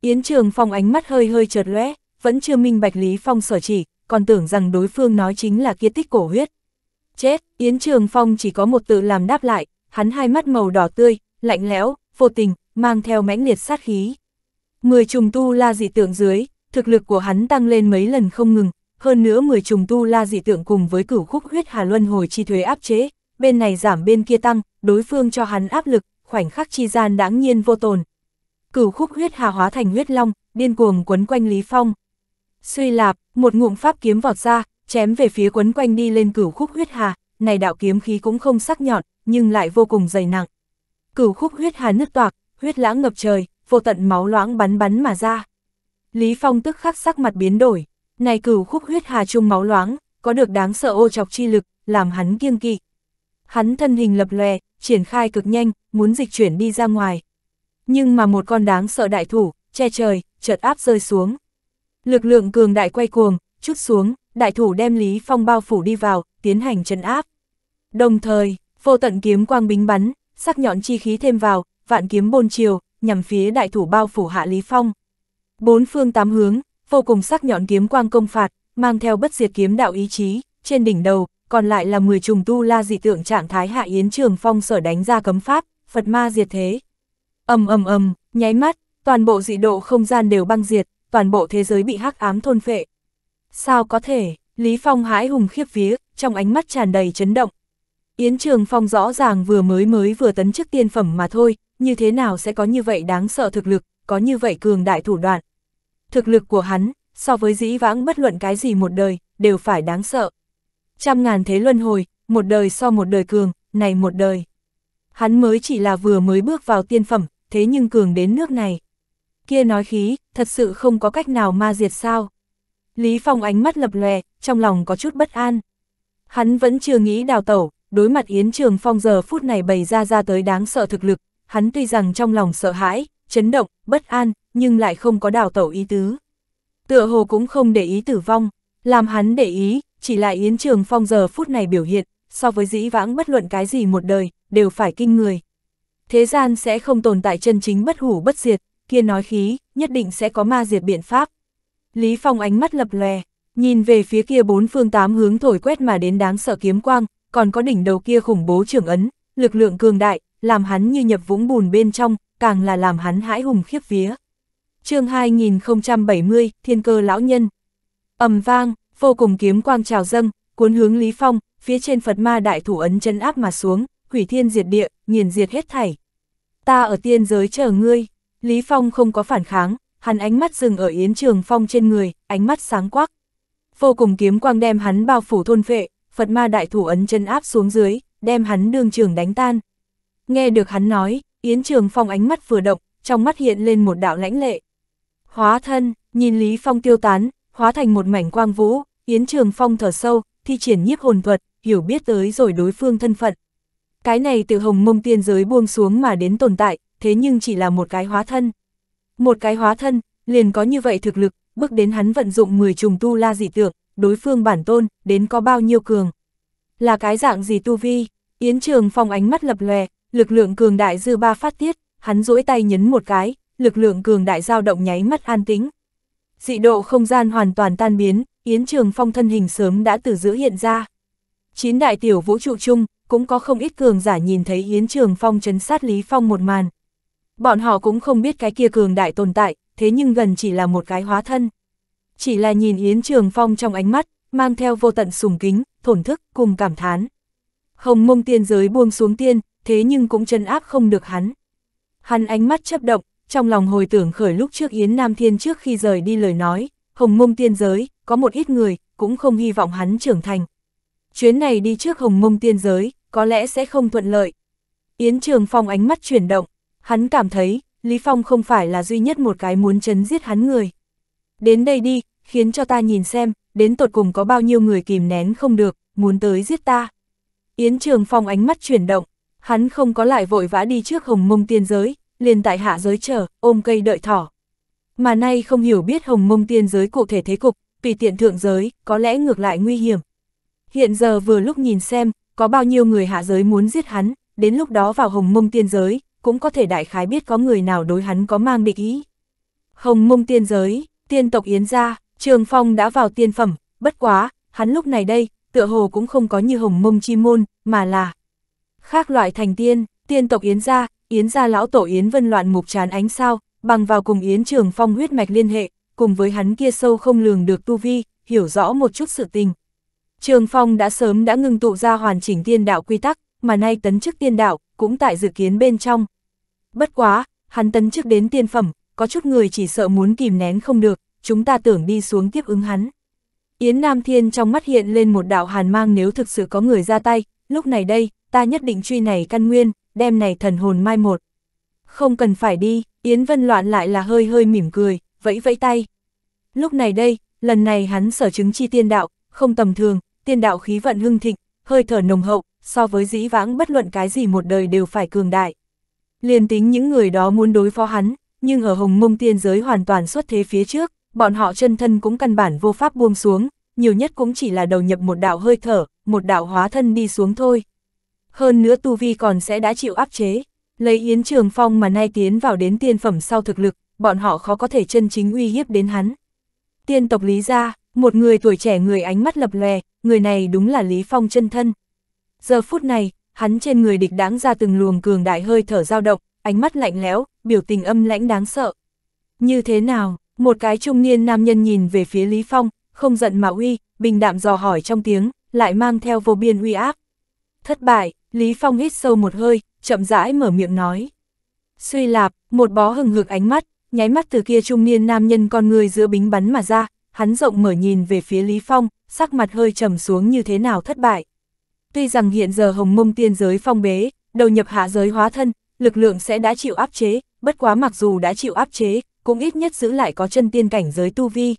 Yến Trường Phong ánh mắt hơi hơi chợt lóe, vẫn chưa minh bạch Lý Phong sở chỉ, còn tưởng rằng đối phương nói chính là kia tích cổ huyết. Chết, Yến Trường Phong chỉ có một tự làm đáp lại, hắn hai mắt màu đỏ tươi, lạnh lẽo, vô tình, mang theo mãnh liệt sát khí. 10 trùng tu la dị tượng dưới, thực lực của hắn tăng lên mấy lần không ngừng, hơn nữa 10 trùng tu la dị tượng cùng với cửu khúc huyết hà luân hồi chi thuế áp chế, bên này giảm bên kia tăng, đối phương cho hắn áp lực, khoảnh khắc chi gian đáng nhiên vô tồn. Cửu khúc huyết hà hóa thành huyết long, điên cuồng quấn quanh Lý Phong. Suy lạp, một ngụm pháp kiếm vọt ra, chém về phía quấn quanh đi lên cửu khúc huyết hà, này đạo kiếm khí cũng không sắc nhọn, nhưng lại vô cùng dày nặng. Cửu khúc huyết hà nứt toạc, huyết lãng ngập trời, vô tận máu loãng bắn bắn mà ra. Lý Phong tức khắc sắc mặt biến đổi, này cửu khúc huyết hà trung máu loãng, có được đáng sợ ô chọc chi lực, làm hắn kiêng kỵ. Hắn thân hình lập lòe, triển khai cực nhanh, muốn dịch chuyển đi ra ngoài. Nhưng mà một con đáng sợ đại thủ, che trời, chợt áp rơi xuống. Lực lượng cường đại quay cuồng, chút xuống, đại thủ đem Lý Phong bao phủ đi vào, tiến hành chân áp. Đồng thời, vô tận kiếm quang bính bắn, sắc nhọn chi khí thêm vào, vạn kiếm bôn chiều, nhằm phía đại thủ bao phủ hạ Lý Phong. Bốn phương tám hướng, vô cùng sắc nhọn kiếm quang công phạt, mang theo bất diệt kiếm đạo ý chí, trên đỉnh đầu, còn lại là 10 trùng tu la dị tượng trạng thái hạ yến trường phong sở đánh ra cấm pháp, Phật ma diệt thế. ầm ầm ầm, nháy mắt, toàn bộ dị độ không gian đều băng diệt, toàn bộ thế giới bị hắc ám thôn phệ. Sao có thể, Lý Phong hãi hùng khiếp vía, trong ánh mắt tràn đầy chấn động. Yến Trường Phong rõ ràng vừa mới mới vừa tấn chức tiên phẩm mà thôi, như thế nào sẽ có như vậy đáng sợ thực lực, có như vậy cường đại thủ đoạn. Thực lực của hắn, so với dĩ vãng bất luận cái gì một đời, đều phải đáng sợ. Trăm ngàn thế luân hồi, một đời so một đời cường, này một đời. Hắn mới chỉ là vừa mới bước vào tiên phẩm, thế nhưng cường đến nước này. Kia nói khí, thật sự không có cách nào ma diệt sao. Lý Phong ánh mắt lập lòe, trong lòng có chút bất an. Hắn vẫn chưa nghĩ đào tẩu, đối mặt Yến Trường Phong giờ phút này bày ra ra tới đáng sợ thực lực, hắn tuy rằng trong lòng sợ hãi, chấn động, bất an, nhưng lại không có đào tẩu ý tứ. Tựa hồ cũng không để ý tử vong, làm hắn để ý, chỉ là Yến Trường Phong giờ phút này biểu hiện, so với dĩ vãng bất luận cái gì một đời, đều phải kinh người. Thế gian sẽ không tồn tại chân chính bất hủ bất diệt, kia nói khí, nhất định sẽ có ma diệt biện pháp. Lý Phong ánh mắt lập lòe, nhìn về phía kia bốn phương tám hướng thổi quét mà đến đáng sợ kiếm quang, còn có đỉnh đầu kia khủng bố trưởng ấn, lực lượng cường đại, làm hắn như nhập vũng bùn bên trong, càng là làm hắn hãi hùng khiếp vía. chương 2070, Thiên cơ lão nhân. ầm vang, vô cùng kiếm quang trào dâng, cuốn hướng Lý Phong, phía trên Phật ma đại thủ ấn chân áp mà xuống, hủy thiên diệt địa, nghiền diệt hết thảy. Ta ở tiên giới chờ ngươi, Lý Phong không có phản kháng, hắn ánh mắt dừng ở Yến Trường Phong trên người, ánh mắt sáng quắc. Vô cùng kiếm quang đem hắn bao phủ thôn vệ, Phật ma đại thủ ấn chân áp xuống dưới, đem hắn đường trường đánh tan. Nghe được hắn nói, Yến Trường Phong ánh mắt vừa động, trong mắt hiện lên một đạo lãnh lệ. Hóa thân, nhìn Lý Phong tiêu tán, hóa thành một mảnh quang vũ, Yến Trường Phong thở sâu, thi triển nhiếp hồn thuật, hiểu biết tới rồi đối phương thân phận. Cái này từ hồng mông tiên giới buông xuống mà đến tồn tại, thế nhưng chỉ là một cái hóa thân. Một cái hóa thân, liền có như vậy thực lực, bước đến hắn vận dụng 10 trùng tu la dị tượng, đối phương bản tôn, đến có bao nhiêu cường. Là cái dạng gì tu vi, Yến Trường Phong ánh mắt lập lòe, lực lượng cường đại dư ba phát tiết, hắn duỗi tay nhấn một cái, lực lượng cường đại dao động nháy mắt an tĩnh. Dị độ không gian hoàn toàn tan biến, Yến Trường Phong thân hình sớm đã từ giữa hiện ra. Chín đại tiểu vũ trụ chung, cũng có không ít cường giả nhìn thấy Yến Trường Phong chấn sát Lý Phong một màn. Bọn họ cũng không biết cái kia cường đại tồn tại, thế nhưng gần chỉ là một cái hóa thân. Chỉ là nhìn Yến Trường Phong trong ánh mắt, mang theo vô tận sùng kính, thổn thức, cùng cảm thán. Hồng mông tiên giới buông xuống tiên, thế nhưng cũng chân áp không được hắn. Hắn ánh mắt chấp động, trong lòng hồi tưởng khởi lúc trước Yến Nam Thiên trước khi rời đi lời nói, hồng mông tiên giới, có một ít người, cũng không hy vọng hắn trưởng thành. Chuyến này đi trước hồng mông tiên giới, có lẽ sẽ không thuận lợi. Yến Trường Phong ánh mắt chuyển động, hắn cảm thấy, Lý Phong không phải là duy nhất một cái muốn chấn giết hắn người. Đến đây đi, khiến cho ta nhìn xem, đến tột cùng có bao nhiêu người kìm nén không được, muốn tới giết ta. Yến Trường Phong ánh mắt chuyển động, hắn không có lại vội vã đi trước hồng mông tiên giới, liền tại hạ giới chờ, ôm cây đợi thỏ. Mà nay không hiểu biết hồng mông tiên giới cụ thể thế cục, vì tiện thượng giới, có lẽ ngược lại nguy hiểm. Hiện giờ vừa lúc nhìn xem, có bao nhiêu người hạ giới muốn giết hắn, đến lúc đó vào hồng mông tiên giới, cũng có thể đại khái biết có người nào đối hắn có mang địch ý. Hồng mông tiên giới, tiên tộc Yến gia, Trường Phong đã vào tiên phẩm, bất quá, hắn lúc này đây, tựa hồ cũng không có như hồng mông chi môn, mà là Khác loại thành tiên, tiên tộc Yến gia, Yến gia lão tổ Yến Vân loạn mục chán ánh sao, bằng vào cùng Yến Trường Phong huyết mạch liên hệ, cùng với hắn kia sâu không lường được tu vi, hiểu rõ một chút sự tình. Trường Phong đã sớm đã ngừng tụ ra hoàn chỉnh tiên đạo quy tắc, mà nay tấn chức tiên đạo, cũng tại dự kiến bên trong. Bất quá, hắn tấn chức đến tiên phẩm, có chút người chỉ sợ muốn kìm nén không được, chúng ta tưởng đi xuống tiếp ứng hắn. Yến Nam Thiên trong mắt hiện lên một đạo hàn mang nếu thực sự có người ra tay, lúc này đây, ta nhất định truy này căn nguyên, đem này thần hồn mai một. Không cần phải đi, Yến Vân Loạn lại là hơi hơi mỉm cười, vẫy vẫy tay. Lúc này đây, lần này hắn sở chứng chi tiên đạo, không tầm thường, tiên đạo khí vận hưng thịnh, hơi thở nồng hậu, so với dĩ vãng bất luận cái gì một đời đều phải cường đại. Liên tính những người đó muốn đối phó hắn, nhưng ở hồng mông tiên giới hoàn toàn xuất thế phía trước, bọn họ chân thân cũng căn bản vô pháp buông xuống, nhiều nhất cũng chỉ là đầu nhập một đạo hơi thở, một đạo hóa thân đi xuống thôi hơn nữa tu vi còn sẽ đã chịu áp chế. Lấy Yến Trường Phong mà nay tiến vào đến tiên phẩm sau thực lực, bọn họ khó có thể chân chính uy hiếp đến hắn. Tiên tộc Lý Gia, một người tuổi trẻ người ánh mắt lập lè, người này đúng là Lý Phong chân thân. Giờ phút này, hắn trên người địch đáng ra từng luồng cường đại hơi thở dao động, ánh mắt lạnh lẽo, biểu tình âm lãnh đáng sợ. Như thế nào, một cái trung niên nam nhân nhìn về phía Lý Phong, không giận mà uy, bình đạm dò hỏi trong tiếng, lại mang theo vô biên uy áp. Thất bại, Lý Phong hít sâu một hơi, chậm rãi mở miệng nói. Suy lạp, một bó hừng hực ánh mắt, nháy mắt từ kia trung niên nam nhân con người giữa bính bắn mà ra, hắn rộng mở nhìn về phía Lý Phong, sắc mặt hơi trầm xuống như thế nào thất bại. Tuy rằng hiện giờ hồng mông tiên giới phong bế, đầu nhập hạ giới hóa thân, lực lượng sẽ đã chịu áp chế, bất quá mặc dù đã chịu áp chế, cũng ít nhất giữ lại có chân tiên cảnh giới tu vi.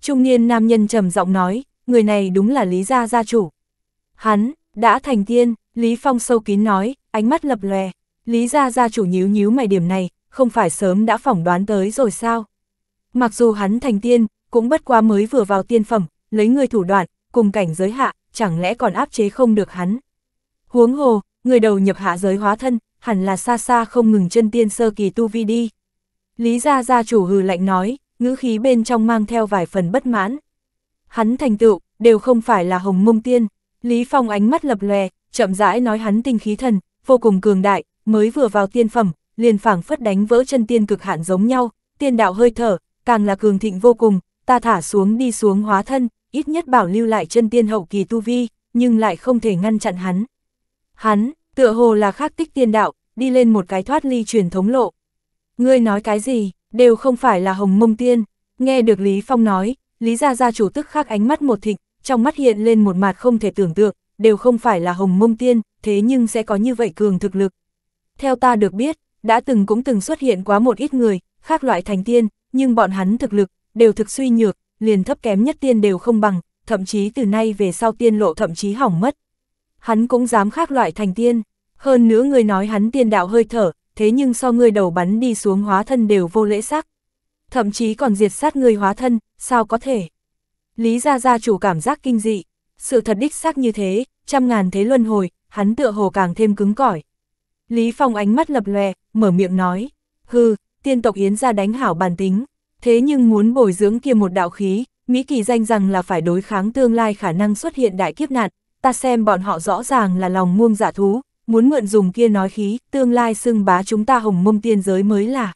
Trung niên nam nhân trầm giọng nói, người này đúng là Lý Gia gia chủ. Hắn, đã thành tiên, Lý Phong sâu kín nói, ánh mắt lập lòe, Lý gia gia chủ nhíu nhíu mày điểm này, không phải sớm đã phỏng đoán tới rồi sao? Mặc dù hắn thành tiên, cũng bất quá mới vừa vào tiên phẩm, lấy người thủ đoạn, cùng cảnh giới hạ, chẳng lẽ còn áp chế không được hắn? Huống hồ, người đầu nhập hạ giới hóa thân, hẳn là xa xa không ngừng chân tiên sơ kỳ tu vi đi. Lý gia gia chủ hừ lạnh nói, ngữ khí bên trong mang theo vài phần bất mãn. Hắn thành tựu, đều không phải là hồng mông tiên. Lý Phong ánh mắt lập lòe, chậm rãi nói hắn tinh khí thần, vô cùng cường đại, mới vừa vào tiên phẩm, liền phảng phất đánh vỡ chân tiên cực hạn giống nhau, tiên đạo hơi thở, càng là cường thịnh vô cùng, ta thả xuống đi xuống hóa thân, ít nhất bảo lưu lại chân tiên hậu kỳ tu vi, nhưng lại không thể ngăn chặn hắn. Hắn, tựa hồ là khắc tích tiên đạo, đi lên một cái thoát ly truyền thống lộ. Ngươi nói cái gì, đều không phải là hồng mông tiên, nghe được Lý Phong nói, Lý Gia Gia chủ tức khắc ánh mắt một thịnh, trong mắt hiện lên một mặt không thể tưởng tượng, đều không phải là hồng mông tiên, thế nhưng sẽ có như vậy cường thực lực. Theo ta được biết, đã từng cũng từng xuất hiện quá một ít người, khác loại thành tiên, nhưng bọn hắn thực lực, đều thực suy nhược, liền thấp kém nhất tiên đều không bằng, thậm chí từ nay về sau tiên lộ thậm chí hỏng mất. Hắn cũng dám khác loại thành tiên, hơn nữa người nói hắn tiên đạo hơi thở, thế nhưng so người đầu bắn đi xuống hóa thân đều vô lễ sắc. Thậm chí còn diệt sát người hóa thân, sao có thể? Lý Gia Gia chủ cảm giác kinh dị, sự thật đích xác như thế, trăm ngàn thế luân hồi, hắn tựa hồ càng thêm cứng cỏi. Lý Phong ánh mắt lập lòe, mở miệng nói, hư, tiên tộc Yến ra đánh hảo bản tính, thế nhưng muốn bồi dưỡng kia một đạo khí, Mỹ kỳ danh rằng là phải đối kháng tương lai khả năng xuất hiện đại kiếp nạn, ta xem bọn họ rõ ràng là lòng muông giả dạ thú, muốn mượn dùng kia nói khí, tương lai xưng bá chúng ta hồng mông tiên giới mới là.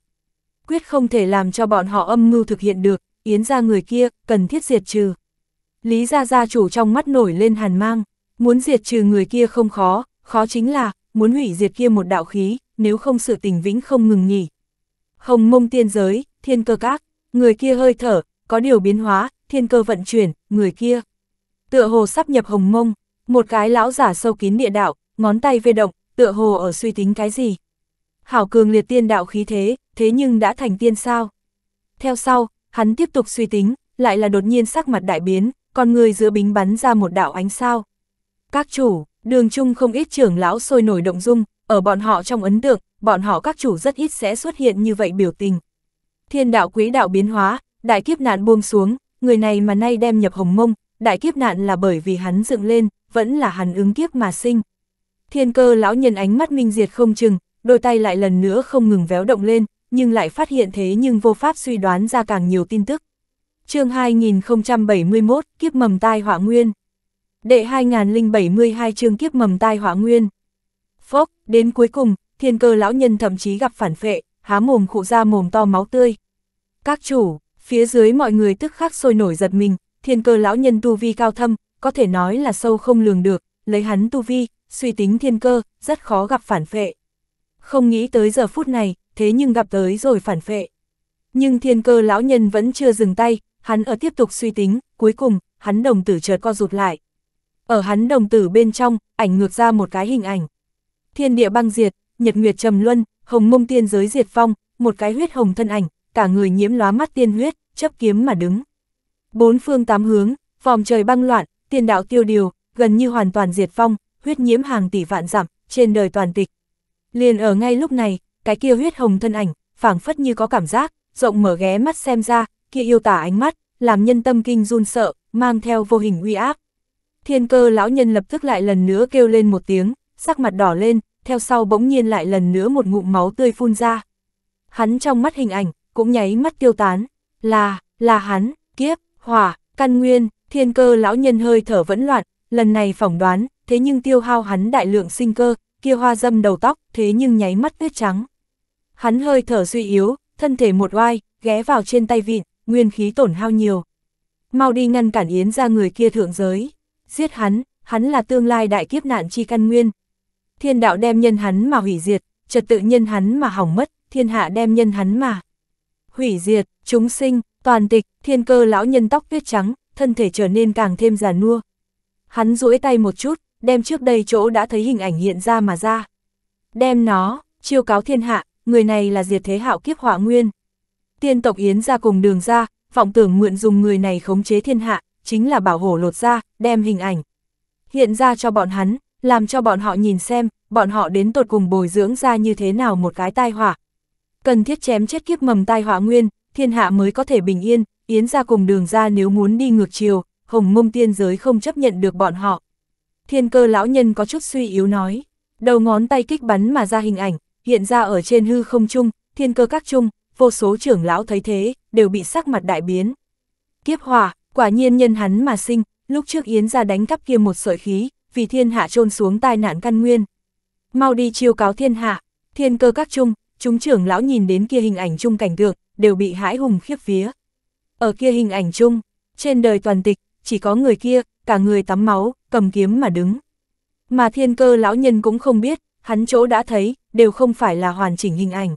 Quyết không thể làm cho bọn họ âm mưu thực hiện được, Yến ra người kia, cần thiết diệt trừ. Lý gia gia chủ trong mắt nổi lên hàn mang, muốn diệt trừ người kia không khó, khó chính là, muốn hủy diệt kia một đạo khí, nếu không sự tình vĩnh không ngừng nghỉ. Hồng mông tiên giới, thiên cơ các, người kia hơi thở, có điều biến hóa, thiên cơ vận chuyển, người kia. Tựa hồ sắp nhập hồng mông, một cái lão giả sâu kín địa đạo, ngón tay vê động, tựa hồ ở suy tính cái gì. Hảo cường liệt tiên đạo khí thế, thế nhưng đã thành tiên sao. Theo sau, hắn tiếp tục suy tính, lại là đột nhiên sắc mặt đại biến, con người giữa bính bắn ra một đạo ánh sao. Các chủ, đường chung không ít trưởng lão sôi nổi động dung, ở bọn họ trong ấn tượng, bọn họ các chủ rất ít sẽ xuất hiện như vậy biểu tình. Thiên đạo quý đạo biến hóa, đại kiếp nạn buông xuống, người này mà nay đem nhập hồng mông, đại kiếp nạn là bởi vì hắn dựng lên, vẫn là hắn ứng kiếp mà sinh. Thiên cơ lão nhân ánh mắt minh diệt không chừng, đôi tay lại lần nữa không ngừng véo động lên, nhưng lại phát hiện thế nhưng vô pháp suy đoán ra càng nhiều tin tức chương 2071, kiếp mầm tai họa nguyên. Đệ 2072 chương kiếp mầm tai họa nguyên. Phốc, đến cuối cùng, thiên cơ lão nhân thậm chí gặp phản phệ, há mồm khụ ra mồm to máu tươi. Các chủ, phía dưới mọi người tức khắc sôi nổi giật mình, thiên cơ lão nhân tu vi cao thâm, có thể nói là sâu không lường được, lấy hắn tu vi, suy tính thiên cơ, rất khó gặp phản phệ. Không nghĩ tới giờ phút này, thế nhưng gặp tới rồi phản phệ. Nhưng thiên cơ lão nhân vẫn chưa dừng tay, hắn ở tiếp tục suy tính, cuối cùng, hắn đồng tử chợt co rụt lại. Ở hắn đồng tử bên trong, ảnh ngược ra một cái hình ảnh. Thiên địa băng diệt, nhật nguyệt trầm luân, hồng mông tiên giới diệt phong, một cái huyết hồng thân ảnh, cả người nhiễm lóa mắt tiên huyết, chấp kiếm mà đứng. Bốn phương tám hướng, vòm trời băng loạn, tiền đạo tiêu điều, gần như hoàn toàn diệt phong, huyết nhiễm hàng tỷ vạn giảm, trên đời toàn tịch. Liền ở ngay lúc này, cái kia huyết hồng thân ảnh, phảng phất như có cảm giác, rộng mở ghé mắt xem ra, kia yêu tả ánh mắt, làm nhân tâm kinh run sợ, mang theo vô hình uy áp. Thiên cơ lão nhân lập tức lại lần nữa kêu lên một tiếng, sắc mặt đỏ lên, theo sau bỗng nhiên lại lần nữa một ngụm máu tươi phun ra. Hắn trong mắt hình ảnh, cũng nháy mắt tiêu tán, là, là hắn, kiếp, hỏa, căn nguyên, thiên cơ lão nhân hơi thở vẫn loạn, lần này phỏng đoán, thế nhưng tiêu hao hắn đại lượng sinh cơ, kia hoa dâm đầu tóc, thế nhưng nháy mắt tuyết trắng. Hắn hơi thở suy yếu, thân thể một oai, ghé vào trên tay vịn, nguyên khí tổn hao nhiều. Mau đi ngăn cản Yến ra người kia thượng giới. Giết hắn, hắn là tương lai đại kiếp nạn chi căn nguyên. Thiên đạo đem nhân hắn mà hủy diệt, trật tự nhân hắn mà hỏng mất, thiên hạ đem nhân hắn mà. Hủy diệt, chúng sinh, toàn tịch, thiên cơ lão nhân tóc tuyết trắng, thân thể trở nên càng thêm già nua. Hắn duỗi tay một chút, đem trước đây chỗ đã thấy hình ảnh hiện ra mà ra. Đem nó, chiêu cáo thiên hạ, người này là diệt thế hạo kiếp hỏa nguyên. Tiên tộc Yến ra cùng đường ra, vọng tưởng mượn dùng người này khống chế thiên hạ, chính là bảo hổ lột ra, đem hình ảnh. Hiện ra cho bọn hắn, làm cho bọn họ nhìn xem, bọn họ đến tột cùng bồi dưỡng ra như thế nào một cái tai họa. Cần thiết chém chết kiếp mầm tai họa nguyên, thiên hạ mới có thể bình yên, Yến ra cùng đường ra nếu muốn đi ngược chiều, hồng mông tiên giới không chấp nhận được bọn họ. Thiên cơ lão nhân có chút suy yếu nói, đầu ngón tay kích bắn mà ra hình ảnh, hiện ra ở trên hư không trung, thiên cơ các trung, vô số trưởng lão thấy thế, đều bị sắc mặt đại biến. Kiếp hòa quả nhiên nhân hắn mà sinh, lúc trước Yến ra đánh cắp kia một sợi khí, vì thiên hạ trôn xuống tai nạn căn nguyên. Mau đi chiêu cáo thiên hạ, thiên cơ các trung, chúng trưởng lão nhìn đến kia hình ảnh chung cảnh tượng, đều bị hãi hùng khiếp vía. Ở kia hình ảnh chung, trên đời toàn tịch, chỉ có người kia, cả người tắm máu, cầm kiếm mà đứng. Mà thiên cơ lão nhân cũng không biết, hắn chỗ đã thấy, đều không phải là hoàn chỉnh hình ảnh.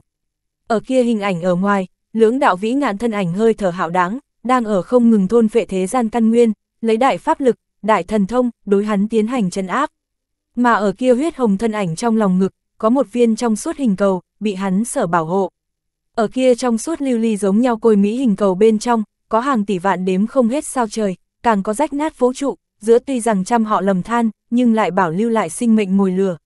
Ở kia hình ảnh ở ngoài, lưỡng đạo vĩ ngạn thân ảnh hơi thở hạo đáng, đang ở không ngừng thôn vệ thế gian căn nguyên, lấy đại pháp lực, đại thần thông, đối hắn tiến hành chân áp. Mà ở kia huyết hồng thân ảnh trong lòng ngực, có một viên trong suốt hình cầu, bị hắn sở bảo hộ. Ở kia trong suốt lưu ly giống nhau côi mỹ hình cầu bên trong, có hàng tỷ vạn đếm không hết sao trời, càng có rách nát vũ trụ, giữa tuy rằng trăm họ lầm than, nhưng lại bảo lưu lại sinh mệnh mùi lửa.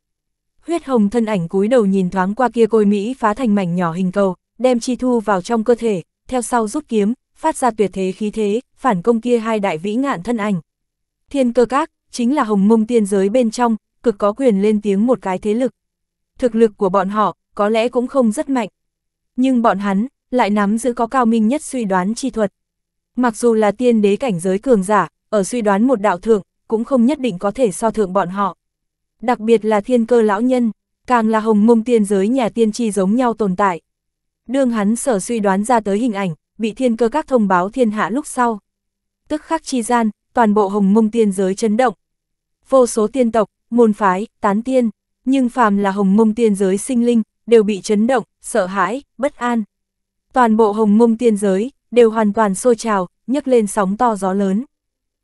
Huyết hồng thân ảnh cúi đầu nhìn thoáng qua kia côi Mỹ phá thành mảnh nhỏ hình cầu, đem chi thu vào trong cơ thể, theo sau rút kiếm, phát ra tuyệt thế khí thế, phản công kia hai đại vĩ ngạn thân ảnh. Thiên cơ các, chính là hồng mông tiên giới bên trong, cực có quyền lên tiếng một cái thế lực. Thực lực của bọn họ, có lẽ cũng không rất mạnh. Nhưng bọn hắn, lại nắm giữ có cao minh nhất suy đoán chi thuật. Mặc dù là tiên đế cảnh giới cường giả, ở suy đoán một đạo thượng, cũng không nhất định có thể so thượng bọn họ đặc biệt là thiên cơ lão nhân, càng là hồng mông tiên giới nhà tiên tri giống nhau tồn tại. Đương hắn sở suy đoán ra tới hình ảnh, bị thiên cơ các thông báo thiên hạ lúc sau. Tức khắc chi gian, toàn bộ hồng mông tiên giới chấn động. Vô số tiên tộc, môn phái, tán tiên, nhưng phàm là hồng mông tiên giới sinh linh, đều bị chấn động, sợ hãi, bất an. Toàn bộ hồng mông tiên giới, đều hoàn toàn sôi trào, nhấc lên sóng to gió lớn.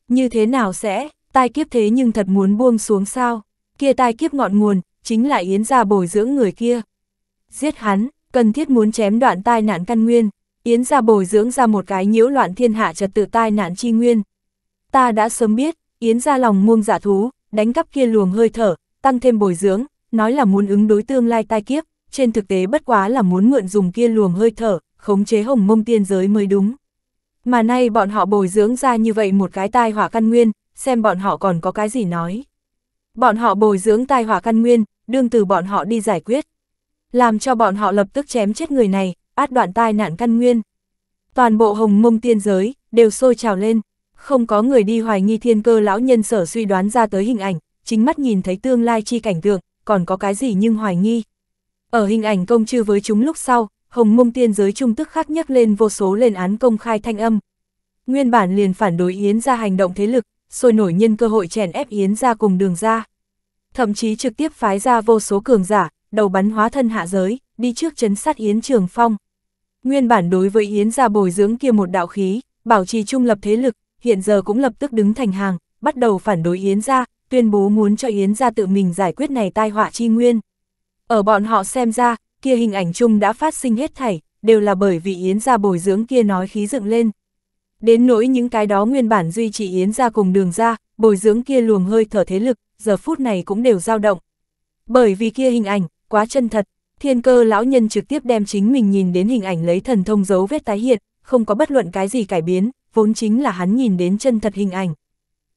Như thế nào sẽ, tai kiếp thế nhưng thật muốn buông xuống sao? kia tai kiếp ngọn nguồn, chính là Yến gia bồi dưỡng người kia. Giết hắn, cần thiết muốn chém đoạn tai nạn căn nguyên, Yến gia bồi dưỡng ra một cái nhiễu loạn thiên hạ trật tự tai nạn chi nguyên. Ta đã sớm biết, Yến gia lòng muông giả dạ thú, đánh cắp kia luồng hơi thở, tăng thêm bồi dưỡng, nói là muốn ứng đối tương lai tai kiếp, trên thực tế bất quá là muốn mượn dùng kia luồng hơi thở, khống chế hồng mông tiên giới mới đúng. Mà nay bọn họ bồi dưỡng ra như vậy một cái tai hỏa căn nguyên, xem bọn họ còn có cái gì nói. Bọn họ bồi dưỡng tai họa căn nguyên, đương từ bọn họ đi giải quyết. Làm cho bọn họ lập tức chém chết người này, át đoạn tai nạn căn nguyên. Toàn bộ hồng mông tiên giới, đều sôi trào lên. Không có người đi hoài nghi thiên cơ lão nhân sở suy đoán ra tới hình ảnh, chính mắt nhìn thấy tương lai chi cảnh tượng, còn có cái gì nhưng hoài nghi. Ở hình ảnh công chư với chúng lúc sau, hồng mông tiên giới trung tức khắc nhắc lên vô số lên án công khai thanh âm. Nguyên bản liền phản đối Yến ra hành động thế lực, sôi nổi nhân cơ hội chèn ép Yến ra cùng đường ra. Thậm chí trực tiếp phái ra vô số cường giả, đầu bắn hóa thân hạ giới, đi trước chấn sát Yến Trường Phong. Nguyên bản đối với Yến ra bồi dưỡng kia một đạo khí, bảo trì trung lập thế lực, hiện giờ cũng lập tức đứng thành hàng, bắt đầu phản đối Yến ra, tuyên bố muốn cho Yến ra tự mình giải quyết này tai họa chi nguyên. Ở bọn họ xem ra, kia hình ảnh chung đã phát sinh hết thảy, đều là bởi vì Yến ra bồi dưỡng kia nói khí dựng lên, Đến nỗi những cái đó nguyên bản duy trì yến ra cùng đường ra, bồi dưỡng kia luồng hơi thở thế lực, giờ phút này cũng đều dao động. Bởi vì kia hình ảnh, quá chân thật, thiên cơ lão nhân trực tiếp đem chính mình nhìn đến hình ảnh lấy thần thông dấu vết tái hiện, không có bất luận cái gì cải biến, vốn chính là hắn nhìn đến chân thật hình ảnh.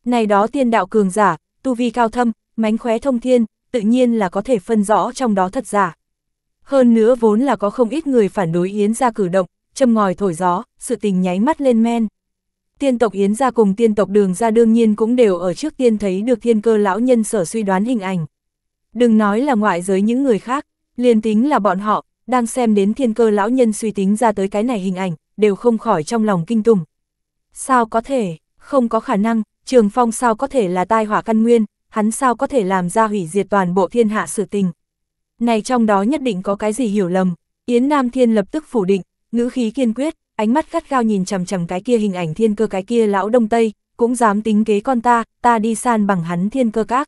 Này đó tiên đạo cường giả, tu vi cao thâm, mánh khóe thông thiên, tự nhiên là có thể phân rõ trong đó thật giả. Hơn nữa vốn là có không ít người phản đối Yến ra cử động, châm ngòi thổi gió, sự tình nháy mắt lên men. Tiên tộc Yến ra cùng tiên tộc Đường ra đương nhiên cũng đều ở trước tiên thấy được thiên cơ lão nhân sở suy đoán hình ảnh. Đừng nói là ngoại giới những người khác, liền tính là bọn họ, đang xem đến thiên cơ lão nhân suy tính ra tới cái này hình ảnh, đều không khỏi trong lòng kinh tùng. Sao có thể, không có khả năng, Trường Phong sao có thể là tai họa căn nguyên, hắn sao có thể làm ra hủy diệt toàn bộ thiên hạ sự tình. Này trong đó nhất định có cái gì hiểu lầm, Yến Nam Thiên lập tức phủ định, ngữ khí kiên quyết, ánh mắt gắt gao nhìn chằm chằm cái kia hình ảnh thiên cơ cái kia lão đông tây, cũng dám tính kế con ta, ta đi san bằng hắn thiên cơ các.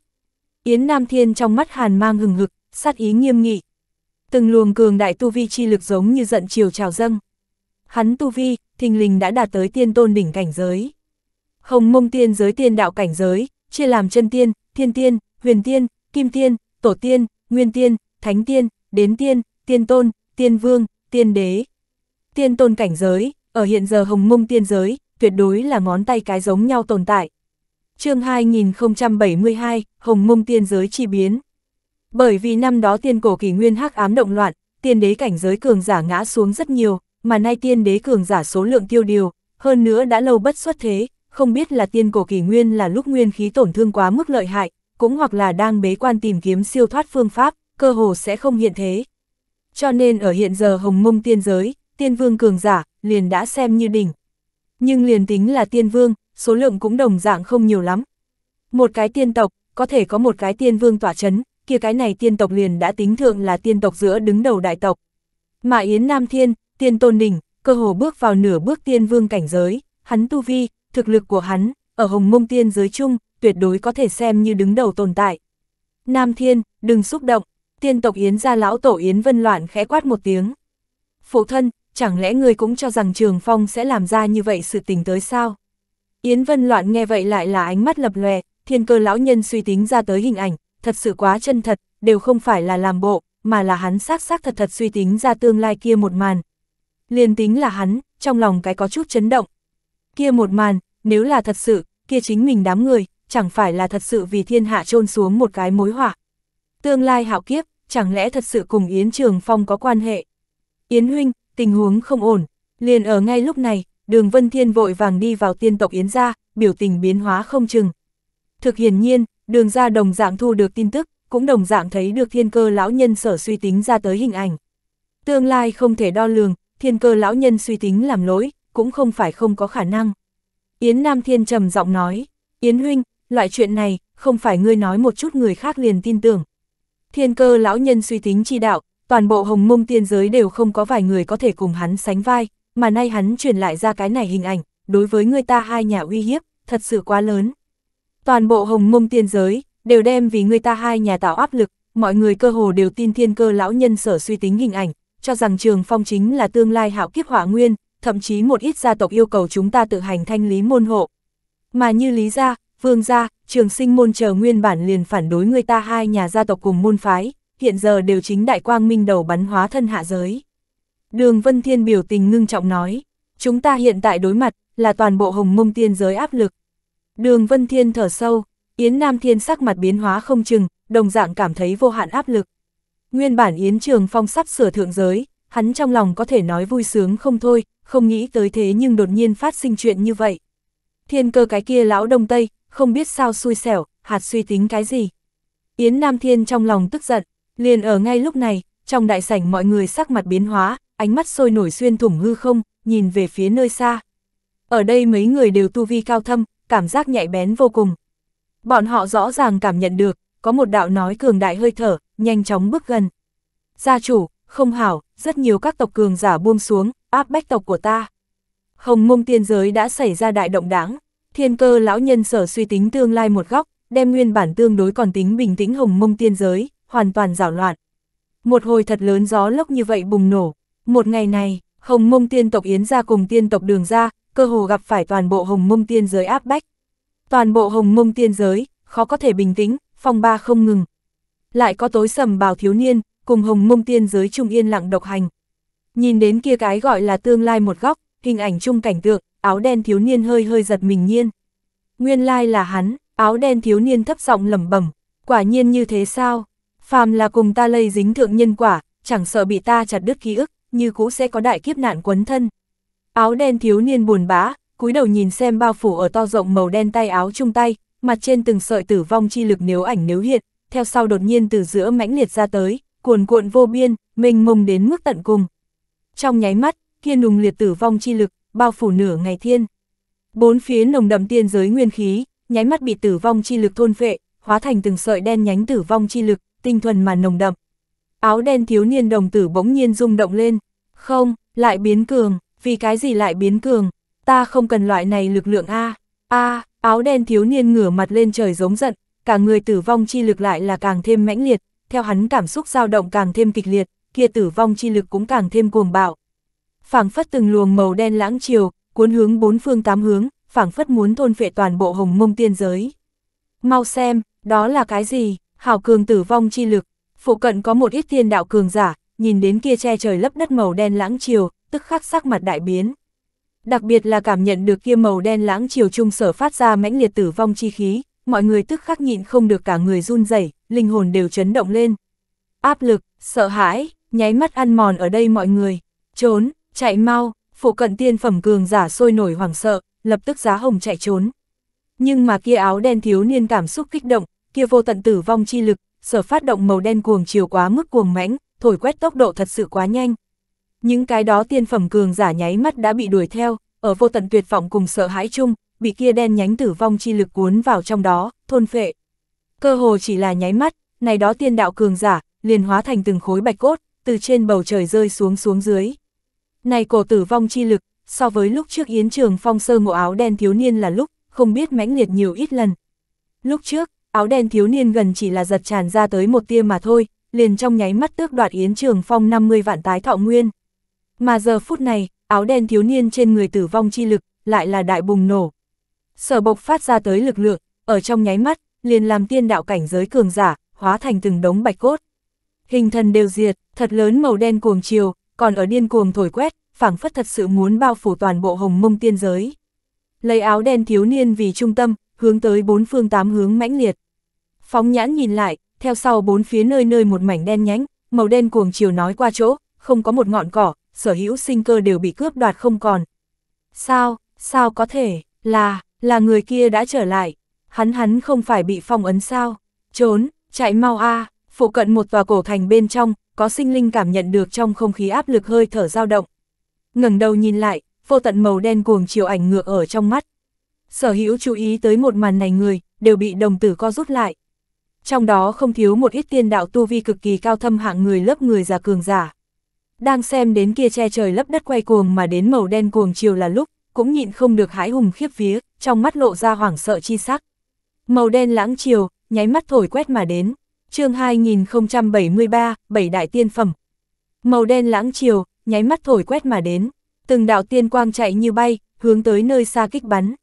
Yến Nam Thiên trong mắt hàn mang hừng hực, sát ý nghiêm nghị. Từng luồng cường đại tu vi chi lực giống như giận chiều trào dâng. Hắn tu vi, thình lình đã đạt tới tiên tôn đỉnh cảnh giới. Hồng mông tiên giới tiên đạo cảnh giới, chia làm chân tiên, thiên tiên, huyền tiên, kim tiên, tổ tiên, nguyên tiên, thánh tiên, đến tiên, tiên tôn, tiên vương, tiên đế, Tiên tôn cảnh giới, ở hiện giờ hồng mông tiên giới, tuyệt đối là ngón tay cái giống nhau tồn tại. chương 2072, Hồng mông tiên giới chi biến. Bởi vì năm đó tiên cổ kỳ nguyên hắc ám động loạn, tiên đế cảnh giới cường giả ngã xuống rất nhiều, mà nay tiên đế cường giả số lượng tiêu điều, hơn nữa đã lâu bất xuất thế, không biết là tiên cổ kỳ nguyên là lúc nguyên khí tổn thương quá mức lợi hại, cũng hoặc là đang bế quan tìm kiếm siêu thoát phương pháp, cơ hồ sẽ không hiện thế. Cho nên ở hiện giờ hồng mông tiên giới, tiên vương cường giả, liền đã xem như đỉnh. Nhưng liền tính là tiên vương, số lượng cũng đồng dạng không nhiều lắm. Một cái tiên tộc, có thể có một cái tiên vương tỏa chấn, kia cái này tiên tộc liền đã tính thượng là tiên tộc giữa đứng đầu đại tộc. Mà Yến Nam Thiên, tiên tôn đỉnh, cơ hồ bước vào nửa bước tiên vương cảnh giới, hắn tu vi, thực lực của hắn, ở hồng mông tiên giới chung, tuyệt đối có thể xem như đứng đầu tồn tại. Nam Thiên, đừng xúc động, tiên tộc Yến ra lão tổ Yến Vân Loạn khẽ quát một tiếng. Phụ thân, chẳng lẽ người cũng cho rằng Trường Phong sẽ làm ra như vậy sự tình tới sao? Yến Vân Loạn nghe vậy lại là ánh mắt lập lòe, thiên cơ lão nhân suy tính ra tới hình ảnh, thật sự quá chân thật, đều không phải là làm bộ, mà là hắn xác xác thật thật suy tính ra tương lai kia một màn. Liên tính là hắn, trong lòng cái có chút chấn động. Kia một màn, nếu là thật sự, kia chính mình đám người, chẳng phải là thật sự vì thiên hạ trôn xuống một cái mối họa. Tương lai hạo kiếp, chẳng lẽ thật sự cùng Yến Trường Phong có quan hệ? Yến Huynh, tình huống không ổn. Liền ở ngay lúc này, đường Vân Thiên vội vàng đi vào tiên tộc Yến gia, biểu tình biến hóa không chừng. Thực hiển nhiên, đường gia đồng dạng thu được tin tức, cũng đồng dạng thấy được thiên cơ lão nhân sở suy tính ra tới hình ảnh. Tương lai không thể đo lường, thiên cơ lão nhân suy tính làm lỗi, cũng không phải không có khả năng. Yến Nam Thiên trầm giọng nói, Yến Huynh, loại chuyện này, không phải ngươi nói một chút người khác liền tin tưởng. Thiên cơ lão nhân suy tính chi đạo, toàn bộ hồng mông tiên giới đều không có vài người có thể cùng hắn sánh vai, mà nay hắn truyền lại ra cái này hình ảnh, đối với người ta hai nhà uy hiếp, thật sự quá lớn. Toàn bộ hồng mông tiên giới, đều đem vì người ta hai nhà tạo áp lực, mọi người cơ hồ đều tin thiên cơ lão nhân sở suy tính hình ảnh, cho rằng trường phong chính là tương lai hảo kiếp hỏa nguyên, thậm chí một ít gia tộc yêu cầu chúng ta tự hành thanh lý môn hộ. Mà như lý gia, vương gia, trường sinh môn chờ nguyên bản liền phản đối người ta hai nhà gia tộc cùng môn phái, hiện giờ đều chính đại quang minh đầu bắn hóa thân hạ giới. Đường Vân Thiên biểu tình ngưng trọng nói, chúng ta hiện tại đối mặt là toàn bộ hồng mông tiên giới áp lực. Đường Vân Thiên thở sâu, Yến Nam Thiên sắc mặt biến hóa không chừng, đồng dạng cảm thấy vô hạn áp lực. Nguyên bản Yến Trường Phong sắp sửa thượng giới, hắn trong lòng có thể nói vui sướng không thôi, không nghĩ tới thế nhưng đột nhiên phát sinh chuyện như vậy. Thiên cơ cái kia lão đông tây, không biết sao xui xẻo, hạt suy tính cái gì. Yến Nam Thiên trong lòng tức giận, Liền ở ngay lúc này, trong đại sảnh mọi người sắc mặt biến hóa, ánh mắt sôi nổi xuyên thủng hư không, nhìn về phía nơi xa. Ở đây mấy người đều tu vi cao thâm, cảm giác nhạy bén vô cùng. Bọn họ rõ ràng cảm nhận được, có một đạo nói cường đại hơi thở, nhanh chóng bước gần. Gia chủ, không hảo, rất nhiều các tộc cường giả buông xuống, áp bách tộc của ta. Hồng mông tiên giới đã xảy ra đại động đáng, thiên cơ lão nhân sở suy tính tương lai một góc, đem nguyên bản tương đối còn tính bình tĩnh hồng mông tiên giới, hoàn toàn rảo loạn. Một hồi thật lớn gió lốc như vậy bùng nổ, một ngày này, hồng mông tiên tộc Yến ra cùng tiên tộc đường ra, cơ hồ gặp phải toàn bộ hồng mông tiên giới áp bách. Toàn bộ hồng mông tiên giới, khó có thể bình tĩnh, phong ba không ngừng. Lại có tối sầm bào thiếu niên, cùng hồng mông tiên giới trung yên lặng độc hành. Nhìn đến kia cái gọi là tương lai một góc, hình ảnh chung cảnh tượng, áo đen thiếu niên hơi hơi giật mình nhiên. Nguyên lai là hắn, áo đen thiếu niên thấp giọng lẩm bẩm, quả nhiên như thế sao? Phàm là cùng ta lây dính thượng nhân quả, chẳng sợ bị ta chặt đứt ký ức, như cũ sẽ có đại kiếp nạn quấn thân. Áo đen thiếu niên buồn bã, cúi đầu nhìn xem bao phủ ở to rộng màu đen tay áo chung tay, mặt trên từng sợi tử vong chi lực nếu ảnh nếu hiện, theo sau đột nhiên từ giữa mãnh liệt ra tới, cuồn cuộn vô biên, mênh mông đến mức tận cùng. Trong nháy mắt, kia nùng liệt tử vong chi lực, bao phủ nửa ngày thiên. Bốn phía nồng đậm tiên giới nguyên khí, nháy mắt bị tử vong chi lực thôn phệ, hóa thành từng sợi đen nhánh tử vong chi lực, tinh thuần mà nồng đậm. Áo đen thiếu niên đồng tử bỗng nhiên rung động lên. Không, lại biến cường, vì cái gì lại biến cường, ta không cần loại này lực lượng A. A, áo đen thiếu niên ngửa mặt lên trời giống giận, cả người tử vong chi lực lại là càng thêm mãnh liệt, theo hắn cảm xúc dao động càng thêm kịch liệt, kia tử vong chi lực cũng càng thêm cuồng bạo. Phảng phất từng luồng màu đen lãng chiều, cuốn hướng bốn phương tám hướng, phảng phất muốn thôn phệ toàn bộ hồng mông tiên giới. Mau xem, đó là cái gì? hào cường tử vong chi lực, phụ cận có một ít thiên đạo cường giả, nhìn đến kia che trời lấp đất màu đen lãng chiều, tức khắc sắc mặt đại biến. Đặc biệt là cảm nhận được kia màu đen lãng chiều trung sở phát ra mãnh liệt tử vong chi khí, mọi người tức khắc nhịn không được cả người run rẩy, linh hồn đều chấn động lên. Áp lực, sợ hãi, nháy mắt ăn mòn ở đây mọi người, trốn, chạy mau, phụ cận tiên phẩm cường giả sôi nổi hoảng sợ, lập tức giá hồng chạy trốn. Nhưng mà kia áo đen thiếu niên cảm xúc kích động, kia vô tận tử vong chi lực, sở phát động màu đen cuồng chiều quá mức cuồng mãnh, thổi quét tốc độ thật sự quá nhanh. Những cái đó tiên phẩm cường giả nháy mắt đã bị đuổi theo, ở vô tận tuyệt vọng cùng sợ hãi chung, bị kia đen nhánh tử vong chi lực cuốn vào trong đó, thôn phệ. Cơ hồ chỉ là nháy mắt, này đó tiên đạo cường giả, liền hóa thành từng khối bạch cốt, từ trên bầu trời rơi xuống xuống dưới. Này cổ tử vong chi lực, so với lúc trước Yến Trường Phong sơ ngộ áo đen thiếu niên là lúc, không biết mãnh liệt nhiều ít lần. Lúc trước, áo đen thiếu niên gần chỉ là giật tràn ra tới một tia mà thôi, liền trong nháy mắt tước đoạt Yến Trường Phong 50 vạn tái thọ nguyên. Mà giờ phút này, áo đen thiếu niên trên người tử vong chi lực, lại là đại bùng nổ. Sở bộc phát ra tới lực lượng, ở trong nháy mắt, liền làm tiên đạo cảnh giới cường giả, hóa thành từng đống bạch cốt. Hình thần đều diệt, thật lớn màu đen cuồng chiều, còn ở điên cuồng thổi quét, phảng phất thật sự muốn bao phủ toàn bộ hồng mông tiên giới. Lấy áo đen thiếu niên vì trung tâm, hướng tới bốn phương tám hướng mãnh liệt. Phóng nhãn nhìn lại, theo sau bốn phía nơi nơi một mảnh đen nhánh, màu đen cuồng chiều nói qua chỗ, không có một ngọn cỏ, sở hữu sinh cơ đều bị cướp đoạt không còn. Sao, sao có thể, là, là người kia đã trở lại, hắn hắn không phải bị phong ấn sao, trốn, chạy mau a phụ cận một tòa cổ thành bên trong, có sinh linh cảm nhận được trong không khí áp lực hơi thở dao động. ngẩng đầu nhìn lại, vô tận màu đen cuồng chiều ảnh ngược ở trong mắt, sở hữu chú ý tới một màn này người, đều bị đồng tử co rút lại. Trong đó không thiếu một ít tiên đạo tu vi cực kỳ cao thâm hạng người lớp người già cường giả. Đang xem đến kia che trời lấp đất quay cuồng mà đến màu đen cuồng chiều là lúc, cũng nhịn không được hái hùng khiếp vía, trong mắt lộ ra hoảng sợ chi sắc. Màu đen lãng chiều, nháy mắt thổi quét mà đến. chương 2073, bảy đại tiên phẩm. Màu đen lãng chiều, nháy mắt thổi quét mà đến. Từng đạo tiên quang chạy như bay, hướng tới nơi xa kích bắn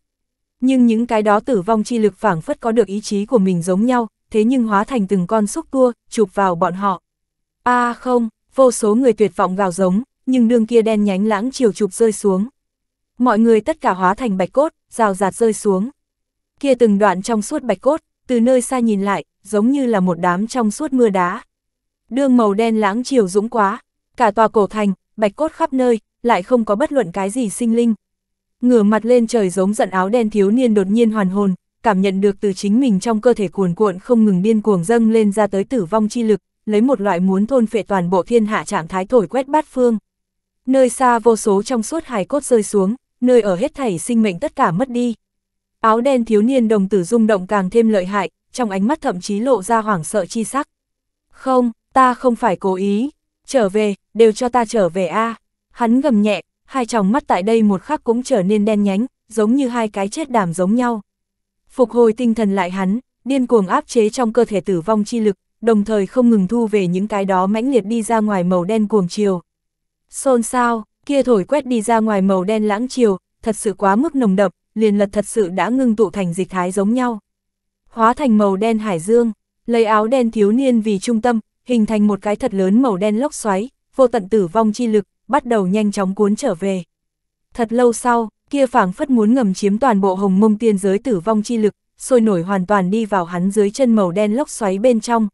nhưng những cái đó tử vong chi lực phảng phất có được ý chí của mình giống nhau, thế nhưng hóa thành từng con xúc tua, chụp vào bọn họ. a à không, vô số người tuyệt vọng gào giống, nhưng đường kia đen nhánh lãng chiều chụp rơi xuống. Mọi người tất cả hóa thành bạch cốt, rào rạt rơi xuống. Kia từng đoạn trong suốt bạch cốt, từ nơi xa nhìn lại, giống như là một đám trong suốt mưa đá. Đường màu đen lãng chiều dũng quá, cả tòa cổ thành, bạch cốt khắp nơi, lại không có bất luận cái gì sinh linh, ngửa mặt lên trời giống giận áo đen thiếu niên đột nhiên hoàn hồn, cảm nhận được từ chính mình trong cơ thể cuồn cuộn không ngừng điên cuồng dâng lên ra tới tử vong chi lực, lấy một loại muốn thôn phệ toàn bộ thiên hạ trạng thái thổi quét bát phương. Nơi xa vô số trong suốt hài cốt rơi xuống, nơi ở hết thảy sinh mệnh tất cả mất đi. Áo đen thiếu niên đồng tử rung động càng thêm lợi hại, trong ánh mắt thậm chí lộ ra hoảng sợ chi sắc. Không, ta không phải cố ý, trở về, đều cho ta trở về a Hắn gầm nhẹ, hai tròng mắt tại đây một khắc cũng trở nên đen nhánh, giống như hai cái chết đảm giống nhau. Phục hồi tinh thần lại hắn, điên cuồng áp chế trong cơ thể tử vong chi lực, đồng thời không ngừng thu về những cái đó mãnh liệt đi ra ngoài màu đen cuồng chiều. Xôn xao, kia thổi quét đi ra ngoài màu đen lãng chiều, thật sự quá mức nồng đậm, liền lật thật sự đã ngưng tụ thành dịch thái giống nhau. Hóa thành màu đen hải dương, lấy áo đen thiếu niên vì trung tâm, hình thành một cái thật lớn màu đen lốc xoáy, vô tận tử vong chi lực, bắt đầu nhanh chóng cuốn trở về. Thật lâu sau, kia phảng phất muốn ngầm chiếm toàn bộ hồng mông tiên giới tử vong chi lực, sôi nổi hoàn toàn đi vào hắn dưới chân màu đen lốc xoáy bên trong.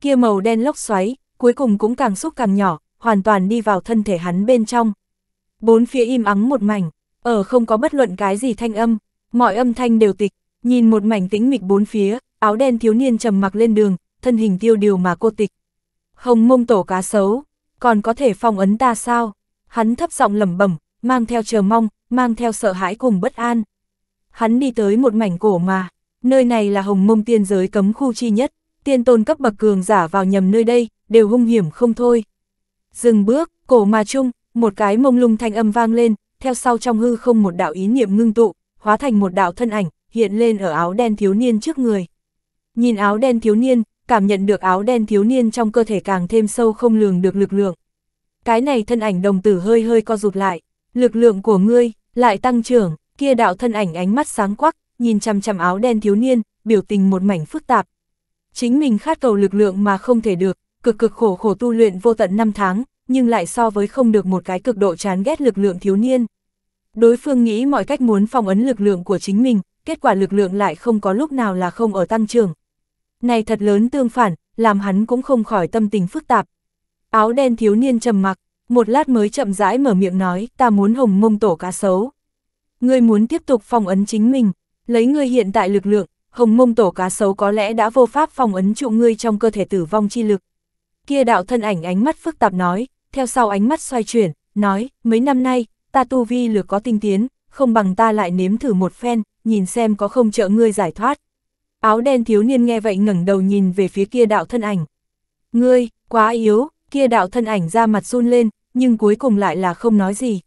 Kia màu đen lốc xoáy, cuối cùng cũng càng xúc càng nhỏ, hoàn toàn đi vào thân thể hắn bên trong. Bốn phía im ắng một mảnh, ở không có bất luận cái gì thanh âm, mọi âm thanh đều tịch, nhìn một mảnh tĩnh mịch bốn phía, áo đen thiếu niên trầm mặc lên đường, thân hình tiêu điều mà cô tịch. Hồng mông tổ cá sấu, còn có thể phong ấn ta sao? Hắn thấp giọng lẩm bẩm, mang theo chờ mong, mang theo sợ hãi cùng bất an. Hắn đi tới một mảnh cổ mà, nơi này là hồng mông tiên giới cấm khu chi nhất, tiên tôn cấp bậc cường giả vào nhầm nơi đây, đều hung hiểm không thôi. Dừng bước, cổ mà chung, một cái mông lung thanh âm vang lên, theo sau trong hư không một đạo ý niệm ngưng tụ, hóa thành một đạo thân ảnh, hiện lên ở áo đen thiếu niên trước người. Nhìn áo đen thiếu niên, cảm nhận được áo đen thiếu niên trong cơ thể càng thêm sâu không lường được lực lượng. Cái này thân ảnh đồng tử hơi hơi co rụt lại, lực lượng của ngươi lại tăng trưởng, kia đạo thân ảnh ánh mắt sáng quắc, nhìn chằm chằm áo đen thiếu niên, biểu tình một mảnh phức tạp. Chính mình khát cầu lực lượng mà không thể được, cực cực khổ khổ tu luyện vô tận năm tháng, nhưng lại so với không được một cái cực độ chán ghét lực lượng thiếu niên. Đối phương nghĩ mọi cách muốn phong ấn lực lượng của chính mình, kết quả lực lượng lại không có lúc nào là không ở tăng trưởng, này thật lớn tương phản, làm hắn cũng không khỏi tâm tình phức tạp. Áo đen thiếu niên trầm mặc, một lát mới chậm rãi mở miệng nói, ta muốn hồng mông tổ cá sấu. Ngươi muốn tiếp tục phòng ấn chính mình, lấy ngươi hiện tại lực lượng, hồng mông tổ cá sấu có lẽ đã vô pháp phòng ấn trụ ngươi trong cơ thể tử vong chi lực. Kia đạo thân ảnh ánh mắt phức tạp nói, theo sau ánh mắt xoay chuyển, nói, mấy năm nay, ta tu vi lược có tinh tiến, không bằng ta lại nếm thử một phen, nhìn xem có không trợ ngươi giải thoát. Áo đen thiếu niên nghe vậy ngẩng đầu nhìn về phía kia đạo thân ảnh. Ngươi, quá yếu, kia đạo thân ảnh ra mặt run lên, nhưng cuối cùng lại là không nói gì.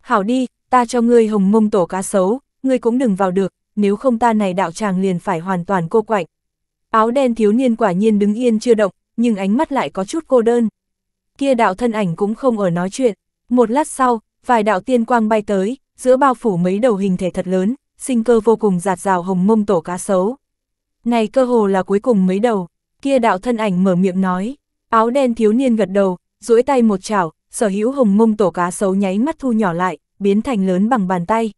Hảo đi, ta cho ngươi hồng mông tổ cá sấu, ngươi cũng đừng vào được, nếu không ta này đạo tràng liền phải hoàn toàn cô quạnh. Áo đen thiếu niên quả nhiên đứng yên chưa động, nhưng ánh mắt lại có chút cô đơn. Kia đạo thân ảnh cũng không ở nói chuyện, một lát sau, vài đạo tiên quang bay tới, giữa bao phủ mấy đầu hình thể thật lớn, sinh cơ vô cùng giạt rào hồng mông tổ cá sấu. Này cơ hồ là cuối cùng mấy đầu, kia đạo thân ảnh mở miệng nói, áo đen thiếu niên gật đầu, duỗi tay một chảo, sở hữu hồng mông tổ cá sấu nháy mắt thu nhỏ lại, biến thành lớn bằng bàn tay.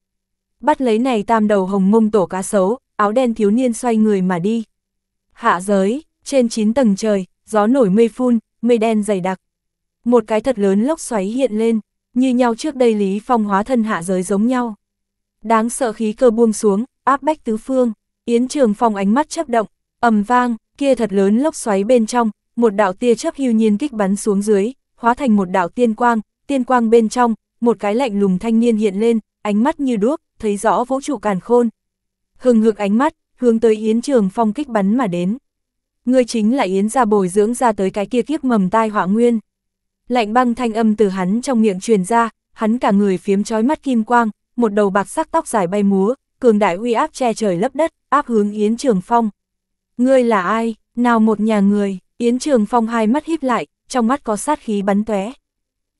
Bắt lấy này tam đầu hồng mông tổ cá sấu, áo đen thiếu niên xoay người mà đi. Hạ giới, trên 9 tầng trời, gió nổi mây phun, mây đen dày đặc. Một cái thật lớn lốc xoáy hiện lên, như nhau trước đây Lý Phong hóa thân hạ giới giống nhau. Đáng sợ khí cơ buông xuống, áp bách tứ phương. Yến Trường Phong ánh mắt chấp động, ầm vang, kia thật lớn lốc xoáy bên trong, một đạo tia chớp hưu nhiên kích bắn xuống dưới, hóa thành một đạo tiên quang, tiên quang bên trong, một cái lạnh lùng thanh niên hiện lên, ánh mắt như đuốc, thấy rõ vũ trụ càn khôn. Hừng ngược ánh mắt, hướng tới Yến Trường Phong kích bắn mà đến. Ngươi chính là Yến gia bồi dưỡng ra tới cái kia kiếp mầm tai họa nguyên. Lạnh băng thanh âm từ hắn trong miệng truyền ra, hắn cả người phiếm trói mắt kim quang, một đầu bạc sắc tóc dài bay múa, cường đại uy áp che trời lấp đất, áp hướng Yến Trường Phong. Ngươi là ai, nào một nhà người, Yến Trường Phong hai mắt híp lại, trong mắt có sát khí bắn tóe.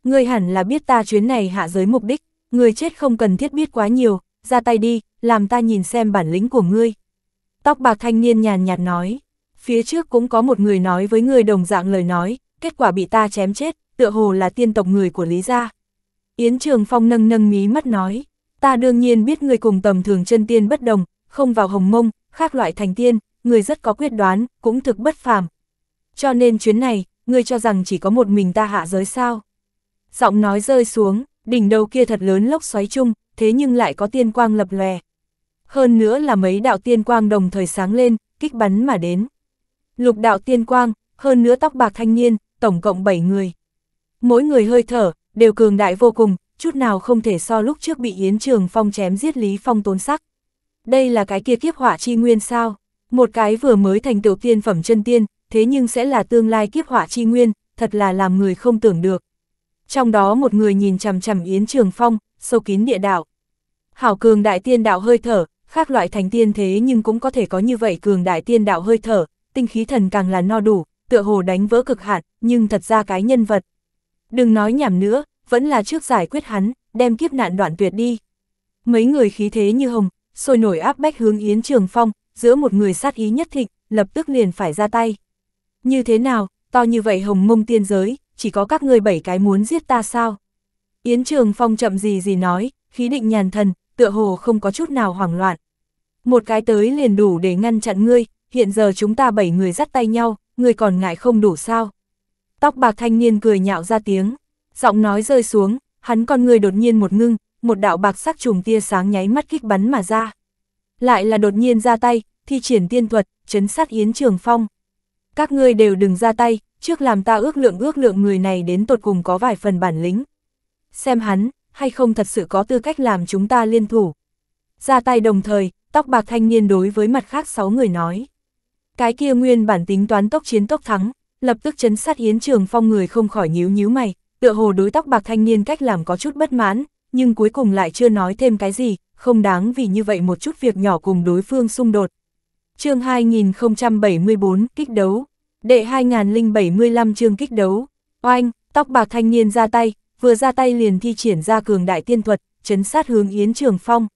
Ngươi hẳn là biết ta chuyến này hạ giới mục đích, ngươi chết không cần thiết biết quá nhiều, ra tay đi, làm ta nhìn xem bản lĩnh của ngươi. Tóc bạc thanh niên nhàn nhạt nói, phía trước cũng có một người nói với người đồng dạng lời nói, kết quả bị ta chém chết, tựa hồ là tiên tộc người của Lý Gia. Yến Trường Phong nâng nâng mí mắt nói, Ta đương nhiên biết người cùng tầm thường chân tiên bất đồng, không vào hồng mông, khác loại thành tiên, người rất có quyết đoán, cũng thực bất phàm. Cho nên chuyến này, ngươi cho rằng chỉ có một mình ta hạ giới sao. Giọng nói rơi xuống, đỉnh đầu kia thật lớn lốc xoáy chung, thế nhưng lại có tiên quang lập lòe. Hơn nữa là mấy đạo tiên quang đồng thời sáng lên, kích bắn mà đến. Lục đạo tiên quang, hơn nữa tóc bạc thanh niên, tổng cộng 7 người. Mỗi người hơi thở, đều cường đại vô cùng, chút nào không thể so lúc trước bị Yến Trường Phong chém giết Lý Phong tốn sắc. Đây là cái kia kiếp hỏa chi nguyên sao? Một cái vừa mới thành tựu tiên phẩm chân tiên, thế nhưng sẽ là tương lai kiếp hỏa chi nguyên, thật là làm người không tưởng được. Trong đó một người nhìn chằm chằm Yến Trường Phong, sâu kín địa đạo. Hảo cường đại tiên đạo hơi thở, khác loại thành tiên thế nhưng cũng có thể có như vậy cường đại tiên đạo hơi thở, tinh khí thần càng là no đủ, tựa hồ đánh vỡ cực hạn, nhưng thật ra cái nhân vật. Đừng nói nhảm nữa, vẫn là trước giải quyết hắn, đem kiếp nạn đoạn tuyệt đi. Mấy người khí thế như hồng, sôi nổi áp bách hướng Yến Trường Phong, giữa một người sát ý nhất thịnh, lập tức liền phải ra tay. Như thế nào, to như vậy hồng mông tiên giới, chỉ có các người bảy cái muốn giết ta sao? Yến Trường Phong chậm gì gì nói, khí định nhàn thần, tựa hồ không có chút nào hoảng loạn. Một cái tới liền đủ để ngăn chặn ngươi, hiện giờ chúng ta bảy người dắt tay nhau, ngươi còn ngại không đủ sao? Tóc bạc thanh niên cười nhạo ra tiếng giọng nói rơi xuống, hắn con người đột nhiên một ngưng, một đạo bạc sắc trùng tia sáng nháy mắt kích bắn mà ra. Lại là đột nhiên ra tay, thi triển tiên thuật, chấn sát Yến Trường Phong. Các ngươi đều đừng ra tay, trước làm ta ước lượng ước lượng người này đến tột cùng có vài phần bản lĩnh. Xem hắn, hay không thật sự có tư cách làm chúng ta liên thủ. Ra tay đồng thời, tóc bạc thanh niên đối với mặt khác sáu người nói. Cái kia nguyên bản tính toán tốc chiến tốc thắng, lập tức chấn sát Yến Trường Phong người không khỏi nhíu nhíu mày, tựa hồ đối tóc bạc thanh niên cách làm có chút bất mãn, nhưng cuối cùng lại chưa nói thêm cái gì, không đáng vì như vậy một chút việc nhỏ cùng đối phương xung đột. chương 2074, kích đấu. Đệ 2075 chương kích đấu. Oanh, tóc bạc thanh niên ra tay, vừa ra tay liền thi triển ra cường đại tiên thuật, chấn sát hướng Yến Trường Phong.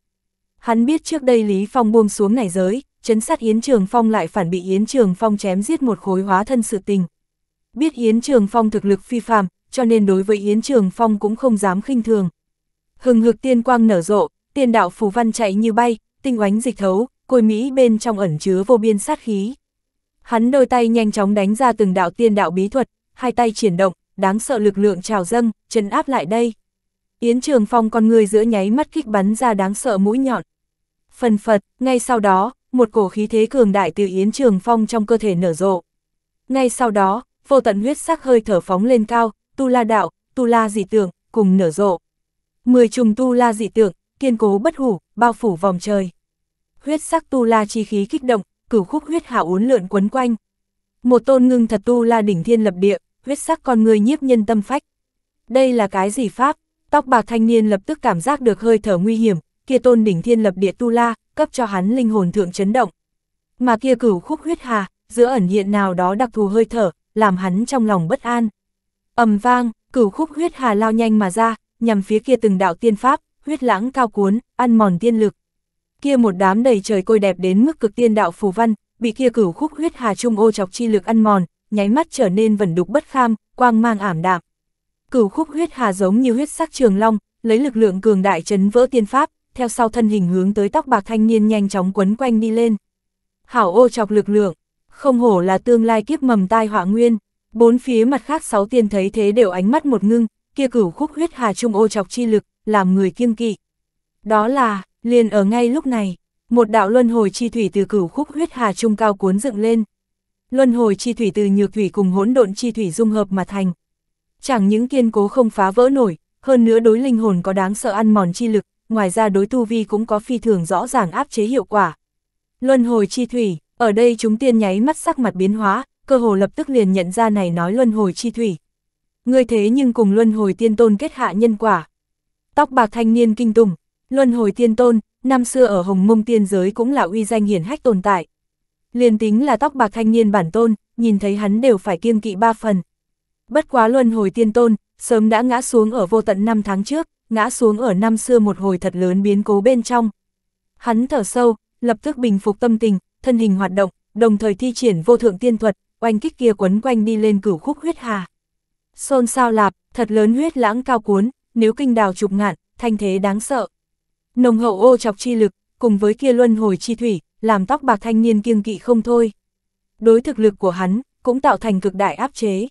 Hắn biết trước đây Lý Phong buông xuống này giới, chấn sát Yến Trường Phong lại phản bị Yến Trường Phong chém giết một khối hóa thân sự tình. Biết Yến Trường Phong thực lực phi phàm, cho nên đối với Yến Trường Phong cũng không dám khinh thường. Hừng hực tiên quang nở rộ, tiên đạo phù văn chạy như bay, tinh oánh dịch thấu, côi Mỹ bên trong ẩn chứa vô biên sát khí. Hắn đôi tay nhanh chóng đánh ra từng đạo tiên đạo bí thuật, hai tay triển động, đáng sợ lực lượng trào dâng, chân áp lại đây. Yến Trường Phong con người giữa nháy mắt kích bắn ra đáng sợ mũi nhọn. Phần phật, ngay sau đó, một cổ khí thế cường đại từ Yến Trường Phong trong cơ thể nở rộ. Ngay sau đó, vô tận huyết sắc hơi thở phóng lên cao, tu la đạo, tu la dị tưởng, cùng nở rộ. Mười trùng tu la dị tưởng, kiên cố bất hủ, bao phủ vòng trời. Huyết sắc tu la chi khí kích động, cửu khúc huyết hảo uốn lượn quấn quanh. Một tôn ngưng thật tu la đỉnh thiên lập địa, huyết sắc con người nhiếp nhân tâm phách. Đây là cái gì pháp? Tóc bạc thanh niên lập tức cảm giác được hơi thở nguy hiểm, kia tôn đỉnh thiên lập địa tu la, cấp cho hắn linh hồn thượng chấn động. Mà kia cửu khúc huyết hà, giữa ẩn hiện nào đó đặc thù hơi thở, làm hắn trong lòng bất an ầm vang, cửu khúc huyết hà lao nhanh mà ra, nhằm phía kia từng đạo tiên pháp, huyết lãng cao cuốn, ăn mòn tiên lực. Kia một đám đầy trời côi đẹp đến mức cực tiên đạo phù văn, bị kia cửu khúc huyết hà trung ô chọc chi lực ăn mòn, nháy mắt trở nên vẩn đục bất kham, quang mang ảm đạm. Cửu khúc huyết hà giống như huyết sắc trường long, lấy lực lượng cường đại chấn vỡ tiên pháp, theo sau thân hình hướng tới tóc bạc thanh niên nhanh chóng quấn quanh đi lên. Hảo ô chọc lực lượng, không hổ là tương lai kiếp mầm tai họa nguyên. Bốn phía mặt khác sáu tiên thấy thế đều ánh mắt một ngưng, kia cửu khúc huyết hà trung ô chọc chi lực, làm người kiêng kỵ. Đó là, liền ở ngay lúc này, một đạo luân hồi chi thủy từ cửu khúc huyết hà trung cao cuốn dựng lên. Luân hồi chi thủy từ nhược thủy cùng hỗn độn chi thủy dung hợp mà thành. Chẳng những kiên cố không phá vỡ nổi, hơn nữa đối linh hồn có đáng sợ ăn mòn chi lực, ngoài ra đối tu vi cũng có phi thường rõ ràng áp chế hiệu quả. Luân hồi chi thủy, ở đây chúng tiên nháy mắt sắc mặt biến hóa, cơ hồ lập tức liền nhận ra này nói luân hồi chi thủy. Ngươi thế nhưng cùng luân hồi tiên tôn kết hạ nhân quả. Tóc bạc thanh niên kinh tùng, luân hồi tiên tôn, năm xưa ở hồng mông tiên giới cũng là uy danh hiển hách tồn tại. Liền tính là tóc bạc thanh niên bản tôn, nhìn thấy hắn đều phải kiêng kỵ ba phần. Bất quá luân hồi tiên tôn, sớm đã ngã xuống ở vô tận năm tháng trước, ngã xuống ở năm xưa một hồi thật lớn biến cố bên trong. Hắn thở sâu, lập tức bình phục tâm tình, thân hình hoạt động, đồng thời thi triển vô thượng tiên thuật, oanh kích kia quấn quanh đi lên cửu khúc huyết hà. Xôn sao lạp, thật lớn huyết lãng cao cuốn, nếu kinh đào chụp ngạn, thanh thế đáng sợ. Nồng hậu ô chọc chi lực, cùng với kia luân hồi chi thủy, làm tóc bạc thanh niên kiêng kỵ không thôi. Đối thực lực của hắn, cũng tạo thành cực đại áp chế.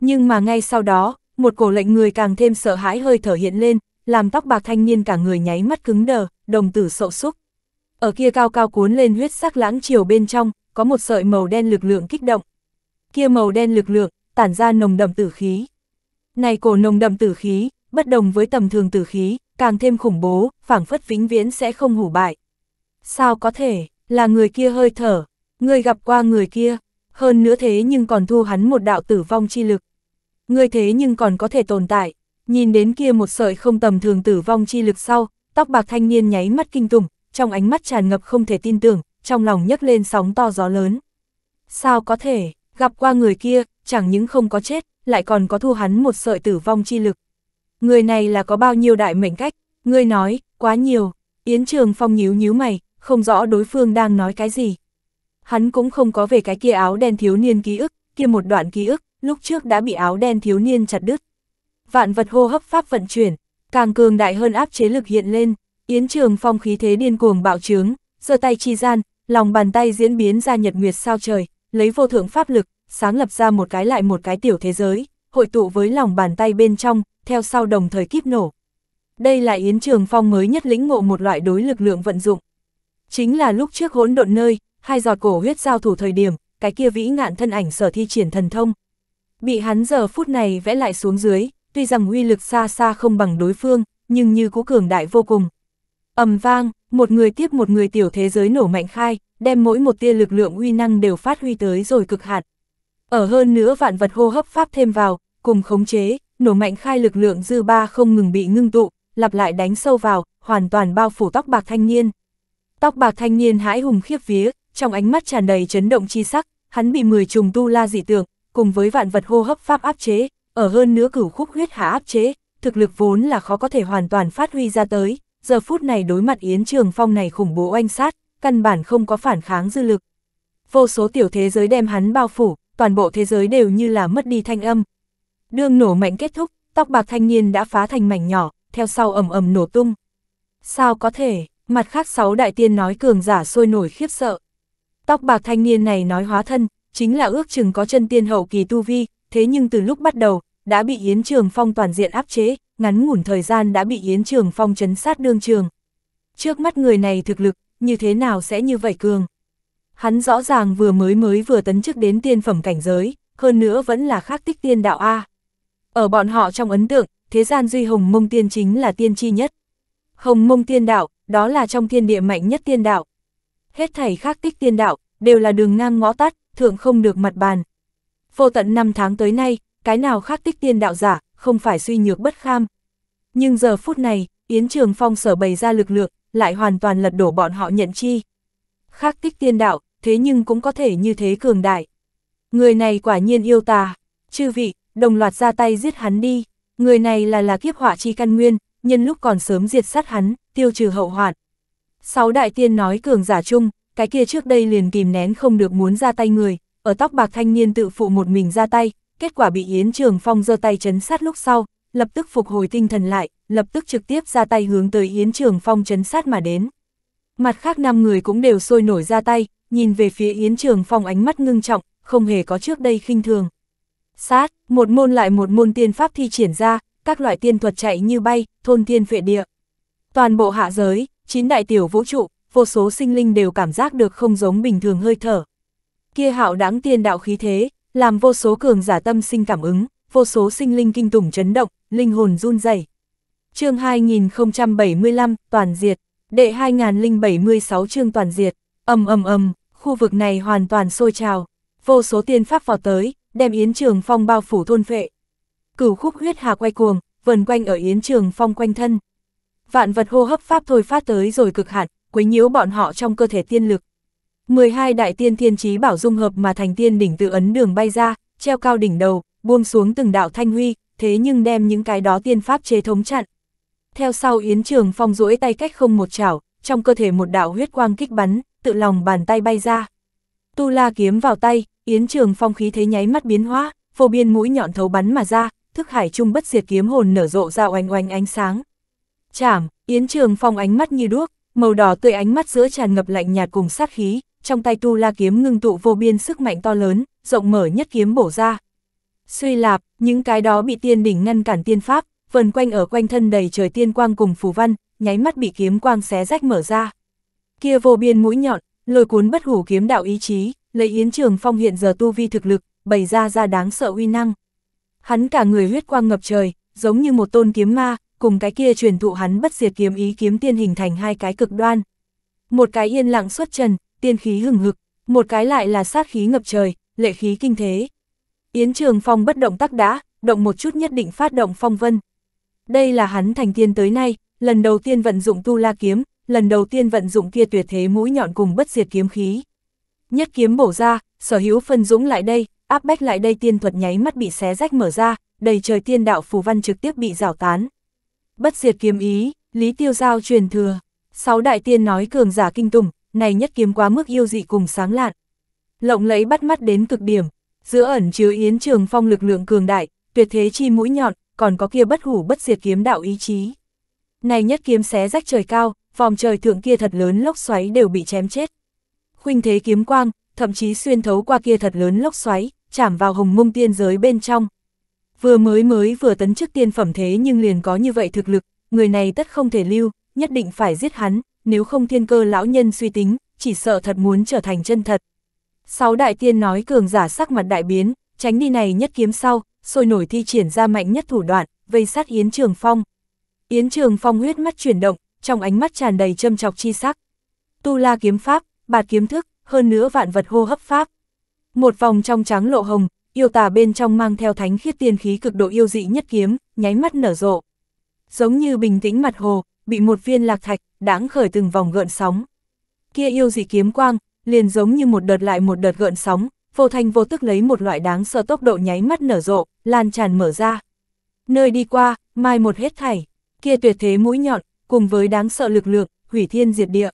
Nhưng mà ngay sau đó, một cổ lệnh người càng thêm sợ hãi hơi thở hiện lên, làm tóc bạc thanh niên cả người nháy mắt cứng đờ, đồng tử sậu xúc. Ở kia cao cao cuốn lên huyết sắc lãng chiều bên trong, có một sợi màu đen lực lượng kích động kia màu đen lực lượng, tản ra nồng đậm tử khí. Này cổ nồng đậm tử khí, bất đồng với tầm thường tử khí, càng thêm khủng bố, phảng phất vĩnh viễn sẽ không hủ bại. Sao có thể, là người kia hơi thở, người gặp qua người kia, hơn nữa thế nhưng còn thu hắn một đạo tử vong chi lực. Người thế nhưng còn có thể tồn tại, nhìn đến kia một sợi không tầm thường tử vong chi lực sau, tóc bạc thanh niên nháy mắt kinh tủng, trong ánh mắt tràn ngập không thể tin tưởng, trong lòng nhấc lên sóng to gió lớn. Sao có thể, Gặp qua người kia, chẳng những không có chết, lại còn có thu hắn một sợi tử vong chi lực. Người này là có bao nhiêu đại mệnh cách, ngươi nói, quá nhiều, Yến Trường Phong nhíu nhíu mày, không rõ đối phương đang nói cái gì. Hắn cũng không có về cái kia áo đen thiếu niên ký ức, kia một đoạn ký ức, lúc trước đã bị áo đen thiếu niên chặt đứt. Vạn vật hô hấp pháp vận chuyển, càng cường đại hơn áp chế lực hiện lên, Yến Trường Phong khí thế điên cuồng bạo trướng, giơ tay chi gian, lòng bàn tay diễn biến ra nhật nguyệt sao trời, lấy vô thượng pháp lực, sáng lập ra một cái lại một cái tiểu thế giới, hội tụ với lòng bàn tay bên trong, theo sau đồng thời kiếp nổ. Đây là Yến Trường Phong mới nhất lĩnh ngộ một loại đối lực lượng vận dụng. Chính là lúc trước hỗn độn nơi, hai giọt cổ huyết giao thủ thời điểm, cái kia vĩ ngạn thân ảnh sở thi triển thần thông. Bị hắn giờ phút này vẽ lại xuống dưới, tuy rằng uy lực xa xa không bằng đối phương, nhưng như cú cường đại vô cùng. ầm vang, một người tiếp một người tiểu thế giới nổ mạnh khai, đem mỗi một tia lực lượng uy năng đều phát huy tới rồi cực hạn. Ở hơn nữa vạn vật hô hấp pháp thêm vào, cùng khống chế, nổ mạnh khai lực lượng dư ba không ngừng bị ngưng tụ, lặp lại đánh sâu vào, hoàn toàn bao phủ tóc bạc thanh niên. Tóc bạc thanh niên hãi hùng khiếp vía, trong ánh mắt tràn đầy chấn động chi sắc, hắn bị 10 trùng tu la dị tượng, cùng với vạn vật hô hấp pháp áp chế, ở hơn nữa cửu khúc huyết hạ áp chế, thực lực vốn là khó có thể hoàn toàn phát huy ra tới, giờ phút này đối mặt Yến Trường Phong này khủng bố oanh sát, căn bản không có phản kháng dư lực. Vô số tiểu thế giới đem hắn bao phủ, toàn bộ thế giới đều như là mất đi thanh âm. đường nổ mạnh kết thúc, tóc bạc thanh niên đã phá thành mảnh nhỏ, theo sau ầm ầm nổ tung. Sao có thể, mặt khác sáu đại tiên nói cường giả sôi nổi khiếp sợ. Tóc bạc thanh niên này nói hóa thân, chính là ước chừng có chân tiên hậu kỳ tu vi, thế nhưng từ lúc bắt đầu, đã bị Yến Trường Phong toàn diện áp chế, ngắn ngủn thời gian đã bị Yến Trường Phong chấn sát đương trường. Trước mắt người này thực lực như thế nào sẽ như vậy cường? Hắn rõ ràng vừa mới mới vừa tấn chức đến tiên phẩm cảnh giới, hơn nữa vẫn là khắc tích tiên đạo A. Ở bọn họ trong ấn tượng, thế gian duy hồng mông tiên chính là tiên chi nhất. Hồng mông tiên đạo, đó là trong thiên địa mạnh nhất tiên đạo. Hết thảy khắc tích tiên đạo, đều là đường ngang ngõ tắt, thượng không được mặt bàn. Vô tận năm tháng tới nay, cái nào khắc tích tiên đạo giả, không phải suy nhược bất kham. Nhưng giờ phút này, Yến Trường Phong sở bày ra lực lượng, lại hoàn toàn lật đổ bọn họ nhận chi. Khác tích tiên đạo, thế nhưng cũng có thể như thế cường đại. Người này quả nhiên yêu tà, chư vị, đồng loạt ra tay giết hắn đi, người này là là kiếp họa chi căn nguyên, nhân lúc còn sớm diệt sát hắn, tiêu trừ hậu hoạn. Sáu đại tiên nói cường giả chung, cái kia trước đây liền kìm nén không được muốn ra tay người, ở tóc bạc thanh niên tự phụ một mình ra tay, kết quả bị Yến Trường Phong giơ tay chấn sát lúc sau, lập tức phục hồi tinh thần lại, lập tức trực tiếp ra tay hướng tới Yến Trường Phong chấn sát mà đến. Mặt khác năm người cũng đều sôi nổi ra tay, nhìn về phía Yến Trường Phong ánh mắt ngưng trọng, không hề có trước đây khinh thường. Sát, một môn lại một môn tiên pháp thi triển ra, các loại tiên thuật chạy như bay, thôn tiên phệ địa. Toàn bộ hạ giới, chín đại tiểu vũ trụ, vô số sinh linh đều cảm giác được không giống bình thường hơi thở. Kia hạo đáng tiên đạo khí thế, làm vô số cường giả tâm sinh cảm ứng, vô số sinh linh kinh tủng chấn động, linh hồn run rẩy chương 2075, toàn diệt, đệ 2076 chương toàn diệt, ầm ầm ầm, khu vực này hoàn toàn sôi trào, vô số tiên pháp vào tới, đem Yến Trường Phong bao phủ thôn phệ. Cửu khúc huyết hà quay cuồng, vần quanh ở Yến Trường Phong quanh thân. Vạn vật hô hấp pháp thôi phát tới rồi cực hạn, quấy nhiễu bọn họ trong cơ thể tiên lực. 12 đại tiên thiên trí bảo dung hợp mà thành tiên đỉnh tự ấn đường bay ra, treo cao đỉnh đầu, buông xuống từng đạo thanh huy, thế nhưng đem những cái đó tiên pháp chế thống chặn. Theo sau Yến Trường Phong duỗi tay cách không một chảo, trong cơ thể một đạo huyết quang kích bắn, tự lòng bàn tay bay ra. Tu la kiếm vào tay, Yến Trường Phong khí thế nháy mắt biến hóa, vô biên mũi nhọn thấu bắn mà ra, thức hải trung bất diệt kiếm hồn nở rộ ra oanh oanh ánh sáng. Chảm, Yến Trường Phong ánh mắt như đuốc, màu đỏ tươi ánh mắt giữa tràn ngập lạnh nhạt cùng sát khí, trong tay tu la kiếm ngưng tụ vô biên sức mạnh to lớn, rộng mở nhất kiếm bổ ra. Suy lạp, những cái đó bị tiên đỉnh ngăn cản tiên pháp, vần quanh ở quanh thân đầy trời tiên quang cùng phù văn, nháy mắt bị kiếm quang xé rách mở ra. Kia vô biên mũi nhọn, lôi cuốn bất hủ kiếm đạo ý chí, lấy Yến Trường Phong hiện giờ tu vi thực lực, bày ra ra đáng sợ uy năng. Hắn cả người huyết quang ngập trời, giống như một tôn kiếm ma, cùng cái kia truyền thụ hắn bất diệt kiếm ý kiếm tiên hình thành hai cái cực đoan. Một cái yên lặng xuất trần, tiên khí hừng hực, một cái lại là sát khí ngập trời, lệ khí kinh thế. Yến Trường Phong bất động tác đã, động một chút nhất định phát động phong vân, đây là hắn thành tiên tới nay, lần đầu tiên vận dụng tu la kiếm, lần đầu tiên vận dụng kia tuyệt thế mũi nhọn cùng bất diệt kiếm khí. Nhất kiếm bổ ra, sở hữu phân dũng lại đây, áp bách lại đây tiên thuật nháy mắt bị xé rách mở ra, đầy trời tiên đạo phù văn trực tiếp bị rào tán. Bất diệt kiếm ý, Lý Tiêu Giao truyền thừa, sáu đại tiên nói cường giả kinh tủng, này nhất kiếm quá mức yêu dị cùng sáng lạn. Lộng lẫy bắt mắt đến cực điểm, giữa ẩn chứa yến trường phong lực lượng cường đại, tuyệt thế chi mũi nhọn, còn có kia bất hủ bất diệt kiếm đạo ý chí. Này nhất kiếm xé rách trời cao, vòng trời thượng kia thật lớn lốc xoáy đều bị chém chết. Khuynh thế kiếm quang, thậm chí xuyên thấu qua kia thật lớn lốc xoáy, chạm vào hồng mông tiên giới bên trong. Vừa mới mới vừa tấn chức tiên phẩm thế nhưng liền có như vậy thực lực, người này tất không thể lưu, nhất định phải giết hắn, nếu không thiên cơ lão nhân suy tính, chỉ sợ thật muốn trở thành chân thật. Sáu đại tiên nói cường giả sắc mặt đại biến, tránh đi này nhất kiếm sau, sôi nổi thi triển ra mạnh nhất thủ đoạn, vây sát Yến Trường Phong. Yến Trường Phong huyết mắt chuyển động, trong ánh mắt tràn đầy châm chọc chi sắc. Tu La kiếm pháp, bạt kiếm thức, hơn nữa vạn vật hô hấp pháp. Một vòng trong trắng lộ hồng, yêu tà bên trong mang theo thánh khiết tiên khí cực độ yêu dị nhất kiếm, nháy mắt nở rộ. Giống như bình tĩnh mặt hồ, bị một viên lạc thạch, đáng khởi từng vòng gợn sóng. Kia yêu dị kiếm quang, liền giống như một đợt lại một đợt gợn sóng, vô thành vô tức lấy một loại đáng sợ tốc độ nháy mắt nở rộ, lan tràn mở ra. Nơi đi qua, mai một hết thảy, kia tuyệt thế mũi nhọn, cùng với đáng sợ lực lượng, hủy thiên diệt địa.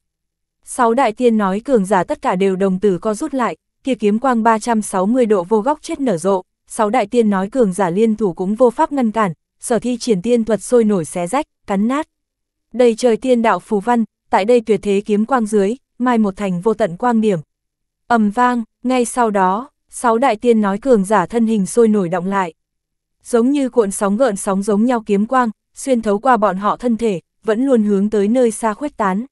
Sáu đại tiên nói cường giả tất cả đều đồng tử co rút lại, kia kiếm quang 360 độ vô góc chết nở rộ, sáu đại tiên nói cường giả liên thủ cũng vô pháp ngăn cản, sở thi triển tiên thuật sôi nổi xé rách, cắn nát. Đây trời tiên đạo phù văn, tại đây tuyệt thế kiếm quang dưới, mai một thành vô tận quang điểm. ầm vang, ngay sau đó, sáu đại tiên nói cường giả thân hình sôi nổi động lại. Giống như cuộn sóng gợn sóng giống nhau kiếm quang, xuyên thấu qua bọn họ thân thể, vẫn luôn hướng tới nơi xa khuếch tán.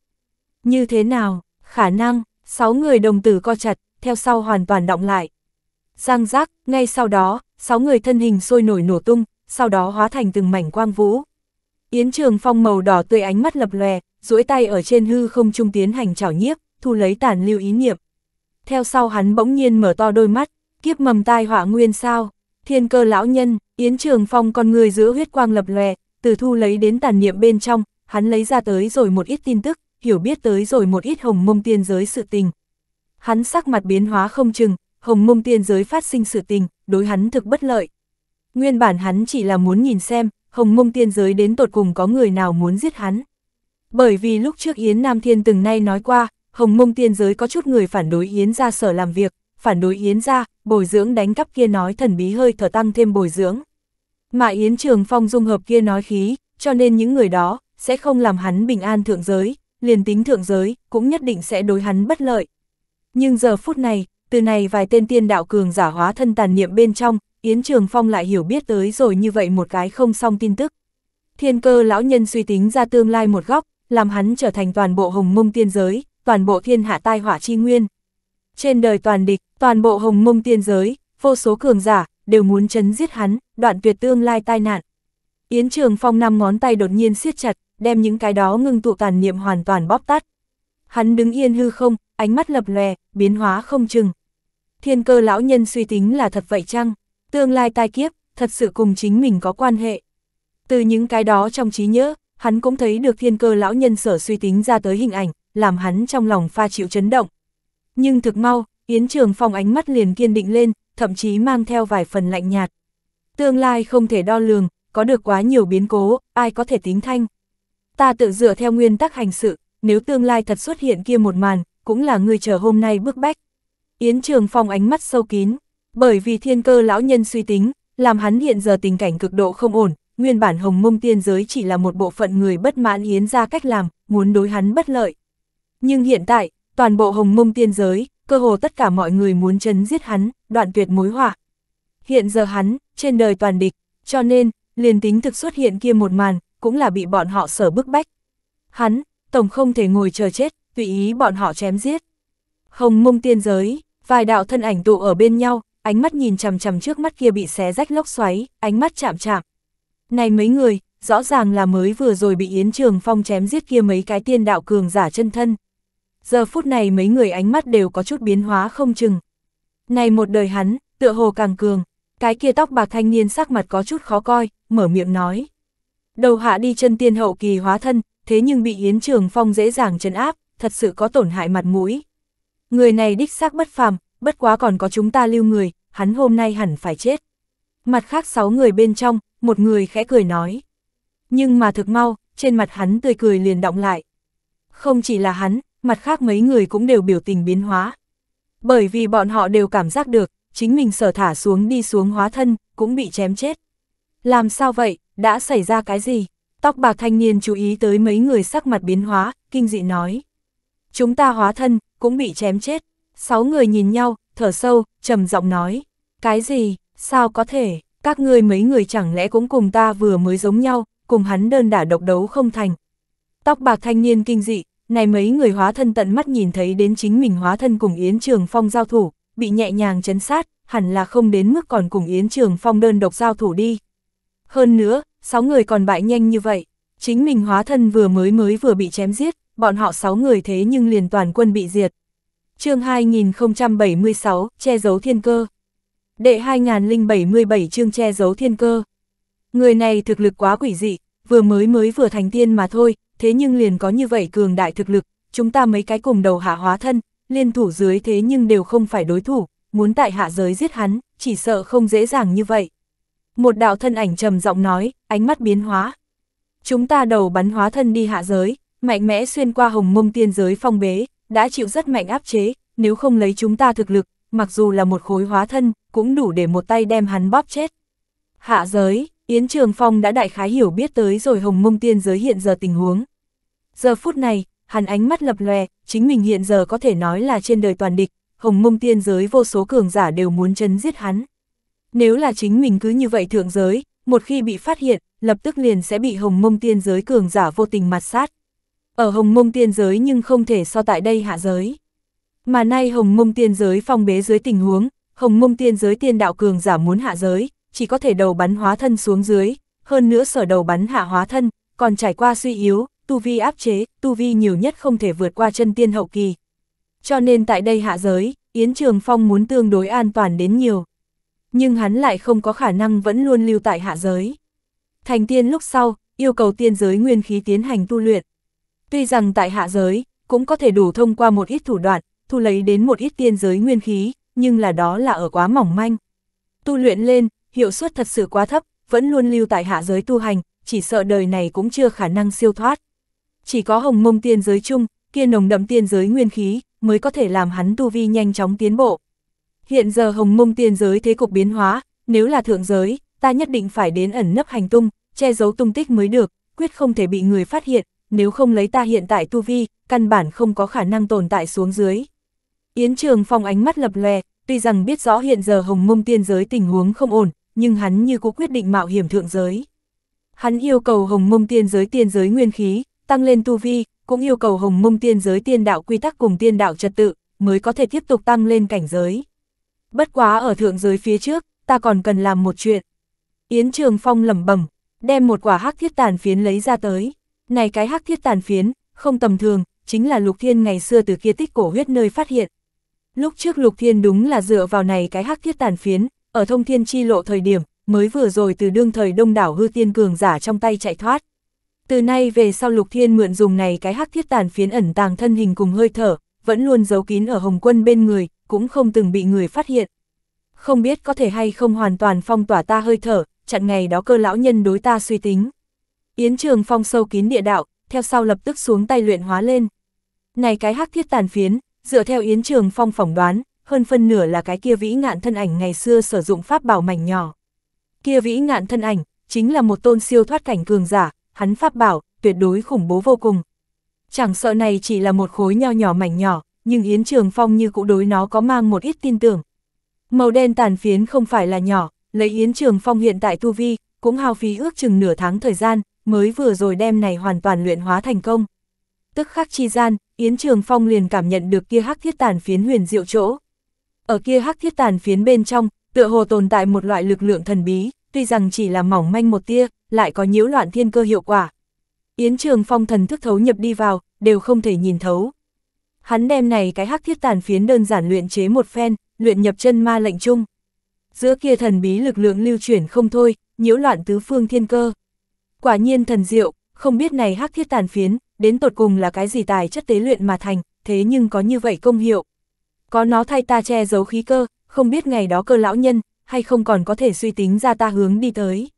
Như thế nào, khả năng, sáu người đồng tử co chặt, theo sau hoàn toàn động lại. Giang giác, ngay sau đó, sáu người thân hình sôi nổi nổ tung, sau đó hóa thành từng mảnh quang vũ. Yến Trường Phong màu đỏ tươi ánh mắt lập lòe, duỗi tay ở trên hư không trung tiến hành chảo nhiếp, thu lấy tàn lưu ý niệm theo sau hắn bỗng nhiên mở to đôi mắt, kiếp mầm tai họa nguyên sao, thiên cơ lão nhân, Yến Trường Phong con người giữa huyết quang lập lòe, từ thu lấy đến tàn niệm bên trong, hắn lấy ra tới rồi một ít tin tức, hiểu biết tới rồi một ít hồng mông tiên giới sự tình. Hắn sắc mặt biến hóa không chừng, hồng mông tiên giới phát sinh sự tình, đối hắn thực bất lợi. Nguyên bản hắn chỉ là muốn nhìn xem, hồng mông tiên giới đến tột cùng có người nào muốn giết hắn. Bởi vì lúc trước Yến Nam Thiên từng nay nói qua, Hồng mông tiên giới có chút người phản đối Yến ra sở làm việc, phản đối Yến ra, bồi dưỡng đánh cắp kia nói thần bí hơi thở tăng thêm bồi dưỡng. Mà Yến Trường Phong dung hợp kia nói khí, cho nên những người đó, sẽ không làm hắn bình an thượng giới, liền tính thượng giới, cũng nhất định sẽ đối hắn bất lợi. Nhưng giờ phút này, từ này vài tên tiên đạo cường giả hóa thân tàn niệm bên trong, Yến Trường Phong lại hiểu biết tới rồi như vậy một cái không xong tin tức. Thiên cơ lão nhân suy tính ra tương lai một góc, làm hắn trở thành toàn bộ hồng mông tiên giới, toàn bộ thiên hạ tai hỏa chi nguyên. Trên đời toàn địch, toàn bộ hồng mông tiên giới, vô số cường giả, đều muốn chấn giết hắn, đoạn tuyệt tương lai tai nạn. Yến Trường Phong năm ngón tay đột nhiên siết chặt, đem những cái đó ngưng tụ tàn niệm hoàn toàn bóp tắt. Hắn đứng yên hư không, ánh mắt lập lòe, biến hóa không chừng. Thiên cơ lão nhân suy tính là thật vậy chăng? Tương lai tai kiếp, thật sự cùng chính mình có quan hệ. Từ những cái đó trong trí nhớ, hắn cũng thấy được thiên cơ lão nhân sở suy tính ra tới hình ảnh, làm hắn trong lòng pha chịu chấn động. Nhưng thực mau, Yến Trường Phong ánh mắt liền kiên định lên, thậm chí mang theo vài phần lạnh nhạt. Tương lai không thể đo lường, có được quá nhiều biến cố, ai có thể tính thanh. Ta tự dựa theo nguyên tắc hành sự, nếu tương lai thật xuất hiện kia một màn, cũng là người chờ hôm nay bước bách. Yến Trường Phong ánh mắt sâu kín, bởi vì thiên cơ lão nhân suy tính, làm hắn hiện giờ tình cảnh cực độ không ổn, nguyên bản hồng mông tiên giới chỉ là một bộ phận người bất mãn Yến ra cách làm, muốn đối hắn bất lợi. Nhưng hiện tại, toàn bộ hồng mông tiên giới, cơ hồ tất cả mọi người muốn chấn giết hắn, đoạn tuyệt mối họa. Hiện giờ hắn, trên đời toàn địch, cho nên, liền tính thực xuất hiện kia một màn, cũng là bị bọn họ sở bức bách. Hắn, tổng không thể ngồi chờ chết, tùy ý bọn họ chém giết. Hồng mông tiên giới, vài đạo thân ảnh tụ ở bên nhau, ánh mắt nhìn chằm chằm trước mắt kia bị xé rách lốc xoáy, ánh mắt chạm chạm. Này mấy người, rõ ràng là mới vừa rồi bị Yến Trường Phong chém giết kia mấy cái tiên đạo cường giả chân thân giờ phút này mấy người ánh mắt đều có chút biến hóa không chừng. Này một đời hắn, tựa hồ càng cường, cái kia tóc bạc thanh niên sắc mặt có chút khó coi, mở miệng nói. Đầu hạ đi chân tiên hậu kỳ hóa thân, thế nhưng bị Yến Trường Phong dễ dàng chấn áp, thật sự có tổn hại mặt mũi. Người này đích xác bất phàm, bất quá còn có chúng ta lưu người, hắn hôm nay hẳn phải chết. Mặt khác sáu người bên trong, một người khẽ cười nói. Nhưng mà thực mau, trên mặt hắn tươi cười liền động lại. Không chỉ là hắn, mặt khác mấy người cũng đều biểu tình biến hóa. Bởi vì bọn họ đều cảm giác được, chính mình sở thả xuống đi xuống hóa thân, cũng bị chém chết. Làm sao vậy, đã xảy ra cái gì? Tóc bạc thanh niên chú ý tới mấy người sắc mặt biến hóa, kinh dị nói. Chúng ta hóa thân, cũng bị chém chết. Sáu người nhìn nhau, thở sâu, trầm giọng nói. Cái gì, sao có thể, các ngươi mấy người chẳng lẽ cũng cùng ta vừa mới giống nhau, cùng hắn đơn đả độc đấu không thành. Tóc bạc thanh niên kinh dị, này mấy người hóa thân tận mắt nhìn thấy đến chính mình hóa thân cùng Yến Trường Phong giao thủ, bị nhẹ nhàng chấn sát, hẳn là không đến mức còn cùng Yến Trường Phong đơn độc giao thủ đi. Hơn nữa, sáu người còn bại nhanh như vậy, chính mình hóa thân vừa mới mới vừa bị chém giết, bọn họ sáu người thế nhưng liền toàn quân bị diệt. chương 2076, che giấu thiên cơ. Đệ 2077 chương che giấu thiên cơ. Người này thực lực quá quỷ dị, vừa mới mới vừa thành tiên mà thôi, thế nhưng liền có như vậy cường đại thực lực, chúng ta mấy cái cùng đầu hạ hóa thân, liên thủ dưới thế nhưng đều không phải đối thủ, muốn tại hạ giới giết hắn, chỉ sợ không dễ dàng như vậy. Một đạo thân ảnh trầm giọng nói, ánh mắt biến hóa. Chúng ta đầu bắn hóa thân đi hạ giới, mạnh mẽ xuyên qua hồng mông tiên giới phong bế, đã chịu rất mạnh áp chế, nếu không lấy chúng ta thực lực, mặc dù là một khối hóa thân, cũng đủ để một tay đem hắn bóp chết. Hạ giới, Yến Trường Phong đã đại khái hiểu biết tới rồi hồng mông tiên giới hiện giờ tình huống. Giờ phút này, hắn ánh mắt lập lòe, chính mình hiện giờ có thể nói là trên đời toàn địch, hồng mông tiên giới vô số cường giả đều muốn chấn giết hắn. Nếu là chính mình cứ như vậy thượng giới, một khi bị phát hiện, lập tức liền sẽ bị hồng mông tiên giới cường giả vô tình mặt sát. Ở hồng mông tiên giới nhưng không thể so tại đây hạ giới. Mà nay hồng mông tiên giới phong bế dưới tình huống, hồng mông tiên giới tiên đạo cường giả muốn hạ giới, chỉ có thể đầu bắn hóa thân xuống dưới, hơn nữa sở đầu bắn hạ hóa thân, còn trải qua suy yếu, tu vi áp chế, tu vi nhiều nhất không thể vượt qua chân tiên hậu kỳ. Cho nên tại đây hạ giới, Yến Trường Phong muốn tương đối an toàn đến nhiều. Nhưng hắn lại không có khả năng vẫn luôn lưu tại hạ giới. Thành tiên lúc sau, yêu cầu tiên giới nguyên khí tiến hành tu luyện. Tuy rằng tại hạ giới, cũng có thể đủ thông qua một ít thủ đoạn, thu lấy đến một ít tiên giới nguyên khí, nhưng là đó là ở quá mỏng manh. Tu luyện lên, hiệu suất thật sự quá thấp, vẫn luôn lưu tại hạ giới tu hành, chỉ sợ đời này cũng chưa khả năng siêu thoát. Chỉ có hồng mông tiên giới chung, kia nồng đậm tiên giới nguyên khí, mới có thể làm hắn tu vi nhanh chóng tiến bộ. Hiện giờ hồng mông tiên giới thế cục biến hóa, nếu là thượng giới, ta nhất định phải đến ẩn nấp hành tung, che giấu tung tích mới được, quyết không thể bị người phát hiện, nếu không lấy ta hiện tại tu vi, căn bản không có khả năng tồn tại xuống dưới. Yến Trường Phong ánh mắt lập lè, tuy rằng biết rõ hiện giờ hồng mông tiên giới tình huống không ổn, nhưng hắn như cố quyết định mạo hiểm thượng giới. Hắn yêu cầu hồng mông tiên giới tiên giới nguyên khí, tăng lên tu vi, cũng yêu cầu hồng mông tiên giới tiên đạo quy tắc cùng tiên đạo trật tự, mới có thể tiếp tục tăng lên cảnh giới. Bất quá ở thượng giới phía trước, ta còn cần làm một chuyện. Yến Trường Phong lẩm bẩm, đem một quả hắc thiết tàn phiến lấy ra tới. Này cái hắc thiết tàn phiến, không tầm thường, chính là Lục Thiên ngày xưa từ kia tích cổ huyết nơi phát hiện. Lúc trước Lục Thiên đúng là dựa vào này cái hắc thiết tàn phiến, ở thông thiên chi lộ thời điểm, mới vừa rồi từ đương thời đông đảo hư tiên cường giả trong tay chạy thoát. Từ nay về sau Lục Thiên mượn dùng này cái hắc thiết tàn phiến ẩn tàng thân hình cùng hơi thở, vẫn luôn giấu kín ở Hồng Quân bên người, cũng không từng bị người phát hiện. Không biết có thể hay không hoàn toàn phong tỏa ta hơi thở, chặn ngày đó cơ lão nhân đối ta suy tính. Yến Trường Phong sâu kín địa đạo, theo sau lập tức xuống tay luyện hóa lên. Này cái hắc thiết tàn phiến, dựa theo Yến Trường Phong phỏng đoán, hơn phân nửa là cái kia vĩ ngạn thân ảnh ngày xưa sử dụng pháp bảo mảnh nhỏ. Kia vĩ ngạn thân ảnh, chính là một tôn siêu thoát cảnh cường giả, hắn pháp bảo, tuyệt đối khủng bố vô cùng. Chẳng sợ này chỉ là một khối nho nhỏ mảnh nhỏ, nhưng Yến Trường Phong như cũ đối nó có mang một ít tin tưởng. Màu đen tàn phiến không phải là nhỏ, lấy Yến Trường Phong hiện tại tu vi, cũng hao phí ước chừng nửa tháng thời gian, mới vừa rồi đem này hoàn toàn luyện hóa thành công. Tức khắc chi gian, Yến Trường Phong liền cảm nhận được kia hắc thiết tàn phiến huyền diệu chỗ. Ở kia hắc thiết tàn phiến bên trong, tựa hồ tồn tại một loại lực lượng thần bí, tuy rằng chỉ là mỏng manh một tia, lại có nhiễu loạn thiên cơ hiệu quả. Yến Trường Phong thần thức thấu nhập đi vào, đều không thể nhìn thấu. Hắn đem này cái hắc thiết tàn phiến đơn giản luyện chế một phen, luyện nhập chân ma lệnh chung. Giữa kia thần bí lực lượng lưu chuyển không thôi, nhiễu loạn tứ phương thiên cơ. Quả nhiên thần diệu, không biết này hắc thiết tàn phiến, đến tột cùng là cái gì tài chất tế luyện mà thành, thế nhưng có như vậy công hiệu. Có nó thay ta che giấu khí cơ, không biết ngày đó cơ lão nhân, hay không còn có thể suy tính ra ta hướng đi tới.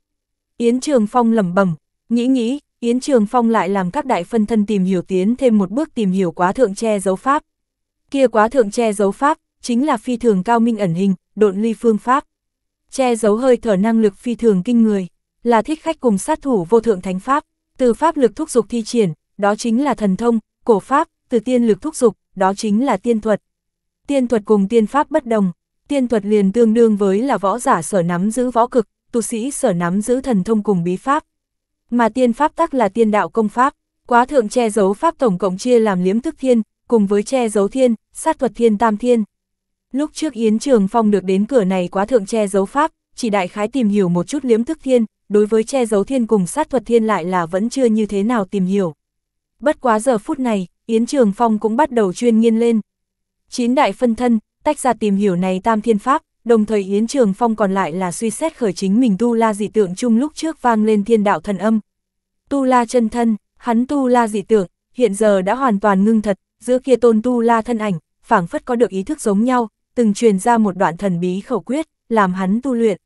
Yến Trường Phong lẩm bẩm, nghĩ nghĩ, Yến Trường Phong lại làm các đại phân thân tìm hiểu tiến thêm một bước tìm hiểu quá thượng che giấu pháp. Kia quá thượng che giấu pháp, chính là phi thường cao minh ẩn hình, độn ly phương pháp. Che giấu hơi thở năng lực phi thường kinh người, là thích khách cùng sát thủ vô thượng thánh pháp, từ pháp lực thúc dục thi triển, đó chính là thần thông, cổ pháp, từ tiên lực thúc dục, đó chính là tiên thuật. Tiên thuật cùng tiên pháp bất đồng, tiên thuật liền tương đương với là võ giả sở nắm giữ võ cực, tu sĩ sở nắm giữ thần thông cùng bí pháp. Mà tiên pháp tắc là tiên đạo công pháp, quá thượng che giấu pháp tổng cộng chia làm liếm thức thiên, cùng với che giấu thiên, sát thuật thiên tam thiên. Lúc trước Yến Trường Phong được đến cửa này quá thượng che giấu pháp, chỉ đại khái tìm hiểu một chút liếm thức thiên, đối với che giấu thiên cùng sát thuật thiên lại là vẫn chưa như thế nào tìm hiểu. Bất quá giờ phút này, Yến Trường Phong cũng bắt đầu chuyên nghiên lên. Chín đại phân thân, tách ra tìm hiểu này tam thiên pháp, đồng thời Yến Trường Phong còn lại là suy xét khởi chính mình tu la dị tượng chung lúc trước vang lên thiên đạo thần âm. Tu la chân thân, hắn tu la dị tượng, hiện giờ đã hoàn toàn ngưng thật, giữa kia tôn tu la thân ảnh, phảng phất có được ý thức giống nhau, từng truyền ra một đoạn thần bí khẩu quyết, làm hắn tu luyện.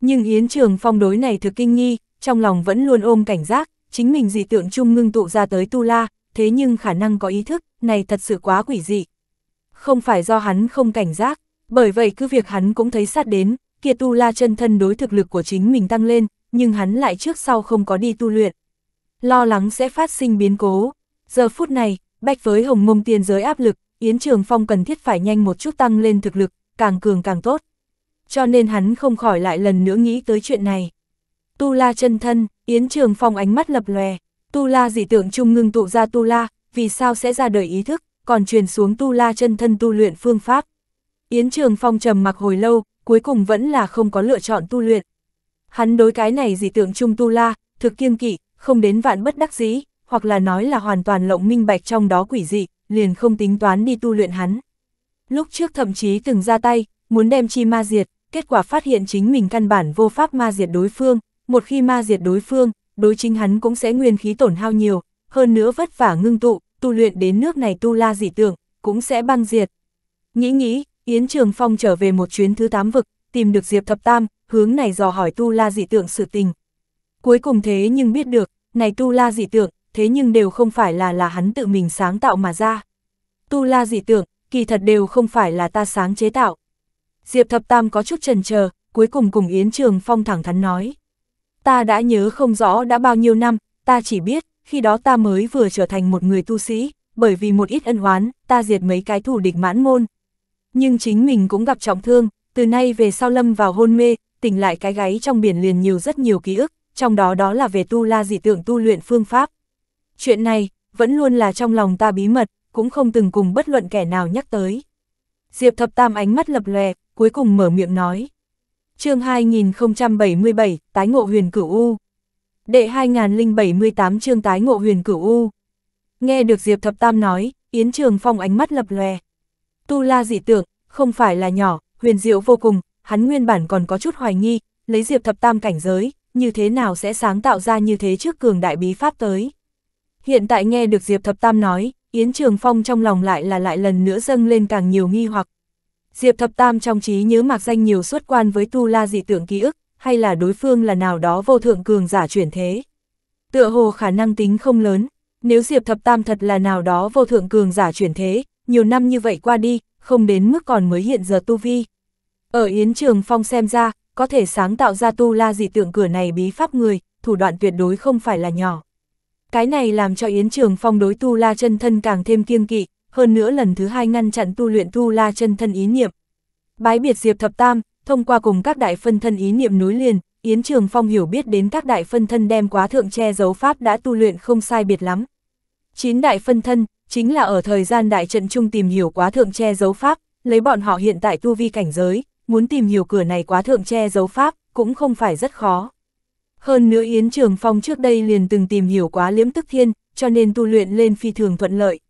Nhưng Yến Trường Phong đối này thực kinh nghi, trong lòng vẫn luôn ôm cảnh giác, chính mình dị tượng chung ngưng tụ ra tới tu la, thế nhưng khả năng có ý thức, này thật sự quá quỷ dị, không phải do hắn không cảnh giác, bởi vậy cứ việc hắn cũng thấy sát đến, kia tu la chân thân đối thực lực của chính mình tăng lên, nhưng hắn lại trước sau không có đi tu luyện. Lo lắng sẽ phát sinh biến cố. Giờ phút này, bách với hồng mông tiền giới áp lực, Yến Trường Phong cần thiết phải nhanh một chút tăng lên thực lực, càng cường càng tốt. Cho nên hắn không khỏi lại lần nữa nghĩ tới chuyện này. Tu la chân thân, Yến Trường Phong ánh mắt lập lòe, tu la dị tượng chung ngưng tụ ra tu la, vì sao sẽ ra đời ý thức, còn truyền xuống tu la chân thân tu luyện phương pháp. Yến Trường Phong trầm mặc hồi lâu, cuối cùng vẫn là không có lựa chọn tu luyện. Hắn đối cái này dị tượng chung tu la, thực kiêng kỵ, không đến vạn bất đắc dĩ, hoặc là nói là hoàn toàn lộng minh bạch trong đó quỷ dị, liền không tính toán đi tu luyện hắn. Lúc trước thậm chí từng ra tay, muốn đem chi ma diệt, kết quả phát hiện chính mình căn bản vô pháp ma diệt đối phương, một khi ma diệt đối phương, đối chính hắn cũng sẽ nguyên khí tổn hao nhiều, hơn nữa vất vả ngưng tụ, tu luyện đến nước này tu la dị tưởng, cũng sẽ băng diệt. Nghĩ nghĩ, Yến Trường Phong trở về một chuyến thứ tám vực, tìm được Diệp Thập Tam, hướng này dò hỏi tu la dị tượng sự tình. Cuối cùng thế nhưng biết được, này tu la dị tượng, thế nhưng đều không phải là là hắn tự mình sáng tạo mà ra. Tu la dị tượng, kỳ thật đều không phải là ta sáng chế tạo. Diệp Thập Tam có chút trần chờ cuối cùng cùng Yến Trường Phong thẳng thắn nói. Ta đã nhớ không rõ đã bao nhiêu năm, ta chỉ biết, khi đó ta mới vừa trở thành một người tu sĩ, bởi vì một ít ân oán, ta diệt mấy cái thủ địch mãn môn. Nhưng chính mình cũng gặp trọng thương, từ nay về sau lâm vào hôn mê, tỉnh lại cái gáy trong biển liền nhiều rất nhiều ký ức, trong đó đó là về tu la dị tượng tu luyện phương pháp. Chuyện này, vẫn luôn là trong lòng ta bí mật, cũng không từng cùng bất luận kẻ nào nhắc tới. Diệp Thập Tam ánh mắt lập lòe, cuối cùng mở miệng nói. chương 2077, tái ngộ huyền cửu U. Đệ 2078 chương tái ngộ huyền cửu U. Nghe được Diệp Thập Tam nói, Yến Trường Phong ánh mắt lập lòe. Tu la dị tượng, không phải là nhỏ, huyền diệu vô cùng, hắn nguyên bản còn có chút hoài nghi, lấy Diệp Thập Tam cảnh giới, như thế nào sẽ sáng tạo ra như thế trước cường đại bí pháp tới. Hiện tại nghe được Diệp Thập Tam nói, Yến Trường Phong trong lòng lại là lại lần nữa dâng lên càng nhiều nghi hoặc. Diệp Thập Tam trong trí nhớ mạc danh nhiều xuất quan với tu la dị tượng ký ức, hay là đối phương là nào đó vô thượng cường giả chuyển thế. Tựa hồ khả năng tính không lớn, nếu Diệp Thập Tam thật là nào đó vô thượng cường giả chuyển thế, nhiều năm như vậy qua đi, không đến mức còn mới hiện giờ tu vi. Ở Yến Trường Phong xem ra, có thể sáng tạo ra tu la dị tượng cửa này bí pháp người, thủ đoạn tuyệt đối không phải là nhỏ. Cái này làm cho Yến Trường Phong đối tu la chân thân càng thêm kiêng kỵ, hơn nữa lần thứ hai ngăn chặn tu luyện tu la chân thân ý niệm. Bái biệt Diệp Thập Tam, Thông qua cùng các đại phân thân ý niệm nối liền, Yến Trường Phong hiểu biết đến các đại phân thân đem quá thượng che giấu pháp đã tu luyện không sai biệt lắm. Chín đại phân thân, chính là ở thời gian đại trận chung tìm hiểu quá thượng che giấu pháp, lấy bọn họ hiện tại tu vi cảnh giới, muốn tìm hiểu cửa này quá thượng che giấu pháp, cũng không phải rất khó. Hơn nữa Yến Trường Phong trước đây liền từng tìm hiểu quá liễm tức thiên, cho nên tu luyện lên phi thường thuận lợi.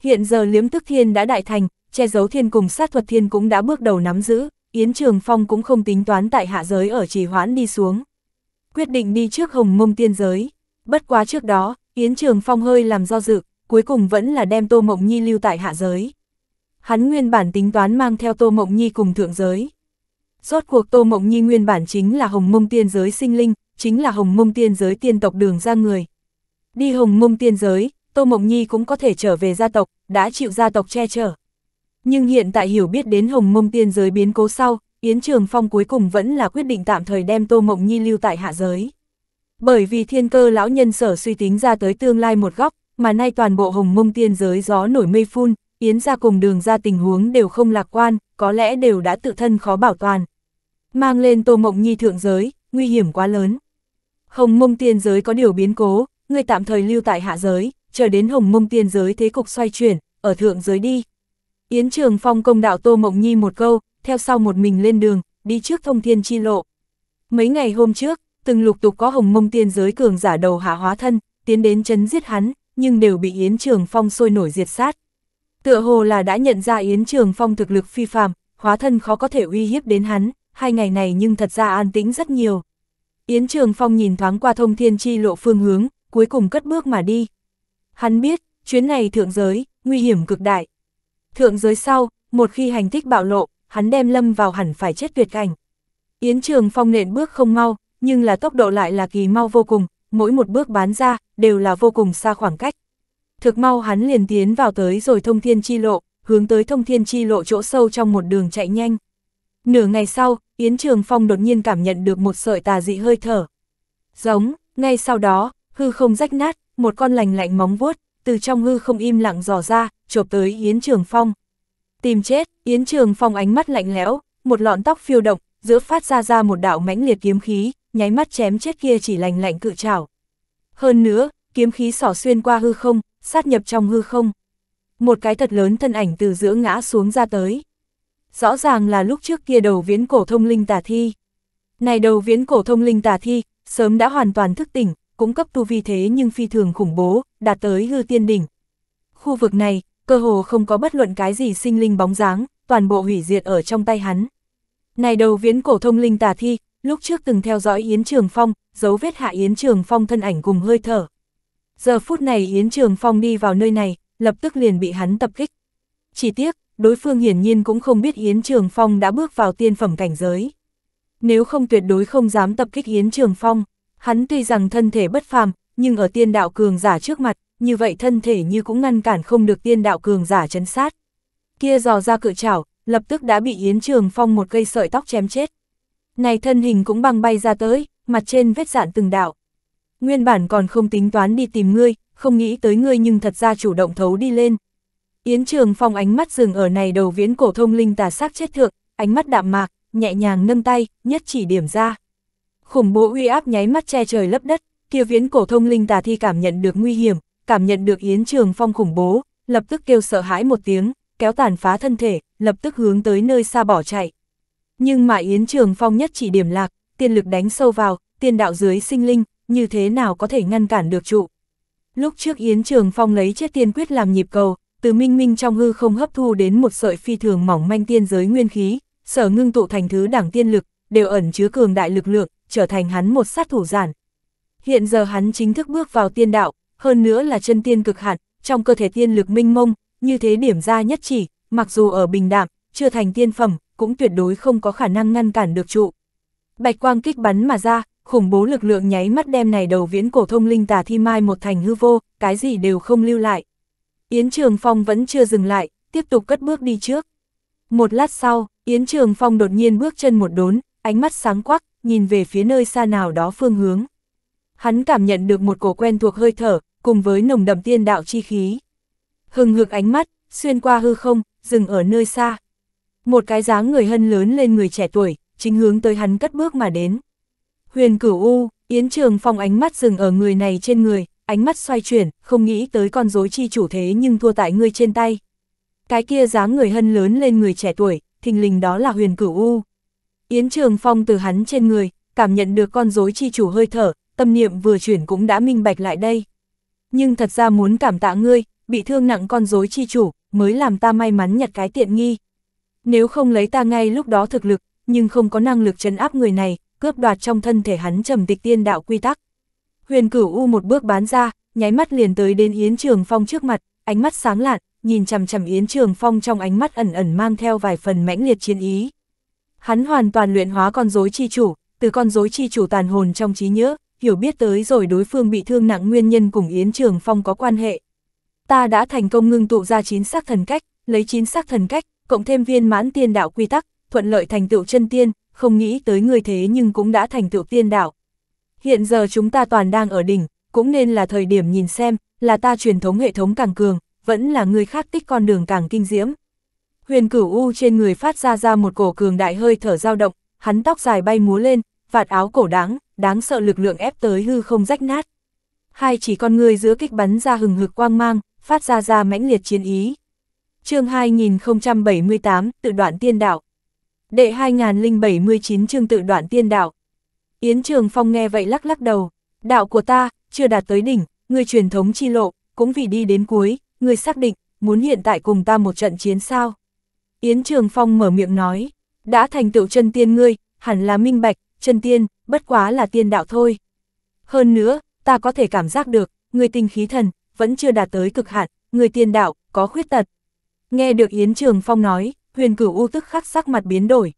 Hiện giờ liễm tức thiên đã đại thành, che giấu thiên cùng sát thuật thiên cũng đã bước đầu nắm giữ, Yến Trường Phong cũng không tính toán tại hạ giới ở trì hoãn đi xuống. Quyết định đi trước hồng mông tiên giới. Bất quá trước đó, Yến Trường Phong hơi làm do dự, cuối cùng vẫn là đem Tô Mộng Nhi lưu tại hạ giới. Hắn nguyên bản tính toán mang theo Tô Mộng Nhi cùng thượng giới. Rốt cuộc Tô Mộng Nhi nguyên bản chính là hồng mông tiên giới sinh linh, chính là hồng mông tiên giới tiên tộc đường ra người. Đi hồng mông tiên giới, Tô Mộng Nhi cũng có thể trở về gia tộc, đã chịu gia tộc che chở. Nhưng hiện tại hiểu biết đến hồng mông tiên giới biến cố sau, Yến Trường Phong cuối cùng vẫn là quyết định tạm thời đem Tô Mộng Nhi lưu tại hạ giới. Bởi vì thiên cơ lão nhân sở suy tính ra tới tương lai một góc, mà nay toàn bộ hồng mông tiên giới gió nổi mây phun, Yến ra cùng đường ra tình huống đều không lạc quan, có lẽ đều đã tự thân khó bảo toàn. Mang lên Tô Mộng Nhi thượng giới, nguy hiểm quá lớn. Hồng mông tiên giới có điều biến cố, người tạm thời lưu tại hạ giới, chờ đến hồng mông tiên giới thế cục xoay chuyển, ở thượng giới đi, Yến Trường Phong công đạo Tô Mộng Nhi một câu, theo sau một mình lên đường, đi trước thông thiên chi lộ. Mấy ngày hôm trước, từng lục tục có hồng mông tiên giới cường giả đầu hạ hóa thân, tiến đến chấn giết hắn, nhưng đều bị Yến Trường Phong sôi nổi diệt sát. Tựa hồ là đã nhận ra Yến Trường Phong thực lực phi phàm, hóa thân khó có thể uy hiếp đến hắn, hai ngày này nhưng thật ra an tĩnh rất nhiều. Yến Trường Phong nhìn thoáng qua thông thiên chi lộ phương hướng, cuối cùng cất bước mà đi. Hắn biết, chuyến này thượng giới, nguy hiểm cực đại, Thượng giới sau, một khi hành tích bạo lộ, hắn đem lâm vào hẳn phải chết tuyệt cảnh. Yến Trường Phong nện bước không mau, nhưng là tốc độ lại là kỳ mau vô cùng, mỗi một bước bán ra, đều là vô cùng xa khoảng cách. Thực mau hắn liền tiến vào tới rồi thông thiên chi lộ, hướng tới thông thiên chi lộ chỗ sâu trong một đường chạy nhanh. Nửa ngày sau, Yến Trường Phong đột nhiên cảm nhận được một sợi tà dị hơi thở. Giống, ngay sau đó, hư không rách nát, một con lành lạnh móng vuốt, từ trong hư không im lặng dò ra, chộp tới Yến Trường Phong. Tìm chết, Yến Trường Phong ánh mắt lạnh lẽo, một lọn tóc phiêu động, giữa phát ra ra một đạo mãnh liệt kiếm khí, nháy mắt chém chết kia chỉ lành lạnh cự trảo. Hơn nữa, kiếm khí xỏ xuyên qua hư không, sát nhập trong hư không. Một cái thật lớn thân ảnh từ giữa ngã xuống ra tới. Rõ ràng là lúc trước kia đầu viễn cổ thông linh tà thi. Này đầu viễn cổ thông linh tà thi, sớm đã hoàn toàn thức tỉnh, cũng cấp tu vi thế nhưng phi thường khủng bố, đạt tới hư tiên đỉnh. Khu vực này, cơ hồ không có bất luận cái gì sinh linh bóng dáng, toàn bộ hủy diệt ở trong tay hắn. Này đầu viễn cổ thông linh tà thi, lúc trước từng theo dõi Yến Trường Phong, dấu vết hạ Yến Trường Phong thân ảnh cùng hơi thở. Giờ phút này Yến Trường Phong đi vào nơi này, lập tức liền bị hắn tập kích. Chỉ tiếc, đối phương hiển nhiên cũng không biết Yến Trường Phong đã bước vào tiên phẩm cảnh giới. Nếu không tuyệt đối không dám tập kích Yến Trường Phong, hắn tuy rằng thân thể bất phàm, nhưng ở tiên đạo cường giả trước mặt, như vậy thân thể như cũng ngăn cản không được tiên đạo cường giả chấn sát. Kia dò ra cự trảo lập tức đã bị Yến Trường Phong một cây sợi tóc chém chết. Này thân hình cũng băng bay ra tới, mặt trên vết dạn từng đạo. Nguyên bản còn không tính toán đi tìm ngươi, không nghĩ tới ngươi nhưng thật ra chủ động thấu đi lên. Yến Trường Phong ánh mắt dừng ở này đầu viễn cổ thông linh tà sắc chết thượng, ánh mắt đạm mạc, nhẹ nhàng nâng tay, nhất chỉ điểm ra. Khủng bố uy áp nháy mắt che trời lấp đất, kia viễn cổ thông linh tà thi cảm nhận được nguy hiểm, cảm nhận được Yến Trường Phong khủng bố, lập tức kêu sợ hãi một tiếng, kéo tàn phá thân thể, lập tức hướng tới nơi xa bỏ chạy. Nhưng mà Yến Trường Phong nhất chỉ điểm lạc, tiên lực đánh sâu vào, tiên đạo dưới sinh linh, như thế nào có thể ngăn cản được trụ. Lúc trước Yến Trường Phong lấy chết tiên quyết làm nhịp cầu, từ minh minh trong hư không hấp thu đến một sợi phi thường mỏng manh tiên giới nguyên khí, sở ngưng tụ thành thứ đảng tiên lực, đều ẩn chứa cường đại lực lượng, trở thành hắn một sát thủ giản. Hiện giờ hắn chính thức bước vào tiên đạo, hơn nữa là chân tiên cực hạn, trong cơ thể tiên lực minh mông, như thế điểm ra nhất chỉ, mặc dù ở bình đạm, chưa thành tiên phẩm, cũng tuyệt đối không có khả năng ngăn cản được trụ. Bạch quang kích bắn mà ra, khủng bố lực lượng nháy mắt đem này đầu viễn cổ thông linh tà thi mai một thành hư vô, cái gì đều không lưu lại. Yến Trường Phong vẫn chưa dừng lại, tiếp tục cất bước đi trước. Một lát sau, Yến Trường Phong đột nhiên bước chân một đốn, ánh mắt sáng quắc, nhìn về phía nơi xa nào đó phương hướng hắn cảm nhận được một cổ quen thuộc hơi thở, cùng với nồng đậm tiên đạo chi khí. Hừng hực ánh mắt, xuyên qua hư không, dừng ở nơi xa. Một cái dáng người hân lớn lên người trẻ tuổi, chính hướng tới hắn cất bước mà đến. Huyền cửu U, Yến Trường Phong ánh mắt dừng ở người này trên người, ánh mắt xoay chuyển, không nghĩ tới con rối chi chủ thế nhưng thua tại người trên tay. Cái kia dáng người hân lớn lên người trẻ tuổi, thình lình đó là huyền cửu U. Yến Trường Phong từ hắn trên người, cảm nhận được con rối chi chủ hơi thở, tâm niệm vừa chuyển cũng đã minh bạch lại đây. Nhưng thật ra muốn cảm tạ ngươi, bị thương nặng con rối chi chủ, mới làm ta may mắn nhặt cái tiện nghi. Nếu không lấy ta ngay lúc đó thực lực, nhưng không có năng lực trấn áp người này, cướp đoạt trong thân thể hắn trầm tịch tiên đạo quy tắc. Huyền cửu U một bước bán ra, nháy mắt liền tới đến Yến Trường Phong trước mặt, ánh mắt sáng lạn, nhìn chằm chằm Yến Trường Phong trong ánh mắt ẩn ẩn mang theo vài phần mãnh liệt chiến ý. Hắn hoàn toàn luyện hóa con rối chi chủ, từ con rối chi chủ tàn hồn trong trí nhớ, hiểu biết tới rồi đối phương bị thương nặng nguyên nhân cùng Yến Trường Phong có quan hệ. Ta đã thành công ngưng tụ ra chín sắc thần cách, lấy chín sắc thần cách, cộng thêm viên mãn tiên đạo quy tắc, thuận lợi thành tựu chân tiên, không nghĩ tới người thế nhưng cũng đã thành tựu tiên đạo. Hiện giờ chúng ta toàn đang ở đỉnh, cũng nên là thời điểm nhìn xem, là ta truyền thống hệ thống càng cường, vẫn là người khác tích con đường càng kinh diễm. Huyền cửu U trên người phát ra ra một cổ cường đại hơi thở dao động, hắn tóc dài bay múa lên, vạt áo cổ đáng, đáng sợ lực lượng ép tới hư không rách nát. Hai chỉ con người giữa kích bắn ra hừng hực quang mang, phát ra ra mãnh liệt chiến ý. chương 2078, tự đoạn tiên đạo. Đệ 2079 chương tự đoạn tiên đạo. Yến Trường Phong nghe vậy lắc lắc đầu, đạo của ta, chưa đạt tới đỉnh, người truyền thống chi lộ, cũng vì đi đến cuối, người xác định, muốn hiện tại cùng ta một trận chiến sao. Yến Trường Phong mở miệng nói, đã thành tựu chân tiên ngươi, hẳn là minh bạch, chân tiên, bất quá là tiên đạo thôi. Hơn nữa, ta có thể cảm giác được, người tinh khí thần, vẫn chưa đạt tới cực hạn, người tiên đạo, có khuyết tật. Nghe được Yến Trường Phong nói, huyền cửu u tức khắc sắc mặt biến đổi.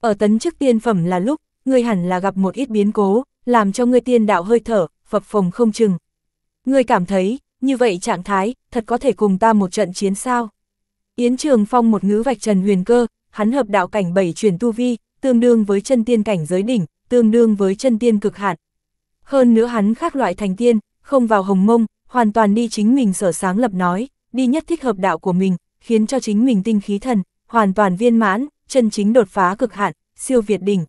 Ở tấn chức tiên phẩm là lúc, người hẳn là gặp một ít biến cố, làm cho người tiên đạo hơi thở, phập phồng không chừng. Người cảm thấy, như vậy trạng thái, thật có thể cùng ta một trận chiến sao. Yến Trường Phong một ngữ vạch trần huyền cơ, hắn hợp đạo cảnh bảy chuyển tu vi, tương đương với chân tiên cảnh giới đỉnh, tương đương với chân tiên cực hạn. Hơn nữa hắn khác loại thành tiên, không vào hồng mông, hoàn toàn đi chính mình sở sáng lập nói, đi nhất thích hợp đạo của mình, khiến cho chính mình tinh khí thần, hoàn toàn viên mãn, chân chính đột phá cực hạn, siêu việt đỉnh.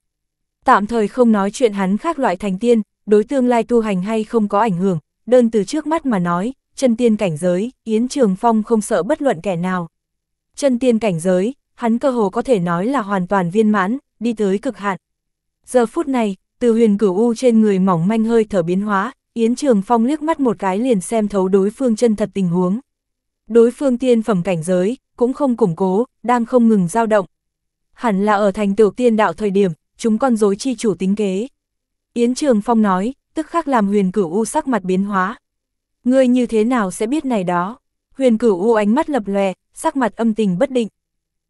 Tạm thời không nói chuyện hắn khác loại thành tiên, đối tương lai tu hành hay không có ảnh hưởng, đơn từ trước mắt mà nói, chân tiên cảnh giới, Yến Trường Phong không sợ bất luận kẻ nào. Chân tiên cảnh giới, hắn cơ hồ có thể nói là hoàn toàn viên mãn, đi tới cực hạn. Giờ phút này, từ huyền cửu u trên người mỏng manh hơi thở biến hóa, Yến Trường Phong liếc mắt một cái liền xem thấu đối phương chân thật tình huống. Đối phương tiên phẩm cảnh giới, cũng không củng cố, đang không ngừng dao động. Hẳn là ở thành tựu tiên đạo thời điểm, chúng con dối chi chủ tính kế. Yến Trường Phong nói, tức khắc làm huyền cửu u sắc mặt biến hóa. Ngươi như thế nào sẽ biết này đó? Huyền cửu u ánh mắt lập lòe, sắc mặt âm tình bất định.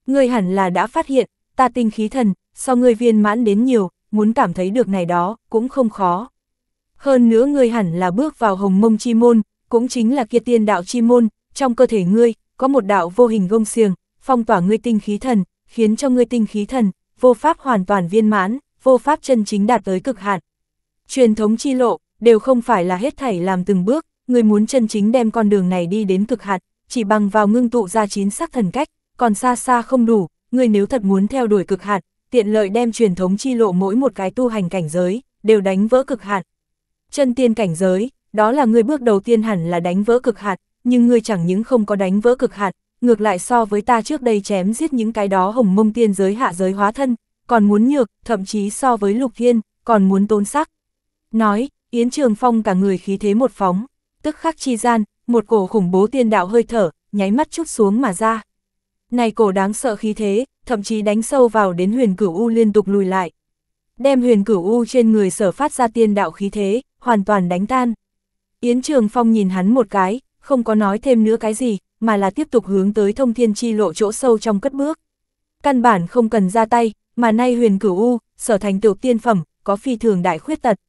Ngươi hẳn là đã phát hiện, ta tinh khí thần, so ngươi viên mãn đến nhiều, muốn cảm thấy được này đó, cũng không khó. Hơn nữa ngươi hẳn là bước vào hồng mông chi môn, cũng chính là kia tiên đạo chi môn, trong cơ thể ngươi, có một đạo vô hình gông xiềng, phong tỏa ngươi tinh khí thần, khiến cho ngươi tinh khí thần, vô pháp hoàn toàn viên mãn, vô pháp chân chính đạt tới cực hạn. Truyền thống chi lộ, đều không phải là hết thảy làm từng bước, ngươi muốn chân chính đem con đường này đi đến cực hạn, chỉ bằng vào ngưng tụ ra chín sắc thần cách, còn xa xa không đủ, ngươi nếu thật muốn theo đuổi cực hạn, tiện lợi đem truyền thống chi lộ mỗi một cái tu hành cảnh giới, đều đánh vỡ cực hạn. Chân tiên cảnh giới, đó là người bước đầu tiên hẳn là đánh vỡ cực hạn, nhưng người chẳng những không có đánh vỡ cực hạn, ngược lại so với ta trước đây chém giết những cái đó hồng mông tiên giới hạ giới hóa thân, còn muốn nhược, thậm chí so với lục thiên, còn muốn tốn sắc. Nói, Yến Trường Phong cả người khí thế một phóng, tức khắc chi gian, một cổ khủng bố tiên đạo hơi thở, nháy mắt chút xuống mà ra. Này cổ đáng sợ khí thế, thậm chí đánh sâu vào đến huyền cửu U liên tục lùi lại. Đem huyền cửu U trên người sở phát ra tiên đạo khí thế, hoàn toàn đánh tan. Yến Trường Phong nhìn hắn một cái, không có nói thêm nữa cái gì, mà là tiếp tục hướng tới thông thiên chi lộ chỗ sâu trong cất bước. Căn bản không cần ra tay, mà nay huyền cửu U, sở thành tựu tiên phẩm, có phi thường đại khuyết tật.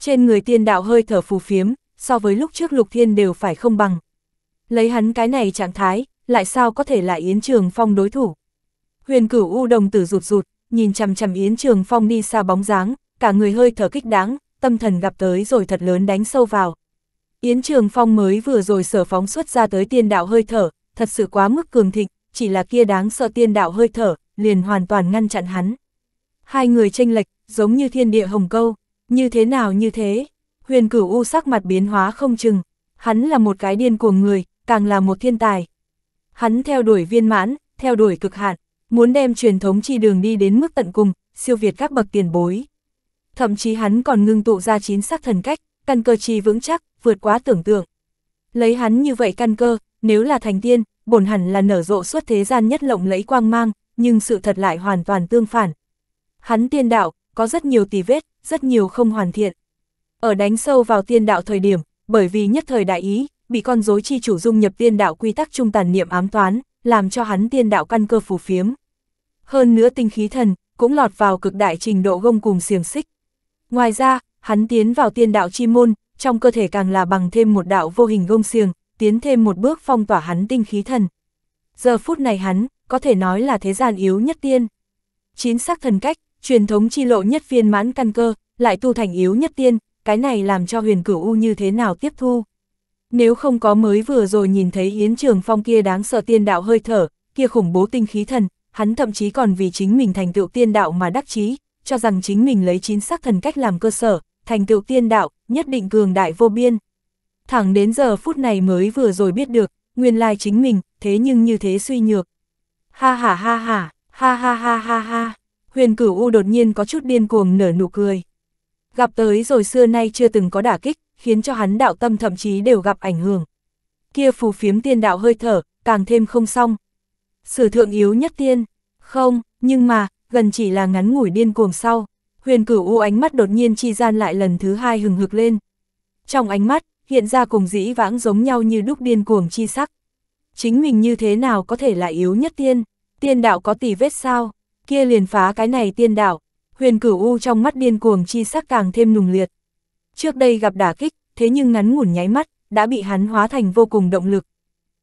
Trên người tiên đạo hơi thở phù phiếm, so với lúc trước lục thiên đều phải không bằng. Lấy hắn cái này trạng thái, lại sao có thể là Yến Trường Phong đối thủ. Huyền cửu U đồng tử rụt rụt, nhìn chằm chằm Yến Trường Phong đi xa bóng dáng, cả người hơi thở kích đáng, tâm thần gặp tới rồi thật lớn đánh sâu vào. Yến Trường Phong mới vừa rồi sở phóng xuất ra tới tiên đạo hơi thở, thật sự quá mức cường thịnh, chỉ là kia đáng sợ tiên đạo hơi thở, liền hoàn toàn ngăn chặn hắn. Hai người tranh lệch, giống như thiên địa hồng câu, như thế nào như thế, huyền cửu u sắc mặt biến hóa không chừng, hắn là một cái điên cuồng người, càng là một thiên tài. Hắn theo đuổi viên mãn, theo đuổi cực hạn, muốn đem truyền thống chi đường đi đến mức tận cùng, siêu việt các bậc tiền bối. Thậm chí hắn còn ngưng tụ ra chín sắc thần cách, căn cơ chi vững chắc, vượt quá tưởng tượng. Lấy hắn như vậy căn cơ, nếu là thành tiên, bổn hẳn là nở rộ suốt thế gian nhất lộng lẫy quang mang, nhưng sự thật lại hoàn toàn tương phản. Hắn tiên đạo, có rất nhiều tì vết, rất nhiều không hoàn thiện. Ở đánh sâu vào tiên đạo thời điểm, bởi vì nhất thời đại ý, bị con rối chi chủ dung nhập tiên đạo quy tắc trung tàn niệm ám toán, làm cho hắn tiên đạo căn cơ phù phiếm. Hơn nữa tinh khí thần, cũng lọt vào cực đại trình độ gông cùng xiềng xích. Ngoài ra, hắn tiến vào tiên đạo chi môn, trong cơ thể càng là bằng thêm một đạo vô hình gông xiềng, tiến thêm một bước phong tỏa hắn tinh khí thần. Giờ phút này hắn, có thể nói là thế gian yếu nhất tiên. Chín sắc thần cách, truyền thống chi lộ nhất viên mãn căn cơ, lại tu thành yếu nhất tiên, cái này làm cho huyền cửu u như thế nào tiếp thu. Nếu không có mới vừa rồi nhìn thấy Yến Trường Phong kia đáng sợ tiên đạo hơi thở, kia khủng bố tinh khí thần, hắn thậm chí còn vì chính mình thành tựu tiên đạo mà đắc chí, cho rằng chính mình lấy chính xác thần cách làm cơ sở, thành tựu tiên đạo, nhất định cường đại vô biên. Thẳng đến giờ phút này mới vừa rồi biết được, nguyên lai chính mình, thế nhưng như thế suy nhược. Ha ha ha ha, ha ha ha ha ha, huyền cửu u đột nhiên có chút điên cuồng nở nụ cười. Gặp tới rồi xưa nay chưa từng có đả kích, khiến cho hắn đạo tâm thậm chí đều gặp ảnh hưởng. Kia phù phiếm tiên đạo hơi thở, càng thêm không xong. Sử thượng yếu nhất tiên, không, nhưng mà, gần chỉ là ngắn ngủi điên cuồng sau, huyền cửu u ánh mắt đột nhiên chi gian lại lần thứ hai hừng hực lên. Trong ánh mắt, hiện ra cùng dĩ vãng giống nhau như đúc điên cuồng chi sắc. Chính mình như thế nào có thể là yếu nhất tiên, tiên đạo có tỷ vết sao, kia liền phá cái này tiên đạo, huyền cửu u trong mắt điên cuồng chi sắc càng thêm nùng liệt trước đây gặp đả kích, thế nhưng ngắn ngủn nháy mắt, đã bị hắn hóa thành vô cùng động lực.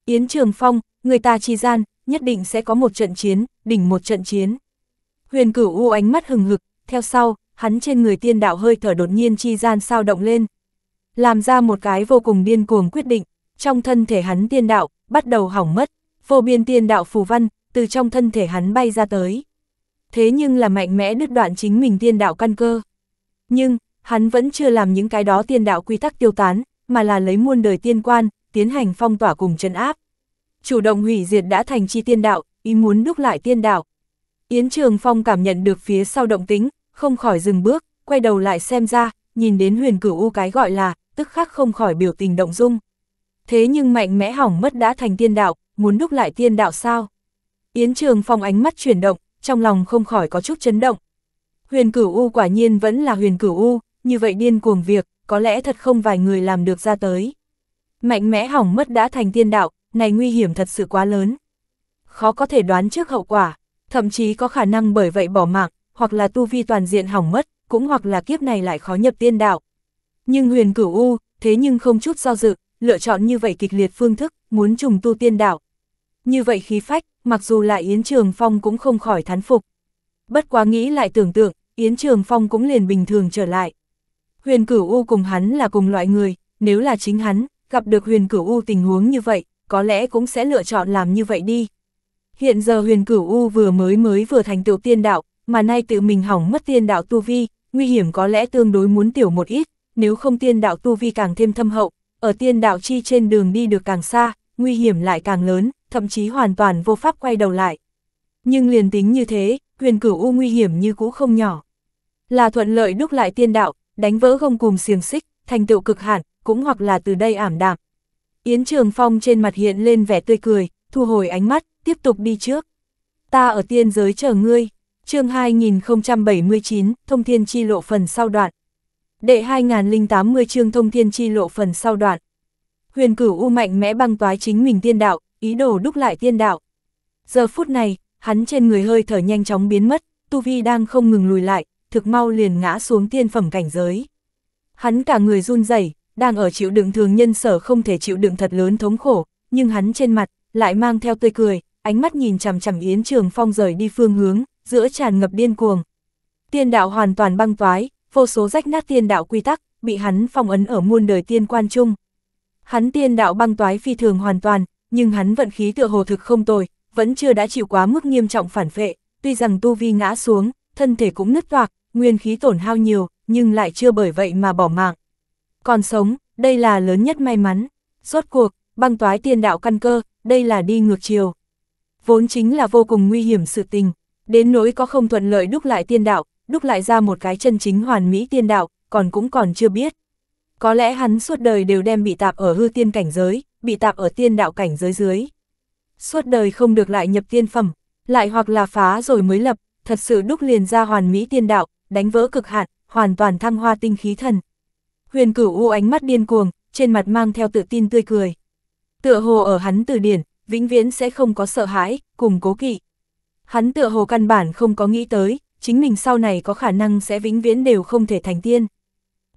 Yến Trường Phong, người ta chi gian, nhất định sẽ có một trận chiến, đỉnh một trận chiến. Huyền cửu u ánh mắt hừng hực, theo sau, hắn trên người tiên đạo hơi thở đột nhiên chi gian sao động lên. Làm ra một cái vô cùng điên cuồng quyết định, trong thân thể hắn tiên đạo, bắt đầu hỏng mất, vô biên tiên đạo phù văn, từ trong thân thể hắn bay ra tới. Thế nhưng là mạnh mẽ đứt đoạn chính mình tiên đạo căn cơ. Nhưng, hắn vẫn chưa làm những cái đó tiên đạo quy tắc tiêu tán, mà là lấy muôn đời tiên quan, tiến hành phong tỏa cùng trấn áp. Chủ động hủy diệt đã thành chi tiên đạo, ý muốn đúc lại tiên đạo. Yến Trường Phong cảm nhận được phía sau động tính, không khỏi dừng bước, quay đầu lại xem ra, nhìn đến huyền cửu u cái gọi là, tức khắc không khỏi biểu tình động dung. Thế nhưng mạnh mẽ hỏng mất đã thành tiên đạo, muốn đúc lại tiên đạo sao? Yến Trường Phong ánh mắt chuyển động, trong lòng không khỏi có chút chấn động. Huyền cửu u quả nhiên vẫn là huyền cửu u, như vậy điên cuồng việc, có lẽ thật không vài người làm được ra tới. Mạnh mẽ hỏng mất đã thành tiên đạo, này nguy hiểm thật sự quá lớn. Khó có thể đoán trước hậu quả, thậm chí có khả năng bởi vậy bỏ mạng, hoặc là tu vi toàn diện hỏng mất, cũng hoặc là kiếp này lại khó nhập tiên đạo. Nhưng huyền cửu U, thế nhưng không chút do dự, lựa chọn như vậy kịch liệt phương thức, muốn trùng tu tiên đạo. Như vậy khí phách, mặc dù là Yến Trường Phong cũng không khỏi thán phục. Bất quá nghĩ lại tưởng tượng, Yến Trường Phong cũng liền bình thường trở lại. Huyền Cửu U cùng hắn là cùng loại người, nếu là chính hắn, gặp được Huyền Cửu U tình huống như vậy, có lẽ cũng sẽ lựa chọn làm như vậy đi. Hiện giờ Huyền Cửu U vừa mới mới vừa thành tựu tiên đạo, mà nay tự mình hỏng mất tiên đạo tu vi, nguy hiểm có lẽ tương đối muốn tiểu một ít, nếu không tiên đạo tu vi càng thêm thâm hậu, ở tiên đạo chi trên đường đi được càng xa, nguy hiểm lại càng lớn, thậm chí hoàn toàn vô pháp quay đầu lại. Nhưng liền tính như thế, huyền cửu u nguy hiểm như cũ không nhỏ. Là thuận lợi đúc lại tiên đạo, đánh vỡ gông cùm xiềng xích, thành tựu cực hạn, cũng hoặc là từ đây ảm đạm. Yến Trường Phong trên mặt hiện lên vẻ tươi cười, thu hồi ánh mắt, tiếp tục đi trước. Ta ở tiên giới chờ ngươi, chương 2079, thông thiên chi lộ phần sau đoạn. Đệ 2080 chương thông thiên chi lộ phần sau đoạn. Huyền cửu u mạnh mẽ băng toái chính mình tiên đạo, ý đồ đúc lại tiên đạo. Giờ phút này, hắn trên người hơi thở nhanh chóng biến mất, tu vi đang không ngừng lùi lại, thực mau liền ngã xuống tiên phẩm cảnh giới. Hắn cả người run rẩy, đang ở chịu đựng thường nhân sở không thể chịu đựng thật lớn thống khổ, nhưng hắn trên mặt lại mang theo tươi cười, ánh mắt nhìn chằm chằm Yến Trường Phong rời đi phương hướng, giữa tràn ngập điên cuồng. Tiên đạo hoàn toàn băng toái, vô số rách nát tiên đạo quy tắc bị hắn phong ấn ở muôn đời tiên quan trung. Hắn tiên đạo băng toái phi thường hoàn toàn, nhưng hắn vận khí tựa hồ thực không tồi, vẫn chưa đã chịu quá mức nghiêm trọng phản phệ, tuy rằng tu vi ngã xuống, thân thể cũng nứt toạc, nguyên khí tổn hao nhiều, nhưng lại chưa bởi vậy mà bỏ mạng. Còn sống, đây là lớn nhất may mắn. Rốt cuộc, băng toái tiên đạo căn cơ, đây là đi ngược chiều. Vốn chính là vô cùng nguy hiểm sự tình, đến nỗi có không thuận lợi đúc lại tiên đạo, đúc lại ra một cái chân chính hoàn mỹ tiên đạo, còn cũng còn chưa biết. Có lẽ hắn suốt đời đều đem bị tạp ở hư tiên cảnh giới, bị tạp ở tiên đạo cảnh giới dưới. Suốt đời không được lại nhập tiên phẩm, lại hoặc là phá rồi mới lập, thật sự đúc liền ra hoàn mỹ tiên đạo, đánh vỡ cực hạn, hoàn toàn thăng hoa tinh khí thần. Huyền cửu u ánh mắt điên cuồng, trên mặt mang theo tự tin tươi cười. Tựa hồ ở hắn từ điển, vĩnh viễn sẽ không có sợ hãi, cùng cố kỵ. Hắn tựa hồ căn bản không có nghĩ tới, chính mình sau này có khả năng sẽ vĩnh viễn đều không thể thành tiên.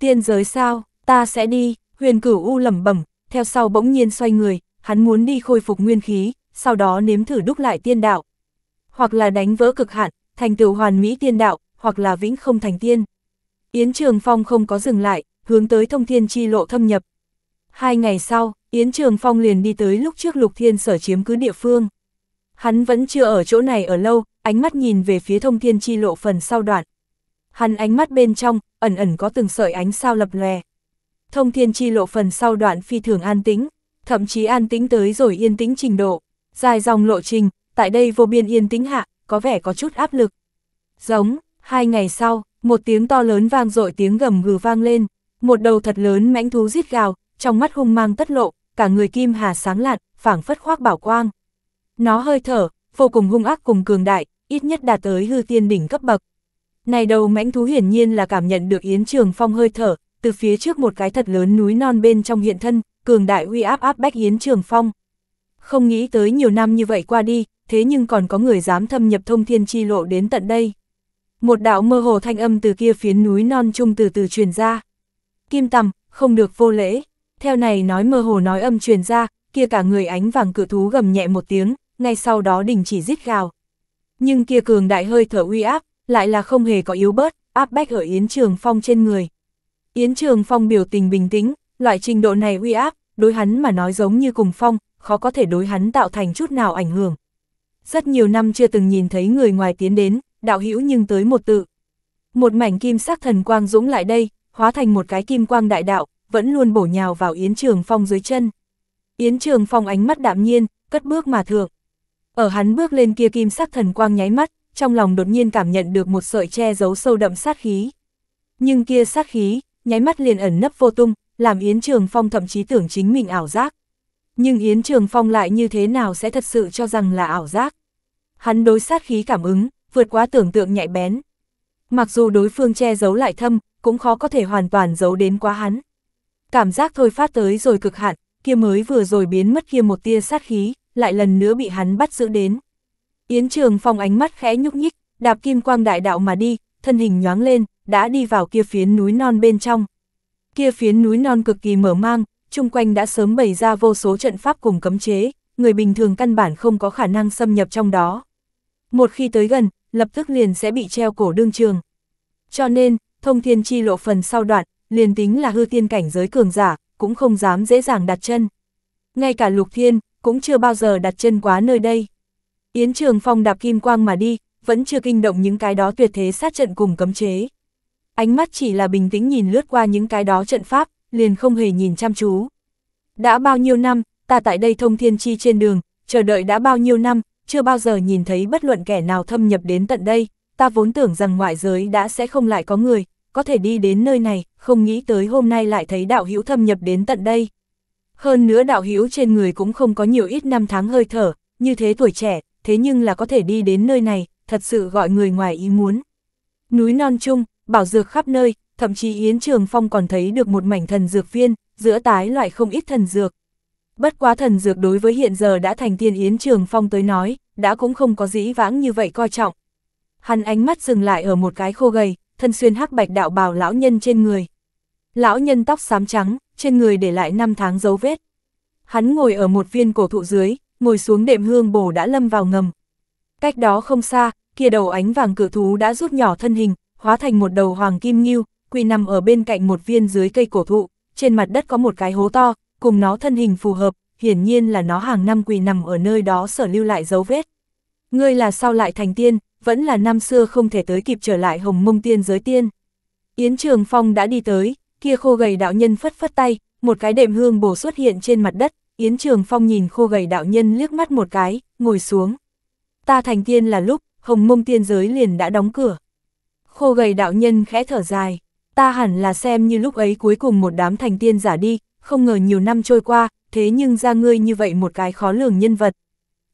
Tiên giới sao, ta sẽ đi, huyền cửu u lẩm bẩm, theo sau bỗng nhiên xoay người, hắn muốn đi khôi phục nguyên khí, sau đó nếm thử đúc lại tiên đạo. Hoặc là đánh vỡ cực hạn, thành tựu hoàn mỹ tiên đạo, hoặc là vĩnh không thành tiên. Yến Trường Phong không có dừng lại, hướng tới thông thiên chi lộ thâm nhập. Hai ngày sau, Yến Trường Phong liền đi tới lúc trước lục thiên sở chiếm cứ địa phương. Hắn vẫn chưa ở chỗ này ở lâu, ánh mắt nhìn về phía thông thiên chi lộ phần sau đoạn. Hắn ánh mắt bên trong, ẩn ẩn có từng sợi ánh sao lập lè Thông thiên chi lộ phần sau đoạn phi thường an tĩnh, thậm chí an tĩnh tới rồi yên tĩnh trình độ. Dài dòng lộ trình, tại đây vô biên yên tĩnh hạ, có vẻ có chút áp lực. Giống, Hai ngày sau, một tiếng to lớn vang dội tiếng gầm gừ vang lên, một đầu thật lớn mãnh thú rít gào, trong mắt hung mang tất lộ, cả người kim hà sáng lạn, phảng phất khoác bảo quang. Nó hơi thở, vô cùng hung ác cùng cường đại, ít nhất đạt tới hư tiên đỉnh cấp bậc. Này đầu mãnh thú hiển nhiên là cảm nhận được Yến Trường Phong hơi thở, từ phía trước một cái thật lớn núi non bên trong hiện thân, cường đại uy áp áp bách Yến Trường Phong. Không nghĩ tới nhiều năm như vậy qua đi, thế nhưng còn có người dám thâm nhập thông thiên chi lộ đến tận đây. Một đạo mơ hồ thanh âm từ kia phiến núi non trung từ từ truyền ra. Kim tầm, không được vô lễ. Theo này nói mơ hồ nói âm truyền ra, kia cả người ánh vàng cự thú gầm nhẹ một tiếng, ngay sau đó đình chỉ rít gào. Nhưng kia cường đại hơi thở uy áp, lại là không hề có yếu bớt, áp bách ở Yến Trường Phong trên người. Yến Trường Phong biểu tình bình tĩnh, loại trình độ này uy áp, đối hắn mà nói giống như cùng phong, khó có thể đối hắn tạo thành chút nào ảnh hưởng. Rất nhiều năm chưa từng nhìn thấy người ngoài tiến đến, đạo hữu nhưng tới một tự. Một mảnh kim sắc thần quang dũng lại đây, hóa thành một cái kim quang đại đạo, vẫn luôn bổ nhào vào Yến Trường Phong dưới chân. Yến Trường Phong ánh mắt đạm nhiên, cất bước mà thượng. Ở hắn bước lên kia kim sắc thần quang nháy mắt, trong lòng đột nhiên cảm nhận được một sợi che giấu sâu đậm sát khí. Nhưng kia sát khí, nháy mắt liền ẩn nấp vô tung, làm Yến Trường Phong thậm chí tưởng chính mình ảo giác. Nhưng Yến Trường Phong lại như thế nào sẽ thật sự cho rằng là ảo giác. Hắn đối sát khí cảm ứng, vượt quá tưởng tượng nhạy bén. Mặc dù đối phương che giấu lại thâm, cũng khó có thể hoàn toàn giấu đến quá hắn. Cảm giác thôi phát tới rồi cực hạn, kia mới vừa rồi biến mất kia một tia sát khí, lại lần nữa bị hắn bắt giữ đến. Yến Trường Phong ánh mắt khẽ nhúc nhích, đạp kim quang đại đạo mà đi, thân hình nhoáng lên, đã đi vào kia phiến núi non bên trong. Kia phiến núi non cực kỳ mở mang, chung quanh đã sớm bày ra vô số trận pháp cùng cấm chế, người bình thường căn bản không có khả năng xâm nhập trong đó. Một khi tới gần, lập tức liền sẽ bị treo cổ đương trường. Cho nên, thông thiên chi lộ phần sau đoạn, liền tính là hư tiên cảnh giới cường giả, cũng không dám dễ dàng đặt chân. Ngay cả lục thiên, cũng chưa bao giờ đặt chân quá nơi đây. Yến Trường Phong đạp kim quang mà đi, vẫn chưa kinh động những cái đó tuyệt thế sát trận cùng cấm chế. Ánh mắt chỉ là bình tĩnh nhìn lướt qua những cái đó trận pháp, liền không hề nhìn chăm chú. Đã bao nhiêu năm, ta tại đây thông thiên chi trên đường, chờ đợi đã bao nhiêu năm, chưa bao giờ nhìn thấy bất luận kẻ nào thâm nhập đến tận đây, ta vốn tưởng rằng ngoại giới đã sẽ không lại có người, có thể đi đến nơi này, không nghĩ tới hôm nay lại thấy đạo hữu thâm nhập đến tận đây. Hơn nữa đạo hữu trên người cũng không có nhiều ít năm tháng hơi thở, như thế tuổi trẻ, thế nhưng là có thể đi đến nơi này, thật sự gọi người ngoài ý muốn. Núi non chung, bảo dược khắp nơi, thậm chí Yến Trường Phong còn thấy được một mảnh thần dược viên, giữa tái loại không ít thần dược. Bất quá thần dược đối với hiện giờ đã thành tiên Yến Trường Phong tới nói, đã cũng không có dĩ vãng như vậy coi trọng. Hắn ánh mắt dừng lại ở một cái khô gầy, thân xuyên hắc bạch đạo bào lão nhân trên người. Lão nhân tóc xám trắng, trên người để lại năm tháng dấu vết. Hắn ngồi ở một viên cổ thụ dưới, ngồi xuống đệm hương bổ đã lâm vào ngầm. Cách đó không xa, kia đầu ánh vàng cự thú đã rút nhỏ thân hình, hóa thành một đầu hoàng kim nghiêu, quỳ nằm ở bên cạnh một viên dưới cây cổ thụ, trên mặt đất có một cái hố to, cùng nó thân hình phù hợp, hiển nhiên là nó hàng năm quỳ nằm ở nơi đó sở lưu lại dấu vết. Ngươi là sao lại thành tiên, vẫn là năm xưa không thể tới kịp trở lại hồng mông tiên giới tiên. Yến Trường Phong đã đi tới, kia khô gầy đạo nhân phất phất tay, một cái đệm hương bổ xuất hiện trên mặt đất, Yến Trường Phong nhìn khô gầy đạo nhân liếc mắt một cái, ngồi xuống. Ta thành tiên là lúc, hồng mông tiên giới liền đã đóng cửa. Khô gầy đạo nhân khẽ thở dài, ta hẳn là xem như lúc ấy cuối cùng một đám thành tiên giả đi, không ngờ nhiều năm trôi qua, thế nhưng ra ngươi như vậy một cái khó lường nhân vật.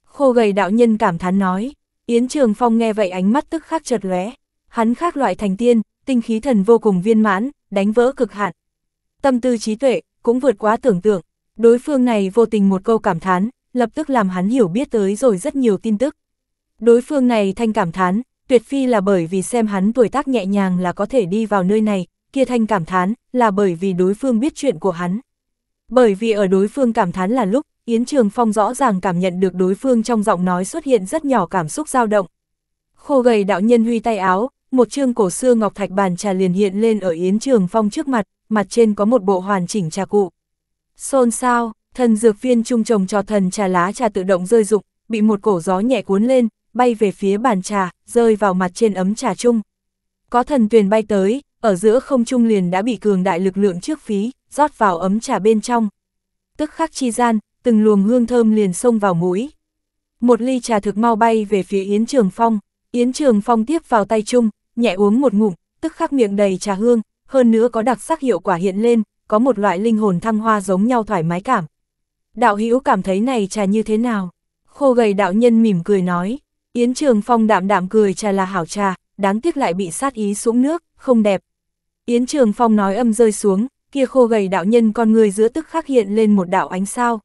Khô gầy đạo nhân cảm thán nói, Yến Trường Phong nghe vậy ánh mắt tức khắc chợt lóe, hắn khác loại thành tiên, tinh khí thần vô cùng viên mãn, đánh vỡ cực hạn. Tâm tư trí tuệ, cũng vượt quá tưởng tượng, đối phương này vô tình một câu cảm thán, lập tức làm hắn hiểu biết tới rồi rất nhiều tin tức. Đối phương này thanh cảm thán, tuyệt phi là bởi vì xem hắn tuổi tác nhẹ nhàng là có thể đi vào nơi này, kia thanh cảm thán, là bởi vì đối phương biết chuyện của hắn. Bởi vì ở đối phương cảm thán là lúc, Yến Trường Phong rõ ràng cảm nhận được đối phương trong giọng nói xuất hiện rất nhỏ cảm xúc dao động. Khô gầy đạo nhân huy tay áo, một chương cổ xưa ngọc thạch bàn trà liền hiện lên ở Yến Trường Phong trước mặt, mặt trên có một bộ hoàn chỉnh trà cụ. Xôn sao, thần dược viên trung trồng cho thần trà lá trà tự động rơi rụng, bị một cổ gió nhẹ cuốn lên, bay về phía bàn trà, rơi vào mặt trên ấm trà chung. Có thần tuyền bay tới, ở giữa không trung liền đã bị cường đại lực lượng trước phí, rót vào ấm trà bên trong. Tức khắc chi gian, từng luồng hương thơm liền xông vào mũi. Một ly trà thực mau bay về phía Yến Trường Phong, Yến Trường Phong tiếp vào tay chung, nhẹ uống một ngụm, tức khắc miệng đầy trà hương, hơn nữa có đặc sắc hiệu quả hiện lên, có một loại linh hồn thăng hoa giống nhau thoải mái cảm. Đạo hữu cảm thấy này trà như thế nào? Khô gầy đạo nhân mỉm cười nói, Yến Trường Phong đạm đạm cười trà là hảo trà, đáng tiếc lại bị sát ý xuống nước, không đẹp. Yến Trường Phong nói âm rơi xuống, kia khô gầy đạo nhân con người giữa tức khắc hiện lên một đạo ánh sao.